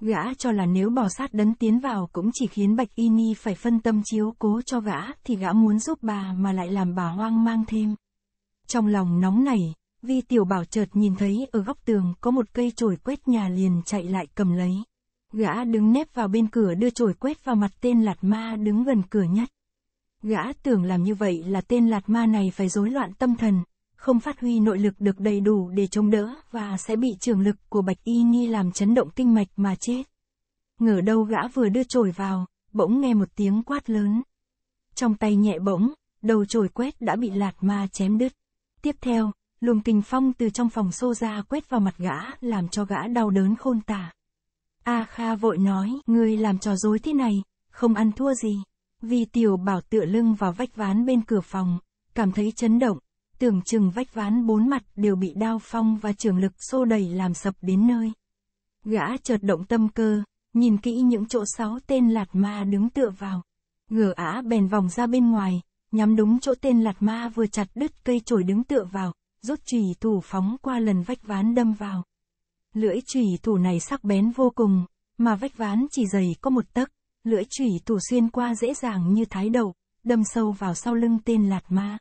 Gã cho là nếu bò sát đấn tiến vào cũng chỉ khiến Bạch Y Ni phải phân tâm chiếu cố cho gã, thì gã muốn giúp bà mà lại làm bà hoang mang thêm. Trong lòng nóng này, Vi Tiểu Bảo chợt nhìn thấy ở góc tường có một cây chổi quét nhà liền chạy lại cầm lấy. Gã đứng nép vào bên cửa đưa chổi quét vào mặt tên lạt ma đứng gần cửa nhất. Gã tưởng làm như vậy là tên lạt ma này phải rối loạn tâm thần, không phát huy nội lực được đầy đủ để chống đỡ và sẽ bị trường lực của bạch y nhi làm chấn động kinh mạch mà chết. Ngờ đâu gã vừa đưa chổi vào, bỗng nghe một tiếng quát lớn. Trong tay nhẹ bỗng, đầu chổi quét đã bị lạt ma chém đứt. Tiếp theo, luồng kinh phong từ trong phòng xô ra quét vào mặt gã làm cho gã đau đớn khôn tả. A Kha vội nói, ngươi làm trò dối thế này, không ăn thua gì. Vì tiểu bảo tựa lưng vào vách ván bên cửa phòng, cảm thấy chấn động, tưởng chừng vách ván bốn mặt đều bị đao phong và trường lực xô đẩy làm sập đến nơi. Gã chợt động tâm cơ, nhìn kỹ những chỗ sáu tên lạt ma đứng tựa vào. Ngửa ả bèn vòng ra bên ngoài, nhắm đúng chỗ tên lạt ma vừa chặt đứt cây chổi đứng tựa vào, rút chùy thủ phóng qua lần vách ván đâm vào. Lưỡi chùy thủ này sắc bén vô cùng, mà vách ván chỉ dày có một tấc, lưỡi chùy thủ xuyên qua dễ dàng như thái đầu, đâm sâu vào sau lưng tên lạt ma.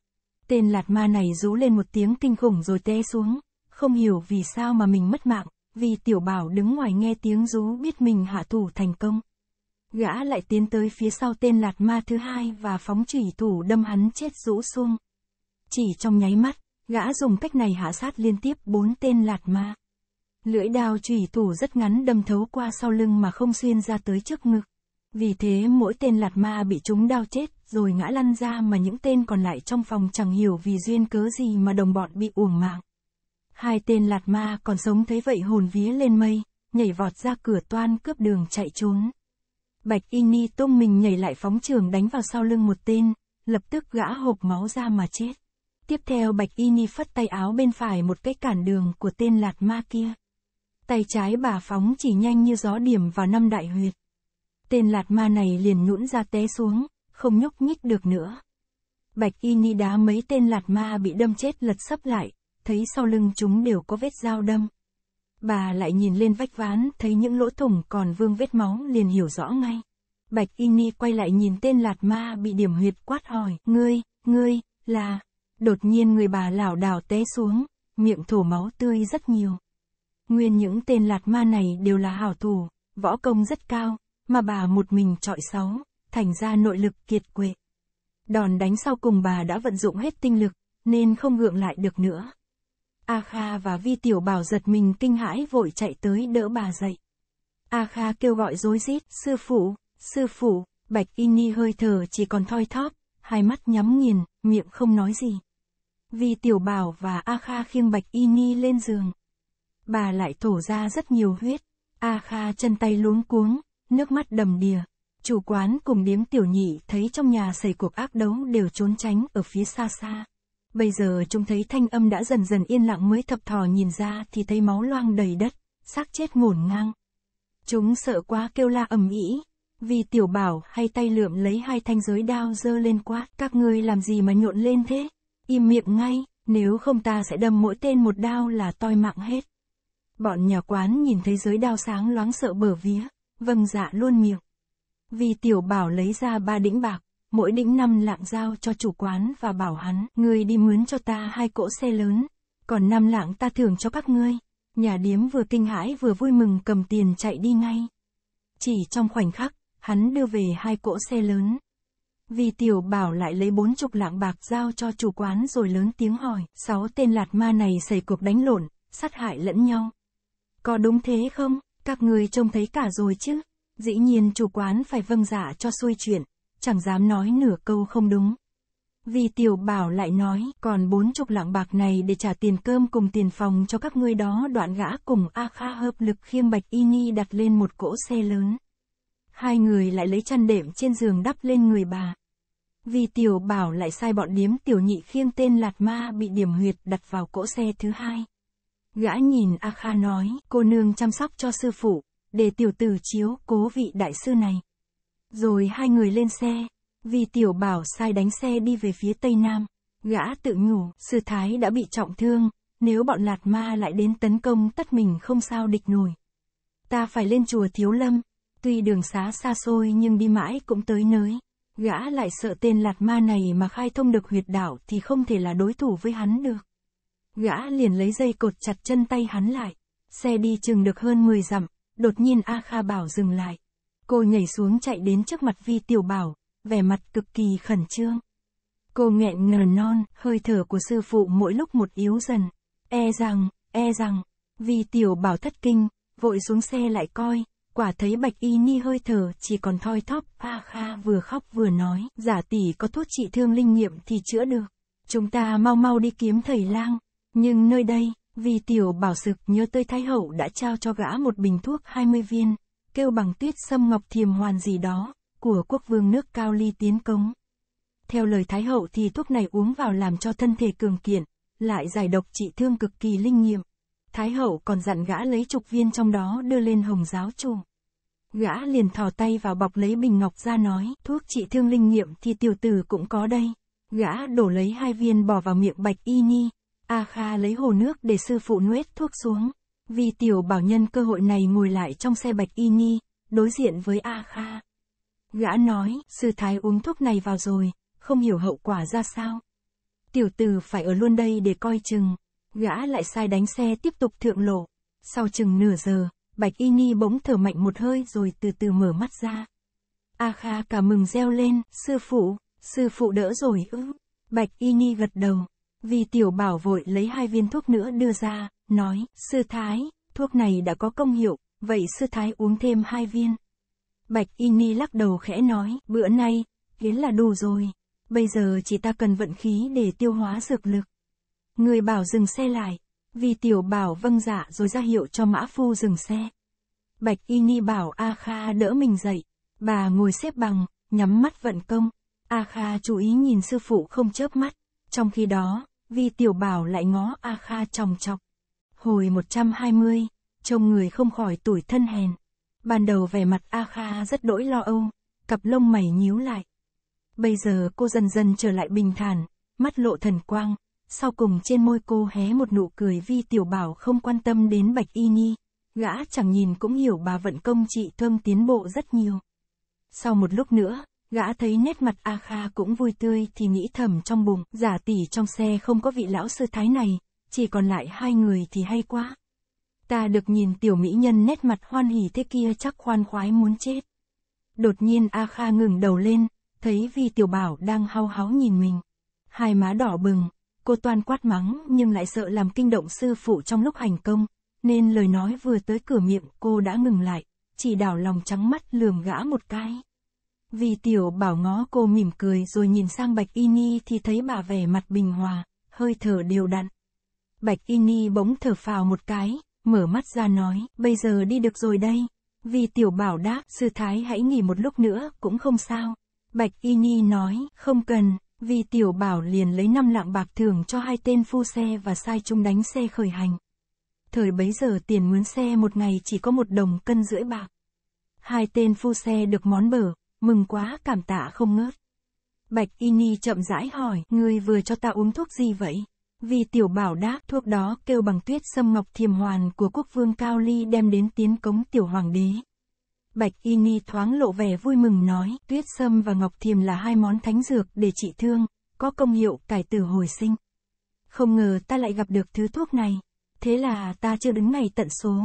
Tên lạt ma này rú lên một tiếng kinh khủng rồi té xuống, không hiểu vì sao mà mình mất mạng, vì tiểu bảo đứng ngoài nghe tiếng rú biết mình hạ thủ thành công. Gã lại tiến tới phía sau tên lạt ma thứ hai và phóng chủy thủ đâm hắn chết rũ xuống. Chỉ trong nháy mắt, gã dùng cách này hạ sát liên tiếp bốn tên lạt ma. Lưỡi đao chủy thủ rất ngắn đâm thấu qua sau lưng mà không xuyên ra tới trước ngực. Vì thế mỗi tên lạt ma bị chúng đao chết rồi ngã lăn ra mà những tên còn lại trong phòng chẳng hiểu vì duyên cớ gì mà đồng bọn bị uổng mạng. Hai tên lạt ma còn sống thấy vậy hồn vía lên mây, nhảy vọt ra cửa toan cướp đường chạy trốn. Bạch Y Ni tung mình nhảy lại phóng trường đánh vào sau lưng một tên, lập tức gã hộp máu ra mà chết. Tiếp theo Bạch Y Ni phất tay áo bên phải một cái cản đường của tên lạt ma kia. Tay trái bà phóng chỉ nhanh như gió điểm vào năm đại huyệt. Tên lạt ma này liền nhũn ra té xuống, không nhúc nhích được nữa. Bạch y ni đá mấy tên lạt ma bị đâm chết lật sấp lại, thấy sau lưng chúng đều có vết dao đâm. Bà lại nhìn lên vách ván, thấy những lỗ thủng còn vương vết máu liền hiểu rõ ngay. Bạch y ni quay lại nhìn tên lạt ma bị điểm huyệt quát hỏi, ngươi, ngươi, là... Đột nhiên người bà lảo đảo té xuống, miệng thổ máu tươi rất nhiều. Nguyên những tên lạt ma này đều là hảo thủ, võ công rất cao, mà bà một mình trọi sáu thành ra nội lực kiệt quệ. Đòn đánh sau cùng bà đã vận dụng hết tinh lực, nên không gượng lại được nữa. A Kha và Vi Tiểu Bảo giật mình kinh hãi vội chạy tới đỡ bà dậy. A Kha kêu gọi rối rít, sư phụ, sư phụ, Bạch Y Ni hơi thở chỉ còn thoi thóp, hai mắt nhắm nghiền, miệng không nói gì. Vi Tiểu Bảo và A Kha khiêng Bạch Y Ni lên giường. Bà lại thổ ra rất nhiều huyết. A Kha chân tay luống cuống, nước mắt đầm đìa, Chủ quán cùng điếm tiểu nhị thấy trong nhà xảy cuộc ác đấu đều trốn tránh ở phía xa xa. Bây giờ chúng thấy thanh âm đã dần dần yên lặng mới thập thò nhìn ra thì thấy máu loang đầy đất, xác chết ngổn ngang. Chúng sợ quá kêu la ầm ĩ. Vì tiểu bảo hay tay lượm lấy hai thanh giới đao dơ lên quát, các ngươi làm gì mà nhộn lên thế? Im miệng ngay, nếu không ta sẽ đâm mỗi tên một đao là toi mạng hết. Bọn nhà quán nhìn thấy giới đao sáng loáng sợ bở vía, vâng dạ luôn miệng. Vì tiểu bảo lấy ra ba đĩnh bạc, mỗi đĩnh năm lạng giao cho chủ quán và bảo hắn, ngươi đi mướn cho ta hai cỗ xe lớn, còn năm lạng ta thưởng cho các ngươi. Nhà điếm vừa kinh hãi vừa vui mừng cầm tiền chạy đi ngay. Chỉ trong khoảnh khắc, hắn đưa về hai cỗ xe lớn. Vì tiểu bảo lại lấy bốn chục lạng bạc giao cho chủ quán rồi lớn tiếng hỏi, sáu tên lạt ma này xảy cuộc đánh lộn, sát hại lẫn nhau. Có đúng thế không, các người trông thấy cả rồi chứ? Dĩ nhiên chủ quán phải vâng dạ cho xuôi chuyện, chẳng dám nói nửa câu không đúng. Vì tiểu bảo lại nói, còn bốn chục lạng bạc này để trả tiền cơm cùng tiền phòng cho các ngươi đó đoạn gã cùng A Kha hợp lực khiêm bạch y ni đặt lên một cỗ xe lớn. Hai người lại lấy chăn đệm trên giường đắp lên người bà. Vì tiểu bảo lại sai bọn điếm tiểu nhị khiêng tên lạt ma bị điểm huyệt đặt vào cỗ xe thứ hai. Gã nhìn A Kha nói, cô nương chăm sóc cho sư phụ, để tiểu tử chiếu cố vị đại sư này. Rồi hai người lên xe, vì tiểu bảo sai đánh xe đi về phía tây nam, gã tự nhủ, sư thái đã bị trọng thương, nếu bọn lạt ma lại đến tấn công tất mình không sao địch nổi. Ta phải lên chùa thiếu lâm, tuy đường xá xa xôi nhưng đi mãi cũng tới nơi gã lại sợ tên lạt ma này mà khai thông được huyệt đảo thì không thể là đối thủ với hắn được. Gã liền lấy dây cột chặt chân tay hắn lại, xe đi chừng được hơn 10 dặm, đột nhiên A Kha Bảo dừng lại. Cô nhảy xuống chạy đến trước mặt Vi Tiểu Bảo, vẻ mặt cực kỳ khẩn trương. Cô nghẹn ngờ non, hơi thở của sư phụ mỗi lúc một yếu dần. E rằng, e rằng, Vi Tiểu Bảo thất kinh, vội xuống xe lại coi, quả thấy Bạch Y Ni hơi thở chỉ còn thoi thóp, A Kha vừa khóc vừa nói, giả tỷ có thuốc trị thương linh nghiệm thì chữa được. Chúng ta mau mau đi kiếm thầy lang, nhưng nơi đây, vì tiểu bảo sực nhớ tới Thái Hậu đã trao cho gã một bình thuốc 20 viên, kêu bằng tuyết sâm ngọc thiềm hoàn gì đó, của quốc vương nước Cao Ly tiến cống Theo lời Thái Hậu thì thuốc này uống vào làm cho thân thể cường kiện, lại giải độc trị thương cực kỳ linh nghiệm. Thái Hậu còn dặn gã lấy chục viên trong đó đưa lên hồng giáo chủ. Gã liền thò tay vào bọc lấy bình ngọc ra nói, thuốc trị thương linh nghiệm thì tiểu tử cũng có đây. Gã đổ lấy hai viên bỏ vào miệng bạch y ni, A Kha lấy hồ nước để sư phụ nuốt thuốc xuống. Vì tiểu bảo nhân cơ hội này ngồi lại trong xe bạch y nhi, đối diện với A Kha. Gã nói, sư thái uống thuốc này vào rồi, không hiểu hậu quả ra sao. Tiểu tử phải ở luôn đây để coi chừng. Gã lại sai đánh xe tiếp tục thượng lộ. Sau chừng nửa giờ, bạch y ni bỗng thở mạnh một hơi rồi từ từ mở mắt ra. A Kha cả mừng reo lên, sư phụ, sư phụ đỡ rồi ư. Bạch y ni gật đầu, vì tiểu bảo vội lấy hai viên thuốc nữa đưa ra, nói, sư thái, thuốc này đã có công hiệu, vậy sư thái uống thêm hai viên. Bạch y ni lắc đầu khẽ nói, bữa nay, kiến là đủ rồi, bây giờ chỉ ta cần vận khí để tiêu hóa dược lực. Người bảo dừng xe lại, vì tiểu bảo vâng dạ rồi ra hiệu cho mã phu dừng xe. Bạch y ni bảo A Kha đỡ mình dậy, bà ngồi xếp bằng, nhắm mắt vận công. A Kha chú ý nhìn sư phụ không chớp mắt. Trong khi đó, Vi Tiểu Bảo lại ngó A Kha tròng chọc. Hồi 120, trông người không khỏi tuổi thân hèn. Ban đầu vẻ mặt A Kha rất đỗi lo âu, cặp lông mày nhíu lại. Bây giờ cô dần dần trở lại bình thản, mắt lộ thần quang, sau cùng trên môi cô hé một nụ cười vi tiểu bảo không quan tâm đến Bạch Y nhi gã chẳng nhìn cũng hiểu bà vận công chị thơm tiến bộ rất nhiều. Sau một lúc nữa, Gã thấy nét mặt A Kha cũng vui tươi thì nghĩ thầm trong bụng, giả tỷ trong xe không có vị lão sư thái này, chỉ còn lại hai người thì hay quá. Ta được nhìn tiểu mỹ nhân nét mặt hoan hỉ thế kia chắc khoan khoái muốn chết. Đột nhiên A Kha ngừng đầu lên, thấy vì tiểu bảo đang hao háo nhìn mình. Hai má đỏ bừng, cô toàn quát mắng nhưng lại sợ làm kinh động sư phụ trong lúc hành công, nên lời nói vừa tới cửa miệng cô đã ngừng lại, chỉ đảo lòng trắng mắt lườm gã một cái. Vì tiểu bảo ngó cô mỉm cười rồi nhìn sang Bạch Y Ni thì thấy bà vẻ mặt bình hòa, hơi thở đều đặn. Bạch Y Ni bỗng thở phào một cái, mở mắt ra nói, bây giờ đi được rồi đây. Vì tiểu bảo đáp, sư thái hãy nghỉ một lúc nữa, cũng không sao. Bạch Y Ni nói, không cần, vì tiểu bảo liền lấy năm lạng bạc thưởng cho hai tên phu xe và sai chúng đánh xe khởi hành. Thời bấy giờ tiền mướn xe một ngày chỉ có một đồng cân rưỡi bạc. Hai tên phu xe được món bở, mừng quá cảm tạ không ngớt. Bạch Ini chậm rãi hỏi, ngươi vừa cho ta uống thuốc gì vậy? Vì tiểu bảo đáp thuốc đó kêu bằng tuyết sâm ngọc thiềm hoàn của quốc vương Cao Ly đem đến tiến cống tiểu hoàng đế. Bạch Y Ni thoáng lộ vẻ vui mừng nói, tuyết sâm và ngọc thiềm là hai món thánh dược để trị thương, có công hiệu cải tử hồi sinh. Không ngờ ta lại gặp được thứ thuốc này, thế là ta chưa đứng ngày tận số.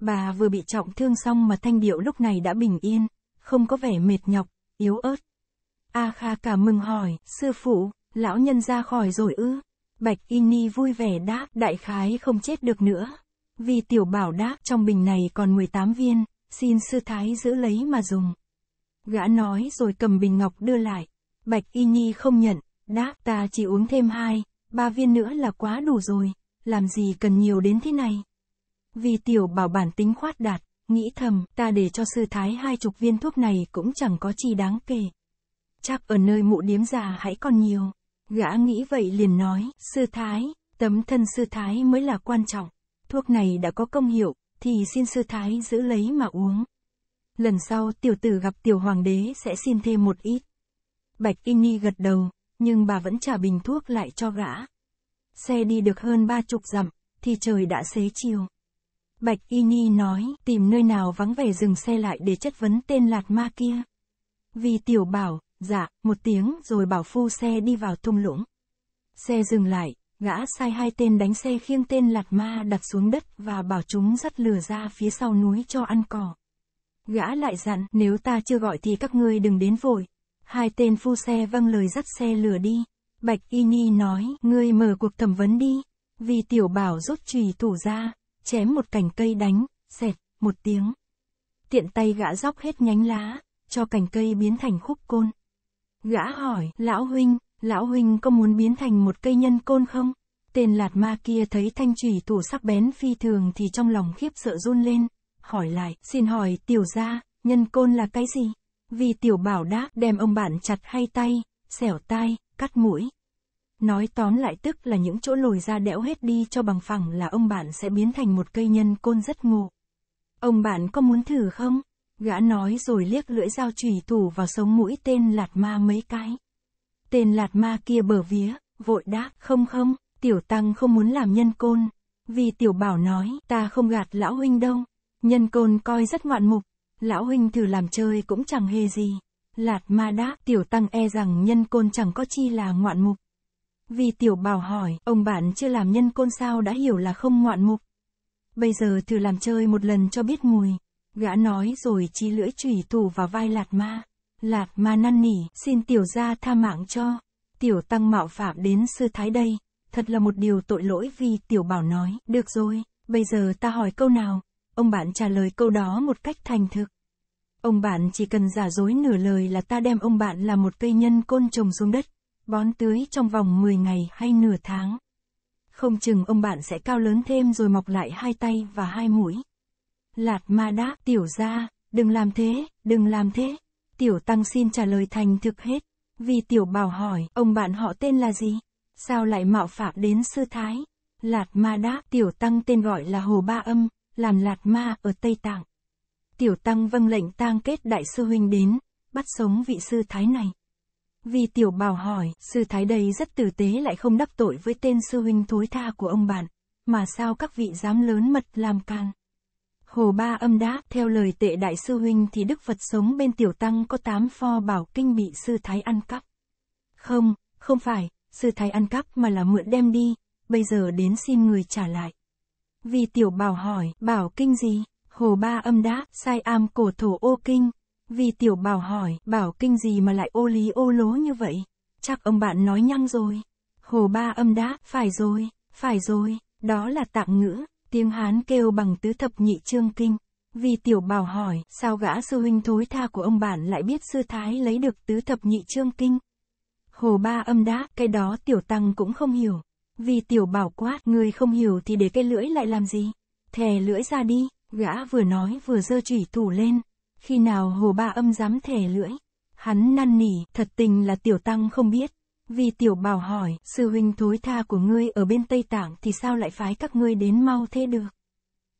Bà vừa bị trọng thương xong mà thanh điệu lúc này đã bình yên, không có vẻ mệt nhọc, yếu ớt. A Kha cả mừng hỏi, sư phụ, lão nhân ra khỏi rồi ư? Bạch Y Ni vui vẻ đáp, đại khái không chết được nữa. Vì tiểu bảo đáp, trong bình này còn 18 viên, xin sư thái giữ lấy mà dùng. Gã nói rồi cầm bình ngọc đưa lại. Bạch Y Nhi không nhận, đáp ta chỉ uống thêm hai, ba viên nữa là quá đủ rồi, làm gì cần nhiều đến thế này. Vì tiểu bảo bản tính khoát đạt, nghĩ thầm, ta để cho sư thái hai chục viên thuốc này cũng chẳng có chi đáng kể. Chắc ở nơi mụ điếm già hãy còn nhiều. Gã nghĩ vậy liền nói, sư thái, tấm thân sư thái mới là quan trọng. Thuốc này đã có công hiệu, thì xin sư thái giữ lấy mà uống. Lần sau tiểu tử gặp tiểu hoàng đế sẽ xin thêm một ít. Bạch Kinh Ni gật đầu, nhưng bà vẫn trả bình thuốc lại cho gã. Xe đi được hơn ba chục dặm, thì trời đã xế chiều. Bạch Y Ni nói, tìm nơi nào vắng vẻ dừng xe lại để chất vấn tên lạt ma kia. Vì tiểu bảo, dạ, một tiếng rồi bảo phu xe đi vào thung lũng. Xe dừng lại, gã sai hai tên đánh xe khiêng tên lạt ma đặt xuống đất và bảo chúng dắt lừa ra phía sau núi cho ăn cỏ. Gã lại dặn, nếu ta chưa gọi thì các ngươi đừng đến vội. Hai tên phu xe vâng lời dắt xe lừa đi. Bạch Y Ni nói, ngươi mở cuộc thẩm vấn đi. Vì tiểu bảo rút trùy thủ ra, chém một cành cây đánh, xẹt, một tiếng. Tiện tay gã dóc hết nhánh lá, cho cành cây biến thành khúc côn. Gã hỏi, lão huynh, lão huynh có muốn biến thành một cây nhân côn không? Tên lạt ma kia thấy thanh trùy thủ sắc bén phi thường thì trong lòng khiếp sợ run lên, hỏi lại, xin hỏi tiểu gia, nhân côn là cái gì? Vì tiểu bảo đã đem ông bạn chặt hai tay, xẻo tay, cắt mũi, Nói tóm lại tức là những chỗ lồi ra đẽo hết đi cho bằng phẳng là ông bạn sẽ biến thành một cây nhân côn rất ngộ. Ông bạn có muốn thử không? Gã nói rồi liếc lưỡi dao chùy thủ vào sống mũi tên lạt ma mấy cái. Tên lạt ma kia bở vía, vội đáp, không không, tiểu tăng không muốn làm nhân côn. Vì tiểu bảo nói, ta không gạt lão huynh đâu. Nhân côn coi rất ngoạn mục, lão huynh thử làm chơi cũng chẳng hề gì. Lạt ma đáp, tiểu tăng e rằng nhân côn chẳng có chi là ngoạn mục. Vì tiểu bảo hỏi, ông bạn chưa làm nhân côn sao đã hiểu là không ngoạn mục. Bây giờ thử làm chơi một lần cho biết mùi. Gã nói rồi chi lưỡi chủy thủ vào vai lạt ma. Lạt ma năn nỉ, xin tiểu gia tha mạng cho. Tiểu tăng mạo phạm đến sư thái đây. Thật là một điều tội lỗi vì tiểu bảo nói, được rồi, bây giờ ta hỏi câu nào. Ông bạn trả lời câu đó một cách thành thực. Ông bạn chỉ cần giả dối nửa lời là ta đem ông bạn là một cây nhân côn trồng xuống đất bón tưới trong vòng 10 ngày hay nửa tháng. Không chừng ông bạn sẽ cao lớn thêm rồi mọc lại hai tay và hai mũi. Lạt ma đáp tiểu ra, đừng làm thế, đừng làm thế. Tiểu tăng xin trả lời thành thực hết. Vì tiểu bảo hỏi, ông bạn họ tên là gì? Sao lại mạo phạm đến sư thái? Lạt ma đáp tiểu tăng tên gọi là Hồ Ba Âm, làm lạt ma ở Tây Tạng. Tiểu tăng vâng lệnh tang kết đại sư huynh đến, bắt sống vị sư thái này vì tiểu bảo hỏi, sư thái đây rất tử tế lại không đắc tội với tên sư huynh thối tha của ông bạn, mà sao các vị dám lớn mật làm can. Hồ Ba âm đáp, theo lời tệ đại sư huynh thì Đức Phật sống bên tiểu tăng có tám pho bảo kinh bị sư thái ăn cắp. Không, không phải, sư thái ăn cắp mà là mượn đem đi, bây giờ đến xin người trả lại. Vì tiểu bảo hỏi, bảo kinh gì? Hồ Ba âm đáp, sai am cổ thổ ô kinh, vì tiểu bảo hỏi, bảo kinh gì mà lại ô lý ô lố như vậy? Chắc ông bạn nói nhăng rồi. Hồ ba âm đáp, phải rồi, phải rồi, đó là tạng ngữ, tiếng Hán kêu bằng tứ thập nhị trương kinh. Vì tiểu bảo hỏi, sao gã sư huynh thối tha của ông bạn lại biết sư thái lấy được tứ thập nhị trương kinh? Hồ ba âm đáp, cái đó tiểu tăng cũng không hiểu. Vì tiểu bảo quát, người không hiểu thì để cái lưỡi lại làm gì? Thè lưỡi ra đi, gã vừa nói vừa giơ chủy thủ lên. Khi nào hồ ba âm dám thẻ lưỡi? Hắn năn nỉ, thật tình là tiểu tăng không biết. Vì tiểu bảo hỏi, sư huynh thối tha của ngươi ở bên Tây Tạng thì sao lại phái các ngươi đến mau thế được?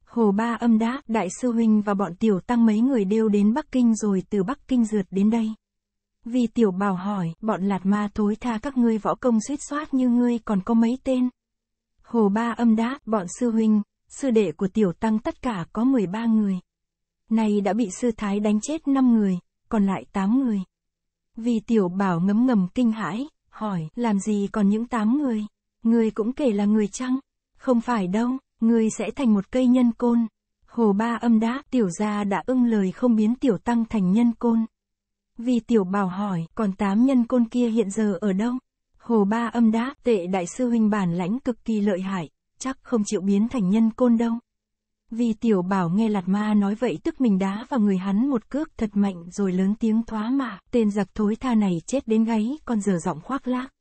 Hồ Ba âm đáp, đại sư huynh và bọn tiểu tăng mấy người đều đến Bắc Kinh rồi từ Bắc Kinh rượt đến đây. Vì tiểu bảo hỏi, bọn lạt ma thối tha các ngươi võ công suýt soát như ngươi còn có mấy tên? Hồ Ba âm đáp, bọn sư huynh, sư đệ của tiểu tăng tất cả có 13 người. Nay đã bị sư thái đánh chết 5 người, còn lại 8 người. Vì tiểu bảo ngấm ngầm kinh hãi, hỏi, làm gì còn những 8 người? Người cũng kể là người chăng? Không phải đâu, người sẽ thành một cây nhân côn. Hồ Ba âm đáp, tiểu gia đã ưng lời không biến tiểu tăng thành nhân côn. Vì tiểu bảo hỏi, còn 8 nhân côn kia hiện giờ ở đâu? Hồ Ba âm đáp, tệ đại sư huynh bản lãnh cực kỳ lợi hại, chắc không chịu biến thành nhân côn đâu. Vì tiểu bảo nghe lạt ma nói vậy tức mình đá vào người hắn một cước thật mạnh rồi lớn tiếng thoá mạ, tên giặc thối tha này chết đến gáy còn dở giọng khoác lác.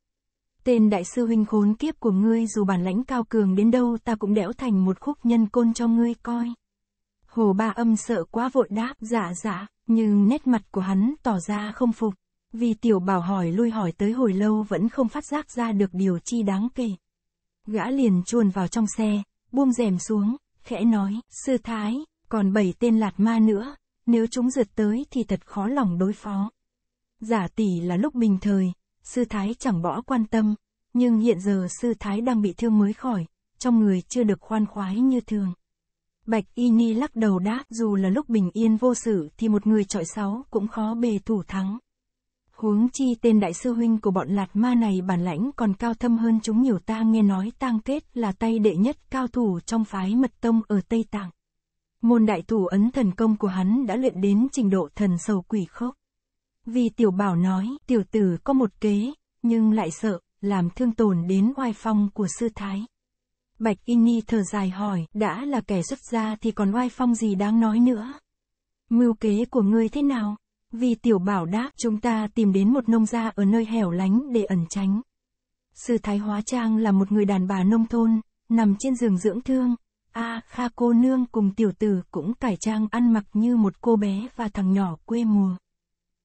Tên đại sư huynh khốn kiếp của ngươi dù bản lãnh cao cường đến đâu ta cũng đẽo thành một khúc nhân côn cho ngươi coi. Hồ ba âm sợ quá vội đáp dạ dạ, nhưng nét mặt của hắn tỏ ra không phục. Vì tiểu bảo hỏi lui hỏi tới hồi lâu vẫn không phát giác ra được điều chi đáng kể. Gã liền chuồn vào trong xe, buông rèm xuống, khẽ nói, sư thái, còn bảy tên lạt ma nữa, nếu chúng rượt tới thì thật khó lòng đối phó. Giả tỷ là lúc bình thời, sư thái chẳng bỏ quan tâm, nhưng hiện giờ sư thái đang bị thương mới khỏi, trong người chưa được khoan khoái như thường. Bạch Y Ni lắc đầu đáp dù là lúc bình yên vô sự thì một người trọi sáu cũng khó bề thủ thắng. Huống chi tên đại sư huynh của bọn lạt ma này bản lãnh còn cao thâm hơn chúng nhiều ta nghe nói tang kết là tay đệ nhất cao thủ trong phái mật tông ở Tây Tạng. Môn đại thủ ấn thần công của hắn đã luyện đến trình độ thần sầu quỷ khốc. Vì tiểu bảo nói tiểu tử có một kế, nhưng lại sợ, làm thương tổn đến oai phong của sư thái. Bạch Inni thở dài hỏi, đã là kẻ xuất gia thì còn oai phong gì đáng nói nữa? Mưu kế của ngươi thế nào? Vi Tiểu Bảo đáp, chúng ta tìm đến một nông gia ở nơi hẻo lánh để ẩn tránh. Sư Thái Hóa Trang là một người đàn bà nông thôn, nằm trên giường dưỡng thương. A à, Kha cô nương cùng tiểu tử cũng cải trang ăn mặc như một cô bé và thằng nhỏ quê mùa.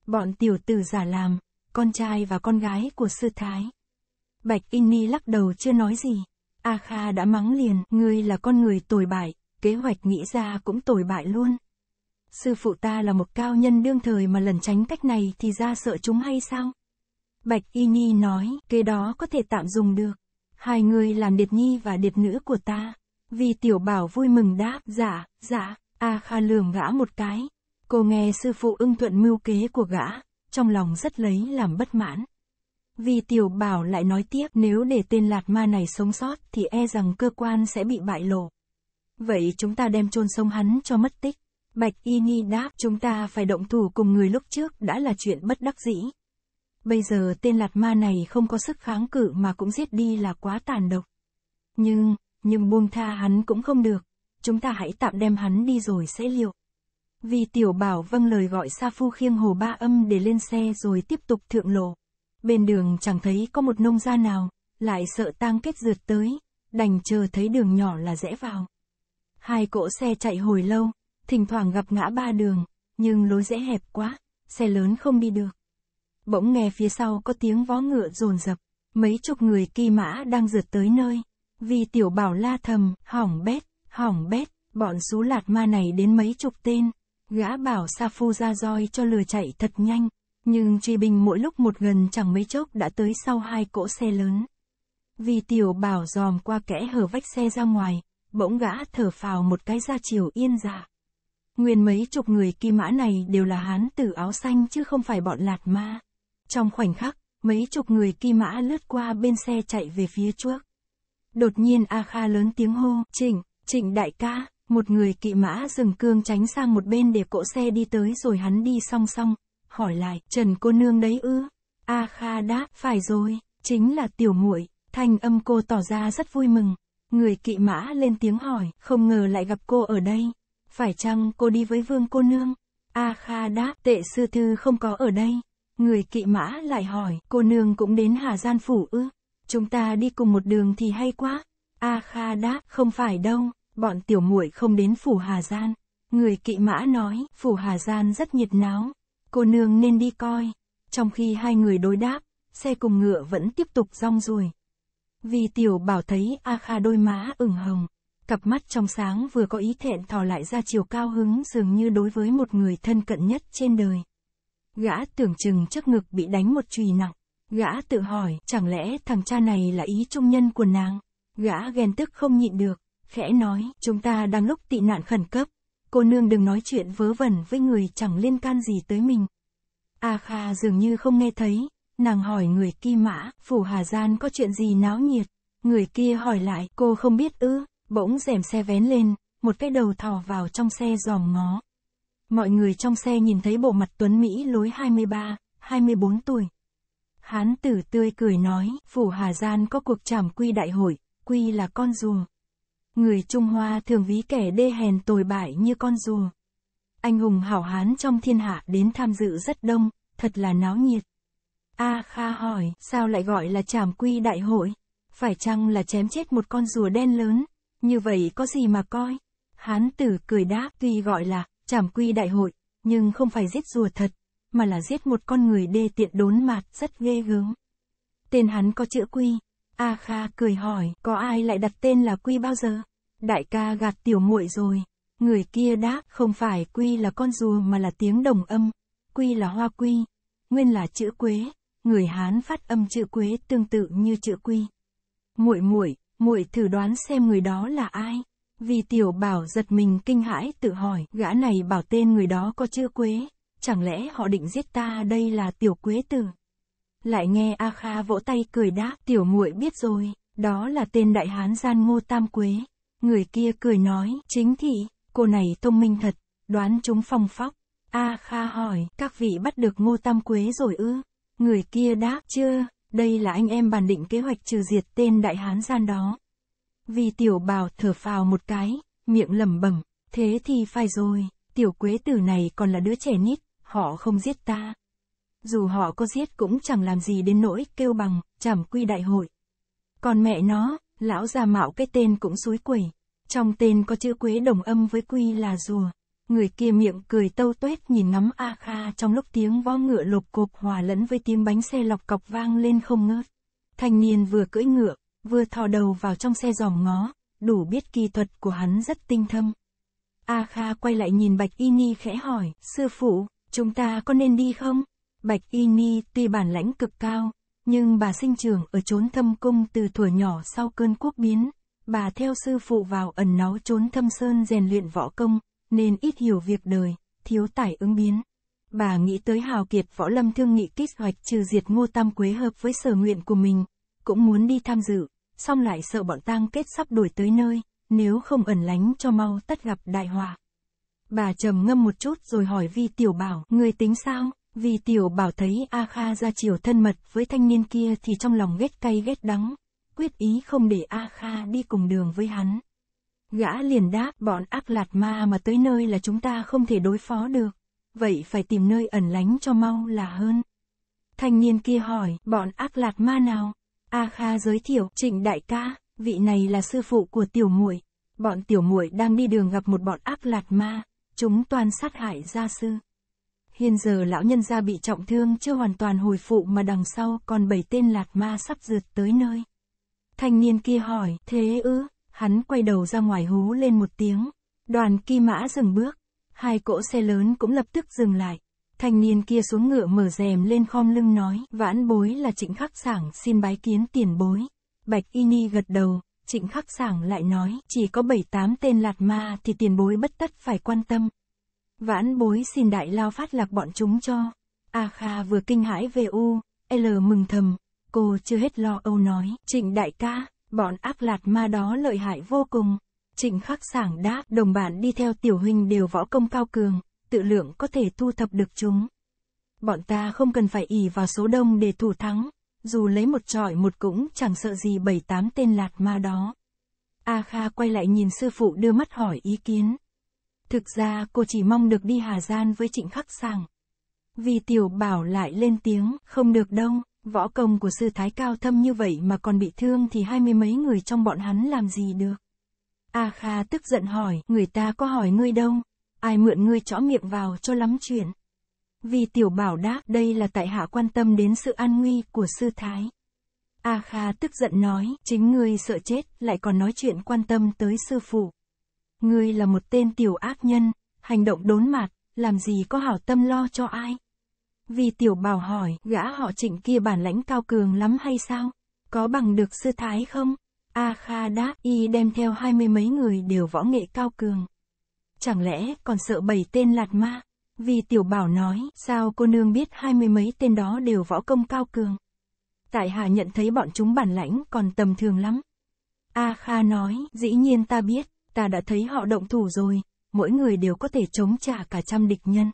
Bọn tiểu tử giả làm, con trai và con gái của sư thái. Bạch Inni lắc đầu chưa nói gì. A Kha đã mắng liền, ngươi là con người tồi bại, kế hoạch nghĩ ra cũng tồi bại luôn sư phụ ta là một cao nhân đương thời mà lần tránh cách này thì ra sợ chúng hay sao? Bạch Y Nhi nói, kế đó có thể tạm dùng được. Hai người làm điệp nhi và điệp nữ của ta. Vì tiểu bảo vui mừng đáp, dạ, dạ, A Kha lườm gã một cái. Cô nghe sư phụ ưng thuận mưu kế của gã, trong lòng rất lấy làm bất mãn. Vì tiểu bảo lại nói tiếp nếu để tên lạt ma này sống sót thì e rằng cơ quan sẽ bị bại lộ. Vậy chúng ta đem chôn sông hắn cho mất tích. Bạch Y Ni đáp, chúng ta phải động thủ cùng người lúc trước đã là chuyện bất đắc dĩ. Bây giờ tên lạt ma này không có sức kháng cự mà cũng giết đi là quá tàn độc. Nhưng, nhưng buông tha hắn cũng không được, chúng ta hãy tạm đem hắn đi rồi sẽ liệu. Vì tiểu bảo vâng lời gọi Sa Phu khiêng hồ ba âm để lên xe rồi tiếp tục thượng lộ. Bên đường chẳng thấy có một nông gia nào, lại sợ tang kết rượt tới, đành chờ thấy đường nhỏ là rẽ vào. Hai cỗ xe chạy hồi lâu, thỉnh thoảng gặp ngã ba đường, nhưng lối rẽ hẹp quá, xe lớn không đi được. Bỗng nghe phía sau có tiếng vó ngựa rồn rập, mấy chục người kỳ mã đang rượt tới nơi. Vì tiểu bảo la thầm, hỏng bét, hỏng bét, bọn xú lạt ma này đến mấy chục tên. Gã bảo Sa Phu ra roi cho lừa chạy thật nhanh, nhưng truy binh mỗi lúc một gần chẳng mấy chốc đã tới sau hai cỗ xe lớn. Vì tiểu bảo dòm qua kẽ hở vách xe ra ngoài, bỗng gã thở phào một cái ra chiều yên dạ. Nguyên mấy chục người kim mã này đều là hán tử áo xanh chứ không phải bọn lạt ma. Trong khoảnh khắc, mấy chục người kim mã lướt qua bên xe chạy về phía trước. Đột nhiên A Kha lớn tiếng hô, Trịnh, Trịnh đại ca, một người kỵ mã dừng cương tránh sang một bên để cỗ xe đi tới rồi hắn đi song song, hỏi lại, Trần cô nương đấy ư? A Kha đáp, phải rồi, chính là tiểu muội, thanh âm cô tỏ ra rất vui mừng. Người kỵ mã lên tiếng hỏi, không ngờ lại gặp cô ở đây phải chăng cô đi với vương cô nương? A Kha đáp, tệ sư thư không có ở đây. Người kỵ mã lại hỏi, cô nương cũng đến Hà Gian Phủ ư? Chúng ta đi cùng một đường thì hay quá. A Kha đáp, không phải đâu, bọn tiểu muội không đến Phủ Hà Gian. Người kỵ mã nói, Phủ Hà Gian rất nhiệt náo, cô nương nên đi coi. Trong khi hai người đối đáp, xe cùng ngựa vẫn tiếp tục rong ruồi Vì tiểu bảo thấy A Kha đôi má ửng hồng cặp mắt trong sáng vừa có ý thẹn thò lại ra chiều cao hứng dường như đối với một người thân cận nhất trên đời. Gã tưởng chừng trước ngực bị đánh một chùy nặng. Gã tự hỏi, chẳng lẽ thằng cha này là ý trung nhân của nàng? Gã ghen tức không nhịn được, khẽ nói, chúng ta đang lúc tị nạn khẩn cấp. Cô nương đừng nói chuyện vớ vẩn với người chẳng liên can gì tới mình. A Kha dường như không nghe thấy, nàng hỏi người kia mã, phủ Hà Gian có chuyện gì náo nhiệt. Người kia hỏi lại, cô không biết ư, Bỗng rèm xe vén lên, một cái đầu thò vào trong xe giòm ngó. Mọi người trong xe nhìn thấy bộ mặt Tuấn Mỹ lối 23, 24 tuổi. Hán tử tươi cười nói, Phủ Hà Gian có cuộc trảm quy đại hội, quy là con rùa. Người Trung Hoa thường ví kẻ đê hèn tồi bại như con rùa. Anh hùng hảo hán trong thiên hạ đến tham dự rất đông, thật là náo nhiệt. A Kha hỏi, sao lại gọi là trảm quy đại hội? Phải chăng là chém chết một con rùa đen lớn, như vậy có gì mà coi? Hán tử cười đáp tuy gọi là trảm quy đại hội, nhưng không phải giết rùa thật, mà là giết một con người đê tiện đốn mạt rất ghê gớm. Tên hắn có chữ quy. A Kha cười hỏi, có ai lại đặt tên là quy bao giờ? Đại ca gạt tiểu muội rồi. Người kia đáp, không phải quy là con rùa mà là tiếng đồng âm. Quy là hoa quy. Nguyên là chữ quế. Người Hán phát âm chữ quế tương tự như chữ quy. Muội muội, muội thử đoán xem người đó là ai. Vì tiểu bảo giật mình kinh hãi tự hỏi, gã này bảo tên người đó có chữ quế, chẳng lẽ họ định giết ta đây là tiểu quế tử. Lại nghe A Kha vỗ tay cười đáp, tiểu muội biết rồi, đó là tên đại hán gian ngô tam quế. Người kia cười nói, chính thị, cô này thông minh thật, đoán chúng phong phóc. A Kha hỏi, các vị bắt được ngô tam quế rồi ư? Người kia đáp, chưa, đây là anh em bàn định kế hoạch trừ diệt tên đại hán gian đó. Vì tiểu bào thở phào một cái, miệng lẩm bẩm, thế thì phải rồi, tiểu quế tử này còn là đứa trẻ nít, họ không giết ta. Dù họ có giết cũng chẳng làm gì đến nỗi kêu bằng, chảm quy đại hội. Còn mẹ nó, lão già mạo cái tên cũng suối quẩy, trong tên có chữ quế đồng âm với quy là rùa. Người kia miệng cười tâu tuét nhìn ngắm A Kha trong lúc tiếng vó ngựa lộp cộp hòa lẫn với tiếng bánh xe lọc cọc vang lên không ngớt. Thanh niên vừa cưỡi ngựa, vừa thò đầu vào trong xe giòm ngó, đủ biết kỳ thuật của hắn rất tinh thâm. A Kha quay lại nhìn Bạch Y Ni khẽ hỏi, sư phụ, chúng ta có nên đi không? Bạch Y Ni tuy bản lãnh cực cao, nhưng bà sinh trưởng ở chốn thâm cung từ thuở nhỏ sau cơn quốc biến, bà theo sư phụ vào ẩn náu trốn thâm sơn rèn luyện võ công, nên ít hiểu việc đời, thiếu tải ứng biến. Bà nghĩ tới hào kiệt võ lâm thương nghị kích hoạch trừ diệt ngô tam quế hợp với sở nguyện của mình, cũng muốn đi tham dự, song lại sợ bọn tang kết sắp đuổi tới nơi, nếu không ẩn lánh cho mau tất gặp đại họa. Bà trầm ngâm một chút rồi hỏi Vi Tiểu Bảo, người tính sao? Vi Tiểu Bảo thấy A Kha ra chiều thân mật với thanh niên kia thì trong lòng ghét cay ghét đắng, quyết ý không để A Kha đi cùng đường với hắn. Gã liền đáp bọn ác lạt ma mà tới nơi là chúng ta không thể đối phó được. Vậy phải tìm nơi ẩn lánh cho mau là hơn. Thanh niên kia hỏi bọn ác lạt ma nào? A Kha giới thiệu trịnh đại ca, vị này là sư phụ của tiểu muội. Bọn tiểu muội đang đi đường gặp một bọn ác lạt ma, chúng toàn sát hại gia sư. Hiện giờ lão nhân gia bị trọng thương chưa hoàn toàn hồi phụ mà đằng sau còn bảy tên lạt ma sắp rượt tới nơi. Thanh niên kia hỏi, thế ư, Hắn quay đầu ra ngoài hú lên một tiếng. Đoàn kỳ mã dừng bước. Hai cỗ xe lớn cũng lập tức dừng lại. Thanh niên kia xuống ngựa mở rèm lên khom lưng nói, vãn bối là trịnh khắc sảng xin bái kiến tiền bối. Bạch y ni gật đầu, trịnh khắc sảng lại nói, chỉ có bảy tám tên lạt ma thì tiền bối bất tất phải quan tâm. Vãn bối xin đại lao phát lạc bọn chúng cho. A Kha vừa kinh hãi về U, L mừng thầm, cô chưa hết lo âu nói, trịnh đại ca, Bọn ác lạt ma đó lợi hại vô cùng. Trịnh khắc sảng đáp, đồng bạn đi theo tiểu huynh đều võ công cao cường, tự lượng có thể thu thập được chúng. Bọn ta không cần phải ỉ vào số đông để thủ thắng, dù lấy một trọi một cũng chẳng sợ gì bảy tám tên lạt ma đó. A Kha quay lại nhìn sư phụ đưa mắt hỏi ý kiến. Thực ra cô chỉ mong được đi Hà Gian với Trịnh Khắc Sàng. Vì tiểu bảo lại lên tiếng, không được đông. Võ công của sư thái cao thâm như vậy mà còn bị thương thì hai mươi mấy người trong bọn hắn làm gì được. A Kha tức giận hỏi, người ta có hỏi ngươi đâu, ai mượn ngươi chõ miệng vào cho lắm chuyện. Vì tiểu bảo đáp, đây là tại hạ quan tâm đến sự an nguy của sư thái. A Kha tức giận nói, chính ngươi sợ chết, lại còn nói chuyện quan tâm tới sư phụ. Ngươi là một tên tiểu ác nhân, hành động đốn mặt, làm gì có hảo tâm lo cho ai. Vì tiểu bảo hỏi, gã họ trịnh kia bản lãnh cao cường lắm hay sao? Có bằng được sư thái không? A Kha đáp, y đem theo hai mươi mấy người đều võ nghệ cao cường. Chẳng lẽ còn sợ bảy tên lạt ma? Vì tiểu bảo nói, sao cô nương biết hai mươi mấy tên đó đều võ công cao cường? Tại hạ nhận thấy bọn chúng bản lãnh còn tầm thường lắm. A Kha nói, dĩ nhiên ta biết, ta đã thấy họ động thủ rồi, mỗi người đều có thể chống trả cả trăm địch nhân.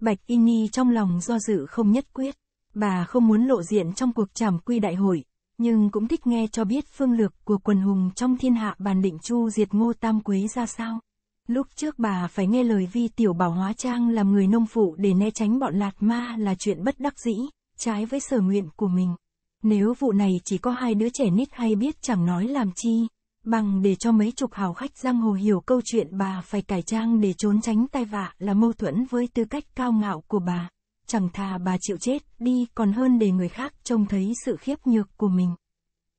Bạch Y Nhi trong lòng do dự không nhất quyết. Bà không muốn lộ diện trong cuộc trảm quy đại hội, nhưng cũng thích nghe cho biết phương lược của quần hùng trong thiên hạ bàn định chu diệt ngô tam quế ra sao. Lúc trước bà phải nghe lời vi tiểu bảo hóa trang làm người nông phụ để né tránh bọn lạt ma là chuyện bất đắc dĩ, trái với sở nguyện của mình. Nếu vụ này chỉ có hai đứa trẻ nít hay biết chẳng nói làm chi, bằng để cho mấy chục hào khách giang hồ hiểu câu chuyện bà phải cải trang để trốn tránh tai vạ là mâu thuẫn với tư cách cao ngạo của bà. Chẳng thà bà chịu chết đi còn hơn để người khác trông thấy sự khiếp nhược của mình.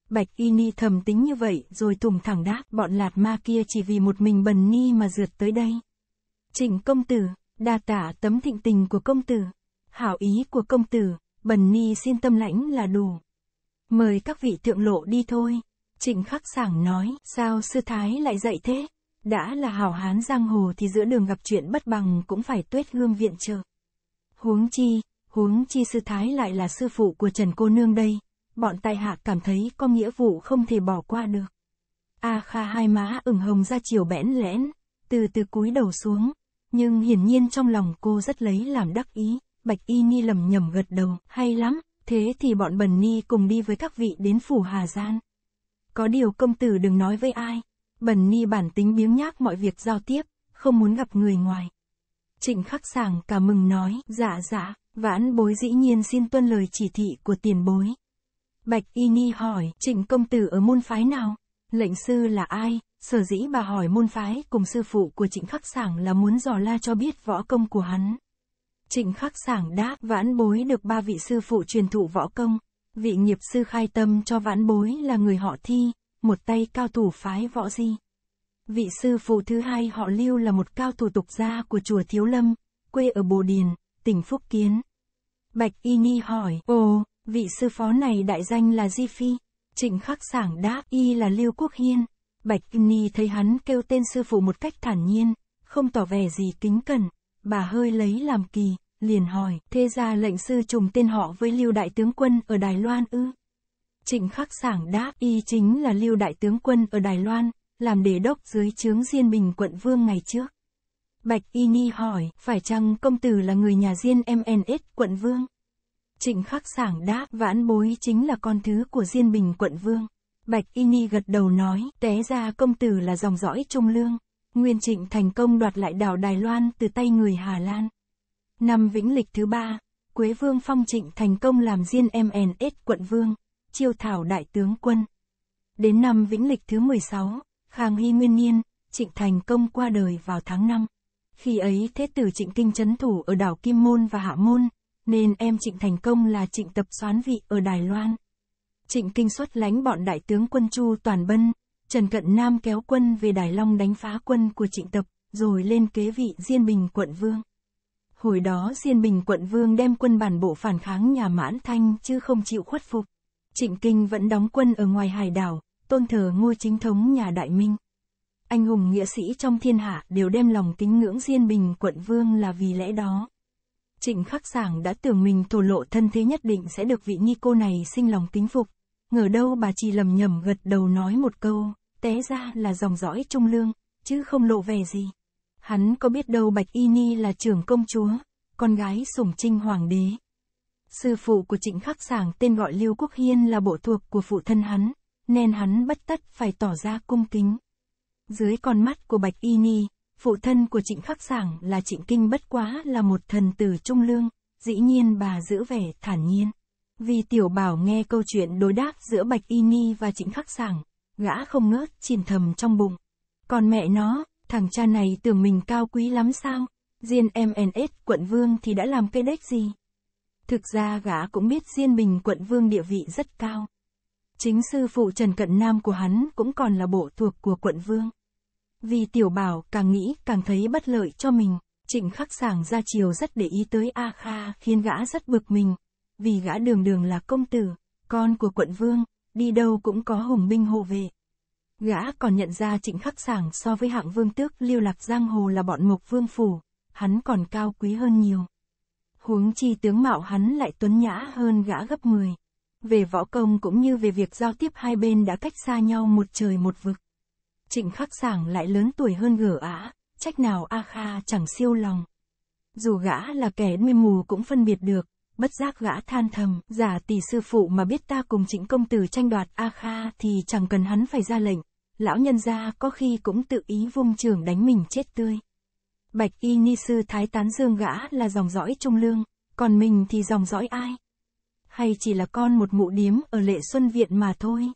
Bạch Y Ni thầm tính như vậy rồi thủng thẳng đáp bọn lạt ma kia chỉ vì một mình bần ni mà rượt tới đây. Trịnh công tử, đa tả tấm thịnh tình của công tử, hảo ý của công tử, bần ni xin tâm lãnh là đủ. Mời các vị thượng lộ đi thôi. Trịnh Khắc Sảng nói, sao sư thái lại dậy thế? Đã là hảo hán giang hồ thì giữa đường gặp chuyện bất bằng cũng phải tuyết gương viện trợ. Huống chi, huống chi sư thái lại là sư phụ của Trần Cô Nương đây, bọn tai hạ cảm thấy có nghĩa vụ không thể bỏ qua được. A à Kha hai má ửng hồng ra chiều bẽn lẽn, từ từ cúi đầu xuống, nhưng hiển nhiên trong lòng cô rất lấy làm đắc ý, Bạch Y Ni lầm nhầm gật đầu, hay lắm, thế thì bọn Bần Ni cùng đi với các vị đến phủ Hà Gian. Có điều công tử đừng nói với ai. Bần ni bản tính biếng nhác mọi việc giao tiếp, không muốn gặp người ngoài. Trịnh khắc sàng cả mừng nói, dạ dạ, vãn bối dĩ nhiên xin tuân lời chỉ thị của tiền bối. Bạch Y Ni hỏi, trịnh công tử ở môn phái nào? Lệnh sư là ai? Sở dĩ bà hỏi môn phái cùng sư phụ của trịnh khắc sảng là muốn dò la cho biết võ công của hắn. Trịnh khắc sảng đáp, vãn bối được ba vị sư phụ truyền thụ võ công, vị nghiệp sư khai tâm cho vãn bối là người họ thi, một tay cao thủ phái võ di. Vị sư phụ thứ hai họ lưu là một cao thủ tục gia của chùa Thiếu Lâm, quê ở Bồ Điền, tỉnh Phúc Kiến. Bạch Y Ni hỏi, ồ, vị sư phó này đại danh là Di Phi. Trịnh khắc sảng đáp, y là Lưu Quốc Hiên. Bạch Y Ni thấy hắn kêu tên sư phụ một cách thản nhiên, không tỏ vẻ gì kính cẩn, bà hơi lấy làm kỳ liền hỏi, thế ra lệnh sư trùng tên họ với lưu đại tướng quân ở Đài Loan ư? Trịnh khắc sảng đáp, y chính là lưu đại tướng quân ở Đài Loan, làm đề đốc dưới trướng Diên Bình quận Vương ngày trước. Bạch Y Ni hỏi, phải chăng công tử là người nhà Diên MNS quận Vương? Trịnh khắc sảng đáp, vãn bối chính là con thứ của Diên Bình quận Vương. Bạch Y Ni gật đầu nói, té ra công tử là dòng dõi trung lương. Nguyên Trịnh thành công đoạt lại đảo Đài Loan từ tay người Hà Lan. Năm vĩnh lịch thứ ba, Quế Vương Phong Trịnh thành công làm diên MNS quận Vương, chiêu thảo đại tướng quân. Đến năm vĩnh lịch thứ 16, Khang Hy Nguyên Niên, Trịnh thành công qua đời vào tháng 5. Khi ấy thế tử Trịnh Kinh chấn thủ ở đảo Kim Môn và Hạ Môn, nên em Trịnh thành công là Trịnh tập soán vị ở Đài Loan. Trịnh Kinh xuất lánh bọn đại tướng quân Chu Toàn Bân, Trần Cận Nam kéo quân về Đài Long đánh phá quân của Trịnh Tập, rồi lên kế vị Diên Bình quận Vương. Hồi đó Diên Bình quận vương đem quân bản bộ phản kháng nhà mãn thanh chứ không chịu khuất phục. Trịnh Kinh vẫn đóng quân ở ngoài hải đảo, tôn thờ ngôi chính thống nhà Đại Minh. Anh hùng nghĩa sĩ trong thiên hạ đều đem lòng kính ngưỡng Diên Bình quận vương là vì lẽ đó. Trịnh Khắc Giảng đã tưởng mình thổ lộ thân thế nhất định sẽ được vị nghi cô này sinh lòng kính phục. Ngờ đâu bà chỉ lầm nhầm gật đầu nói một câu, té ra là dòng dõi trung lương, chứ không lộ về gì. Hắn có biết đâu Bạch Y Ni là trưởng công chúa, con gái sủng trinh hoàng đế. Sư phụ của trịnh khắc sảng tên gọi Lưu Quốc Hiên là bộ thuộc của phụ thân hắn, nên hắn bất tất phải tỏ ra cung kính. Dưới con mắt của Bạch Y Ni, phụ thân của trịnh khắc sảng là trịnh kinh bất quá là một thần tử trung lương, dĩ nhiên bà giữ vẻ thản nhiên. Vì tiểu bảo nghe câu chuyện đối đáp giữa Bạch Y Ni và trịnh khắc sảng, gã không ngớt chìm thầm trong bụng. Còn mẹ nó, Thằng cha này tưởng mình cao quý lắm sao? Diên MNS quận vương thì đã làm cái đếch gì? Thực ra gã cũng biết Diên Bình quận vương địa vị rất cao. Chính sư phụ Trần Cận Nam của hắn cũng còn là bộ thuộc của quận vương. Vì tiểu bảo càng nghĩ càng thấy bất lợi cho mình, trịnh khắc sàng ra chiều rất để ý tới A Kha khiến gã rất bực mình. Vì gã đường đường là công tử, con của quận vương, đi đâu cũng có hùng binh hộ vệ. Gã còn nhận ra trịnh khắc sảng so với hạng vương tước lưu lạc giang hồ là bọn ngục vương phủ, hắn còn cao quý hơn nhiều. Huống chi tướng mạo hắn lại tuấn nhã hơn gã gấp 10. Về võ công cũng như về việc giao tiếp hai bên đã cách xa nhau một trời một vực. Trịnh khắc sảng lại lớn tuổi hơn gở ả, trách nào A Kha chẳng siêu lòng. Dù gã là kẻ mê mù cũng phân biệt được, bất giác gã than thầm, giả tỷ sư phụ mà biết ta cùng trịnh công tử tranh đoạt A Kha thì chẳng cần hắn phải ra lệnh, lão nhân gia có khi cũng tự ý vung trường đánh mình chết tươi. Bạch y ni sư thái tán dương gã là dòng dõi trung lương, còn mình thì dòng dõi ai? Hay chỉ là con một mụ điếm ở lệ xuân viện mà thôi?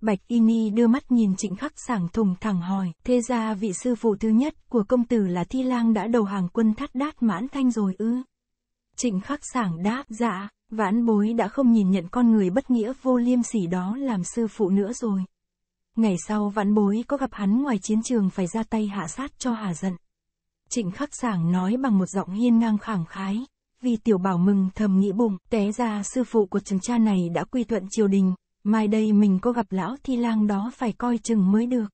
Bạch y ni đưa mắt nhìn trịnh khắc sảng thùng thẳng hỏi, thế ra vị sư phụ thứ nhất của công tử là thi lang đã đầu hàng quân thắt đát mãn thanh rồi ư? Trịnh khắc sảng đáp, dạ, vãn bối đã không nhìn nhận con người bất nghĩa vô liêm sỉ đó làm sư phụ nữa rồi. Ngày sau vãn bối có gặp hắn ngoài chiến trường phải ra tay hạ sát cho hà giận. Trịnh khắc sảng nói bằng một giọng hiên ngang khẳng khái, vì tiểu bảo mừng thầm nghĩ bụng, té ra sư phụ của chừng cha này đã quy thuận triều đình, mai đây mình có gặp lão thi lang đó phải coi chừng mới được.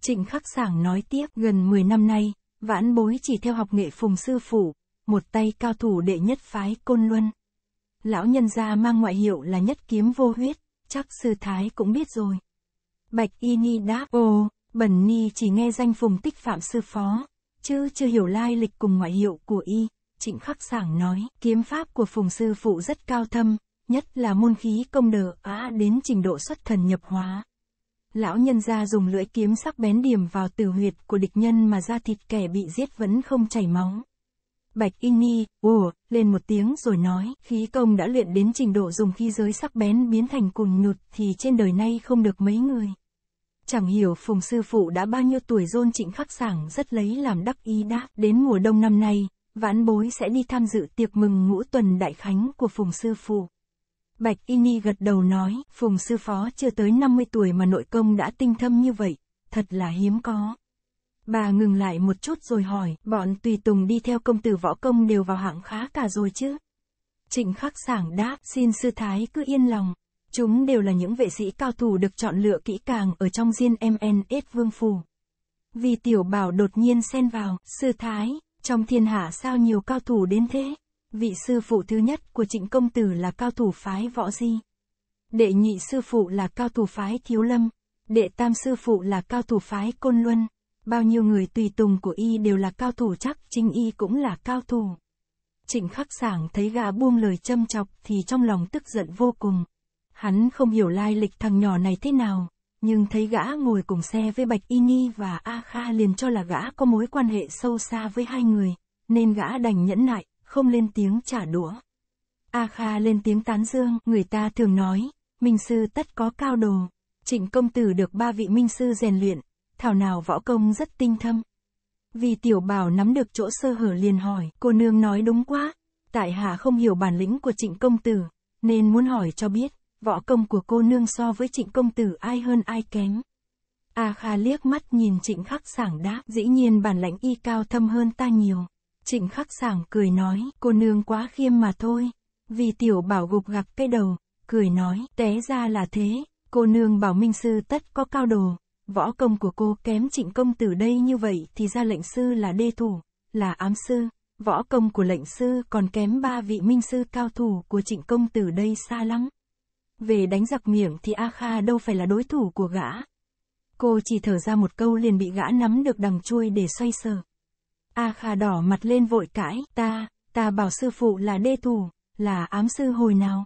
Trịnh khắc sảng nói tiếp gần 10 năm nay, vãn bối chỉ theo học nghệ phùng sư phụ, một tay cao thủ đệ nhất phái Côn Luân. Lão nhân gia mang ngoại hiệu là nhất kiếm vô huyết, chắc sư thái cũng biết rồi. Bạch Y Ni đáp, ồ, Bẩn Ni chỉ nghe danh phùng tích phạm sư phó, chứ chưa hiểu lai lịch cùng ngoại hiệu của Y. Trịnh Khắc Sảng nói, kiếm pháp của phùng sư phụ rất cao thâm, nhất là môn khí công đờ á đến trình độ xuất thần nhập hóa. Lão nhân gia dùng lưỡi kiếm sắc bén điểm vào tử huyệt của địch nhân mà ra thịt kẻ bị giết vẫn không chảy máu. Bạch Y Nhi, ủa, lên một tiếng rồi nói, khí công đã luyện đến trình độ dùng khí giới sắc bén biến thành cùn nhụt thì trên đời nay không được mấy người. Chẳng hiểu Phùng Sư Phụ đã bao nhiêu tuổi dôn trịnh khắc sảng rất lấy làm đắc ý đã, đến mùa đông năm nay, vãn bối sẽ đi tham dự tiệc mừng ngũ tuần đại khánh của Phùng Sư Phụ. Bạch Y Nhi gật đầu nói, Phùng Sư Phó chưa tới 50 tuổi mà nội công đã tinh thâm như vậy, thật là hiếm có. Bà ngừng lại một chút rồi hỏi, bọn tùy tùng đi theo công tử võ công đều vào hạng khá cả rồi chứ? Trịnh khắc sảng đáp, xin sư thái cứ yên lòng. Chúng đều là những vệ sĩ cao thủ được chọn lựa kỹ càng ở trong riêng MNS Vương Phủ. Vì tiểu bảo đột nhiên xen vào, sư thái, trong thiên hạ sao nhiều cao thủ đến thế? Vị sư phụ thứ nhất của trịnh công tử là cao thủ phái võ di. Đệ nhị sư phụ là cao thủ phái thiếu lâm. Đệ tam sư phụ là cao thủ phái côn luân. Bao nhiêu người tùy tùng của y đều là cao thủ chắc chính y cũng là cao thủ. Trịnh khắc sảng thấy gã buông lời châm chọc thì trong lòng tức giận vô cùng. Hắn không hiểu lai lịch thằng nhỏ này thế nào, nhưng thấy gã ngồi cùng xe với Bạch Y Nhi và A Kha liền cho là gã có mối quan hệ sâu xa với hai người, nên gã đành nhẫn nại, không lên tiếng trả đũa. A Kha lên tiếng tán dương, người ta thường nói, minh sư tất có cao đồ. Trịnh công tử được ba vị minh sư rèn luyện, thảo nào võ công rất tinh thâm. Vì tiểu bảo nắm được chỗ sơ hở liền hỏi, cô nương nói đúng quá, tại hạ không hiểu bản lĩnh của trịnh công tử, nên muốn hỏi cho biết, võ công của cô nương so với trịnh công tử ai hơn ai kém. A Kha liếc mắt nhìn trịnh khắc sảng đáp, dĩ nhiên bản lãnh y cao thâm hơn ta nhiều. Trịnh khắc sảng cười nói, cô nương quá khiêm mà thôi. Vì tiểu bảo gục gặp cái đầu, cười nói, té ra là thế, cô nương bảo minh sư tất có cao đồ. Võ công của cô kém trịnh công tử đây như vậy thì ra lệnh sư là đê thủ, là ám sư. Võ công của lệnh sư còn kém ba vị minh sư cao thủ của trịnh công tử đây xa lắm. Về đánh giặc miệng thì A Kha đâu phải là đối thủ của gã. Cô chỉ thở ra một câu liền bị gã nắm được đằng chuôi để xoay sở. A Kha đỏ mặt lên vội cãi, ta, ta bảo sư phụ là đê thủ, là ám sư hồi nào.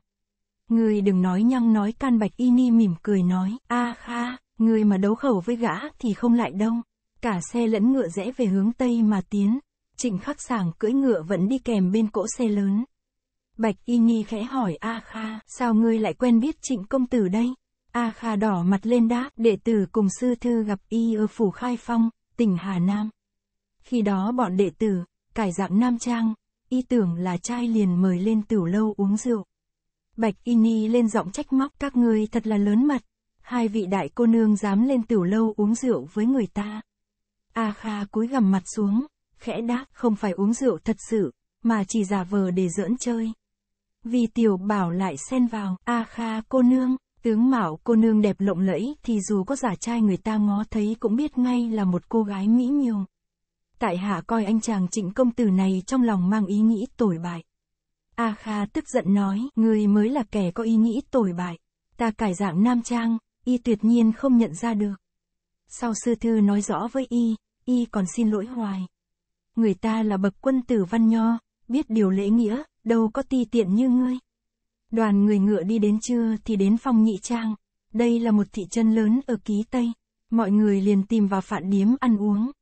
Người đừng nói nhăng nói can bạch y ni mỉm cười nói, A Kha, Người mà đấu khẩu với gã thì không lại đông, cả xe lẫn ngựa rẽ về hướng Tây mà tiến. Trịnh khắc sàng cưỡi ngựa vẫn đi kèm bên cỗ xe lớn. Bạch y nhi khẽ hỏi A Kha, sao ngươi lại quen biết trịnh công tử đây? A Kha đỏ mặt lên đáp, đệ tử cùng sư thư gặp y ở phủ Khai Phong, tỉnh Hà Nam. Khi đó bọn đệ tử, cải dạng nam trang, y tưởng là trai liền mời lên tửu lâu uống rượu. Bạch y nhi lên giọng trách móc các ngươi thật là lớn mật hai vị đại cô nương dám lên tiểu lâu uống rượu với người ta. A Kha cúi gằm mặt xuống, khẽ đáp không phải uống rượu thật sự, mà chỉ giả vờ để giỡn chơi. Vì tiểu bảo lại xen vào, A Kha cô nương, tướng mạo cô nương đẹp lộng lẫy thì dù có giả trai người ta ngó thấy cũng biết ngay là một cô gái mỹ nhiều. Tại hạ coi anh chàng trịnh công tử này trong lòng mang ý nghĩ tồi bại. A Kha tức giận nói, người mới là kẻ có ý nghĩ tồi bại. Ta cải dạng nam trang, y tuyệt nhiên không nhận ra được. Sau sư thư nói rõ với y, y còn xin lỗi hoài. Người ta là bậc quân tử văn nho, biết điều lễ nghĩa, đâu có ti tiện như ngươi. Đoàn người ngựa đi đến trưa thì đến phòng nhị trang. Đây là một thị trấn lớn ở Ký Tây. Mọi người liền tìm vào phạn điếm ăn uống.